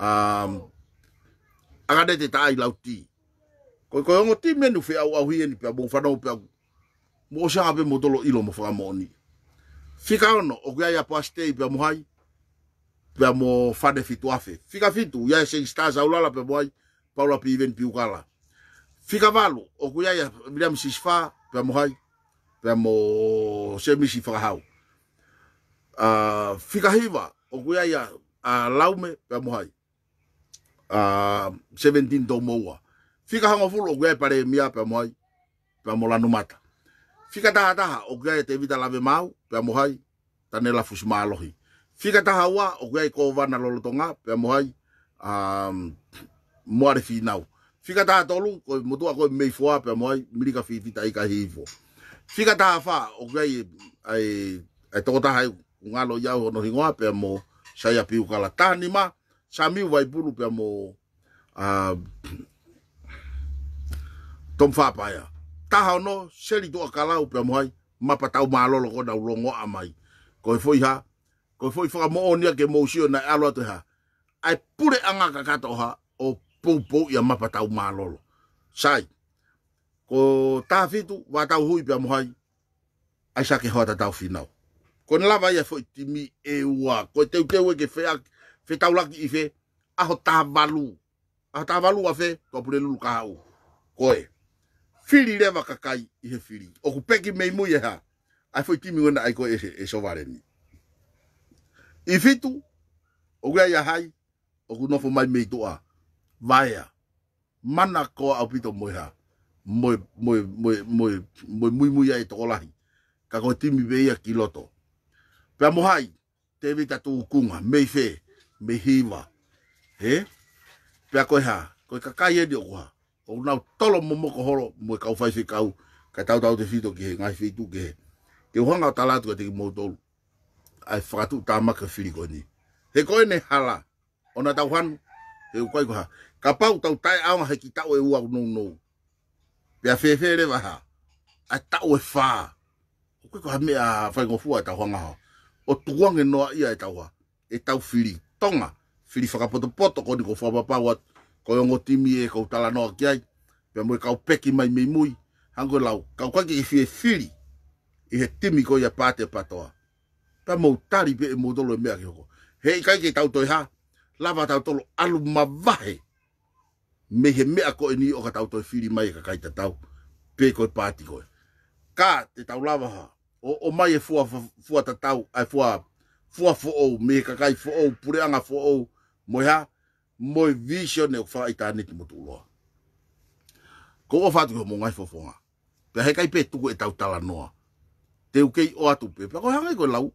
[SPEAKER 1] um, agadete ta ai lauti ko ko yon ti menu au au hieni pia mo fano pia mo sa ape mo tolo ilo mo fa moni fika ono o ya ya paste pe mo hai pe mo fa de fitu afe fika fitu ya se stars aulala pe boy paula pe even piu kala fika valo o ku ya ya miriam sisfa pe mo hai pe mo se mi si fa hau a ah, fika hiva o ku ya a ah, laume pe mo hai a 17 do moa fika hanga fulo ku pare mia pe mo hai pe mo la no Fika taha taha o kia e te vita lawe mau pe mohai tane la fusi malohi. Fika taha wa o kia e na lolotonga pe mohai um, moare whinau. Fika taha tolu ko motua koe mei fua pe mohai fi vita i ka hivo. Fika taha fa, o kia e, e, e toko taha e ngalo iau hono hingoa pe mo sai a piu kala. Taha ni ma sa miu vai pulu pe mo uh, tom whapaia. taha no seri to akala upe mai mapatau malolo ko dau longo amai ko foi ha ko foi fa mo onia ke mo sio na alo to ha ai pure anga ka ka to ha o popo ya mapatau malolo sai ko tafitu wa tau hui pe mai ai sa ke hota tau final ko na lava ia foi timi e ua ko teu teu e ke fe fe tau laki i fe a ho ta valu a ta valu a fe ko pure lulu ka o koe fili leva kakai ihe fili. O ku mei mui ha. Ai foi timi ngona ai ko e, e sovareni. I fitu, o gea ya hai, o ku nofo mai mei toa Vaya. mana koa au pito moi ha. Moi, moi, moi, moi, moi, mui mui e toko lahi. Ka ko timi ya ki loto. Pea hai te vita tu ukunga, mei fe, mei hiva. He? Pea koe ha, ko kakai e di o kuha. o na tolo mo mo ko mo ka fa fi ka ka tau tau te fito ki ngai fi tu ke ke hanga tala tu te mo tolo ai fa tu ta ma ka fi ko ni he ko ne hala ona tau han he ko ko ha ka pau tau tai a ha ki tau e u no no pe fe fe le ha a tau e fa ko ko ha me a fa ko e fu ta hanga ha o tuang e no ia e tau ha e tau fi tonga fi fa ka poto poto ko ni ko fa pa pa ko yo ngoti mi e ko tala no ki ai pe mo ka peki mai mi mui hango lau ka ka ki fi fili i he timi ko ya pate pato pa mo tari pe e mo dolo e me ki ko he ka ki tau to ha lava tau to alu ma vahe me he me ko e ni o ka tau to fili mai ka kai tau pe ko pati ko ka te tau lava ha o, o mai e fua ta tau ai fua fua fo o me ka kai fo o pure anga fo o moya moi vision e fa ita ni motu tulo ko o fa tu mo ngai fo fo pe he kai pe tu e tau tala no te u kei o atu pe pe ko hanga ko lau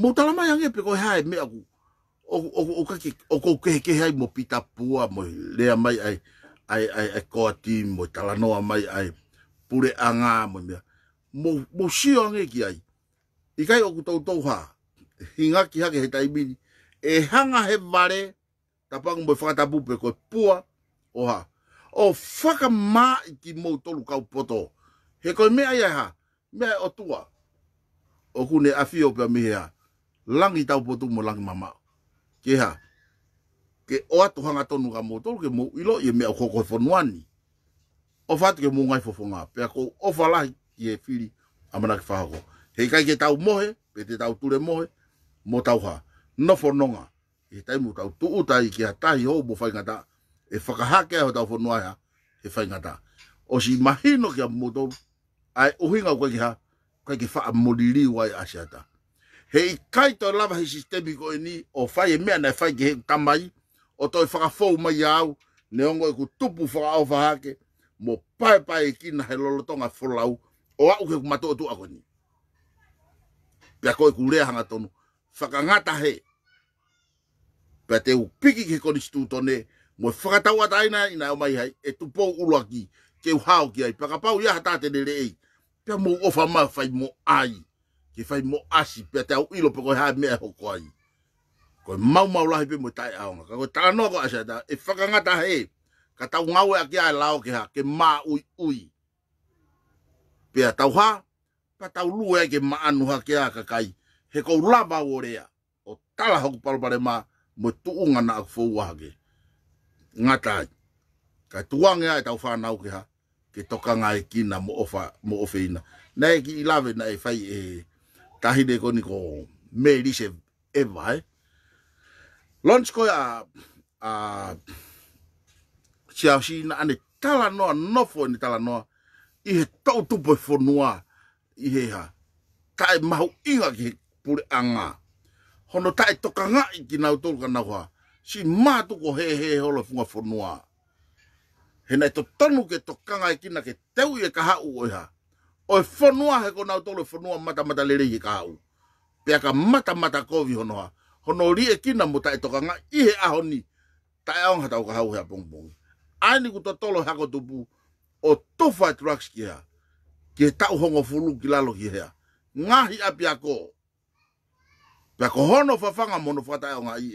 [SPEAKER 1] mo tala mai ange pe ko hai me aku o o o ka ki o ko ke ke hai mo pita pua mo le mai ai ai ai e ko ti mo tala no mai ai pure anga mo mo mo shi ange ki ai i kai o ku tau tau ha hinga ki ha ke hetai mi e hanga he vare ta pa ngbo fa ta bupe ko pua oha o fa ka ma ki mo to lu ka poto he ko me aya ha me o tua o ku ne afi o pa me ha lang i ta poto mo lang mama ke ha ke o atu hanga tonu ka mo to ke mo ilo ye me ko ko fo nuani o fa e ke mo ngai fo fo nga pe ko o fa la ki e fili amana ki fa ko he kai ke tau mohe pe te tau ture mohe mo tau ha no fo nonga e tai mo tau tuu tai ki hatahi hou mo whaingata, e whakahake ho tau whanuaya, e whaingata. O si mahino ki mo do ai uhinga ko ki ha, koe ki wha moriri wai asiata. He i kaito lava he sistemi ko e ni, o whai e mea nei whai ki he kamai, o toi whakafou mai au, ne ongo e ku tupu whaka au whahake, mo pae e ki na he lolotonga wholau, o au ke kumatoa tu ko ni. Pia koe ku rea hanga tonu, ngata he pe te upiki ke koni stu tone mo fratau e ina ina o mai hai e tu po ulaki ke u ki ai pakapau pau ia hata te nere ei pe mo ofa ma fai mo ai ke fai mo asi pe te au ilo pe koi hai mea hoko ko ai ko mau mau lahi pe mo tai aonga ka koi tala no ko asa ta e whakangata he, ka tau ngawe aki ai lao ke ha ke ma ui ui pe a tau ha pa tau lue ke ma anu ha ke a kakai he kou laba uorea o tala hoku palo pare maa mo tuu ngana au fau wahage. Nga tai. Ka tuange ai tau whanau ke ha. Ke toka ngai kina mo ofa, mo ofe ina. Na e ki ilave na e fai e tahide ko niko me lise e vai. Eh? Lons koi a a siau si na ane tala noa nofo ni tala noa i he tautupo e fonua i he ha. Ka e mahu inga ki pure anga. Ka hono tai toka nga i ki nau tōru ka nau ha. Si mā he he holo funga whonua. He nei to tonu ke toka nga i na ke teu e kaha u oi ha. Oi e whonua he ko nau tōru e whonua mata mata lere i e kaha u. Pea ka mata mata kovi hono ha. Hono ri e ki na mo tae toka nga i he aho ni. ha to ka ha u bong bong pong. Aini ku to tolo hako tupu o tofa e trucks ki ha. ta he tau hongo fulu ki lalo ki hea. Ngahi api ako. Pe ko hono whawhanga mono whata o ngā i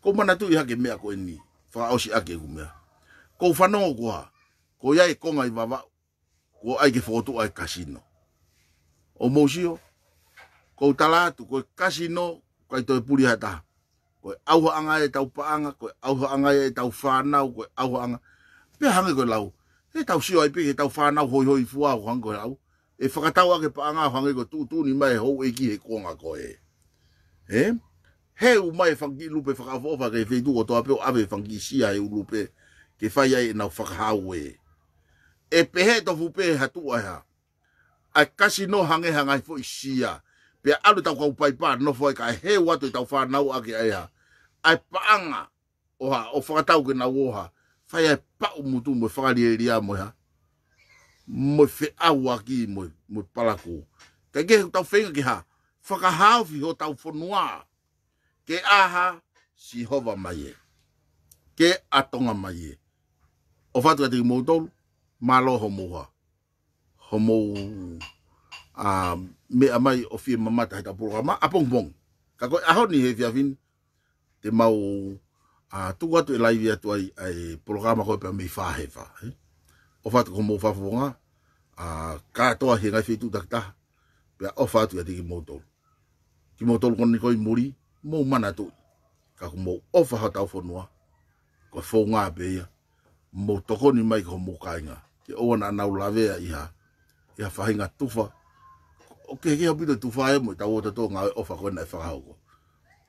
[SPEAKER 1] Ko mana tu iha ke mea ko eni. Whaka osi ake ku mea. Ko whanongo ko ha. Ko iai konga i wawa. Ko ai ke foto ai kasino. O mousio. Ko tala atu. Ko kasino. Ko ai toi hata. Ko auha anga e tau paanga. Ko auha anga e tau whanau. Ko auha Pe Pea hangi ko lau. He tau sio ai pe. tau whanau hoi hoi fuau. Ko hangi ko lau. E whakatau ake paanga. Hangi ko tu tu ni mai ho e ki he konga ko e e he u mai fangi lupe fa fo fa ke fei o to ape o ave fangi si ai u lupe ke fa ia na fa ha e e pe he to fupe ha tu a ha a kasi no hange hanga fo si ia pe alu ta ko pai pa no fo ka he wa to ta fa na u a ke ai ha ai pa anga e o ha o fa ta u ke na u ha fa ia pa u mutu mo fa ri ri a mo ha mo fe a wa ki mo mo pa la ku ke ke ta fe ki ha whakahawhi ho tau whonua. Ke aha si hova mai e. Ke atonga mai e. O whatu ati e mou malo ho moua. Ho mo a um, mea mai o fie mamata hei tau ma a pong Ka ko aho ni he fia fin, te mau a uh, tuku atu e laivi atu ai, ai programa ko pe mei whahe wha. Eh? O whatu ko mou whafo a uh, katoa he ngai fitu taktaha. pe o whatu ati e mou tolu ki mo tolu kona ni koi muri, mo mana tu, ka ku mo ofa hatau whanua, koe fō ngā bēia, mo toko ni mai ko mo kāinga, ki owa na nau lawea i ha, i ha whahinga tufa, o ke hea bito i tufa e mo i tau o tato ngā e ofa koe na i whakahauko,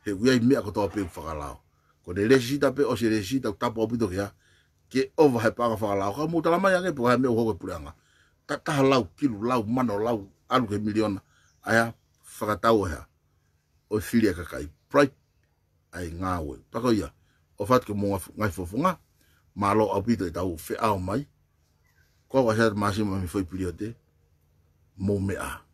[SPEAKER 1] he wia i mea kotoa pēu whakalao, ko ne resita pe o se resita kutapu o bito kia, ke owa hai pāka whakalao, ka mo tala mai ake pukai mea uhoko pureanga, ta taha lau, kilu lau, mano lau, aluke miliona, aya, whakatau hea, o fili a kakai prai ai ngāwe. Pako ia, o fatu ke mōngai ngai fofunga, mā lo au pito i tau whi ao mai, kua wa sea māsima mi fwipiri o te, mō me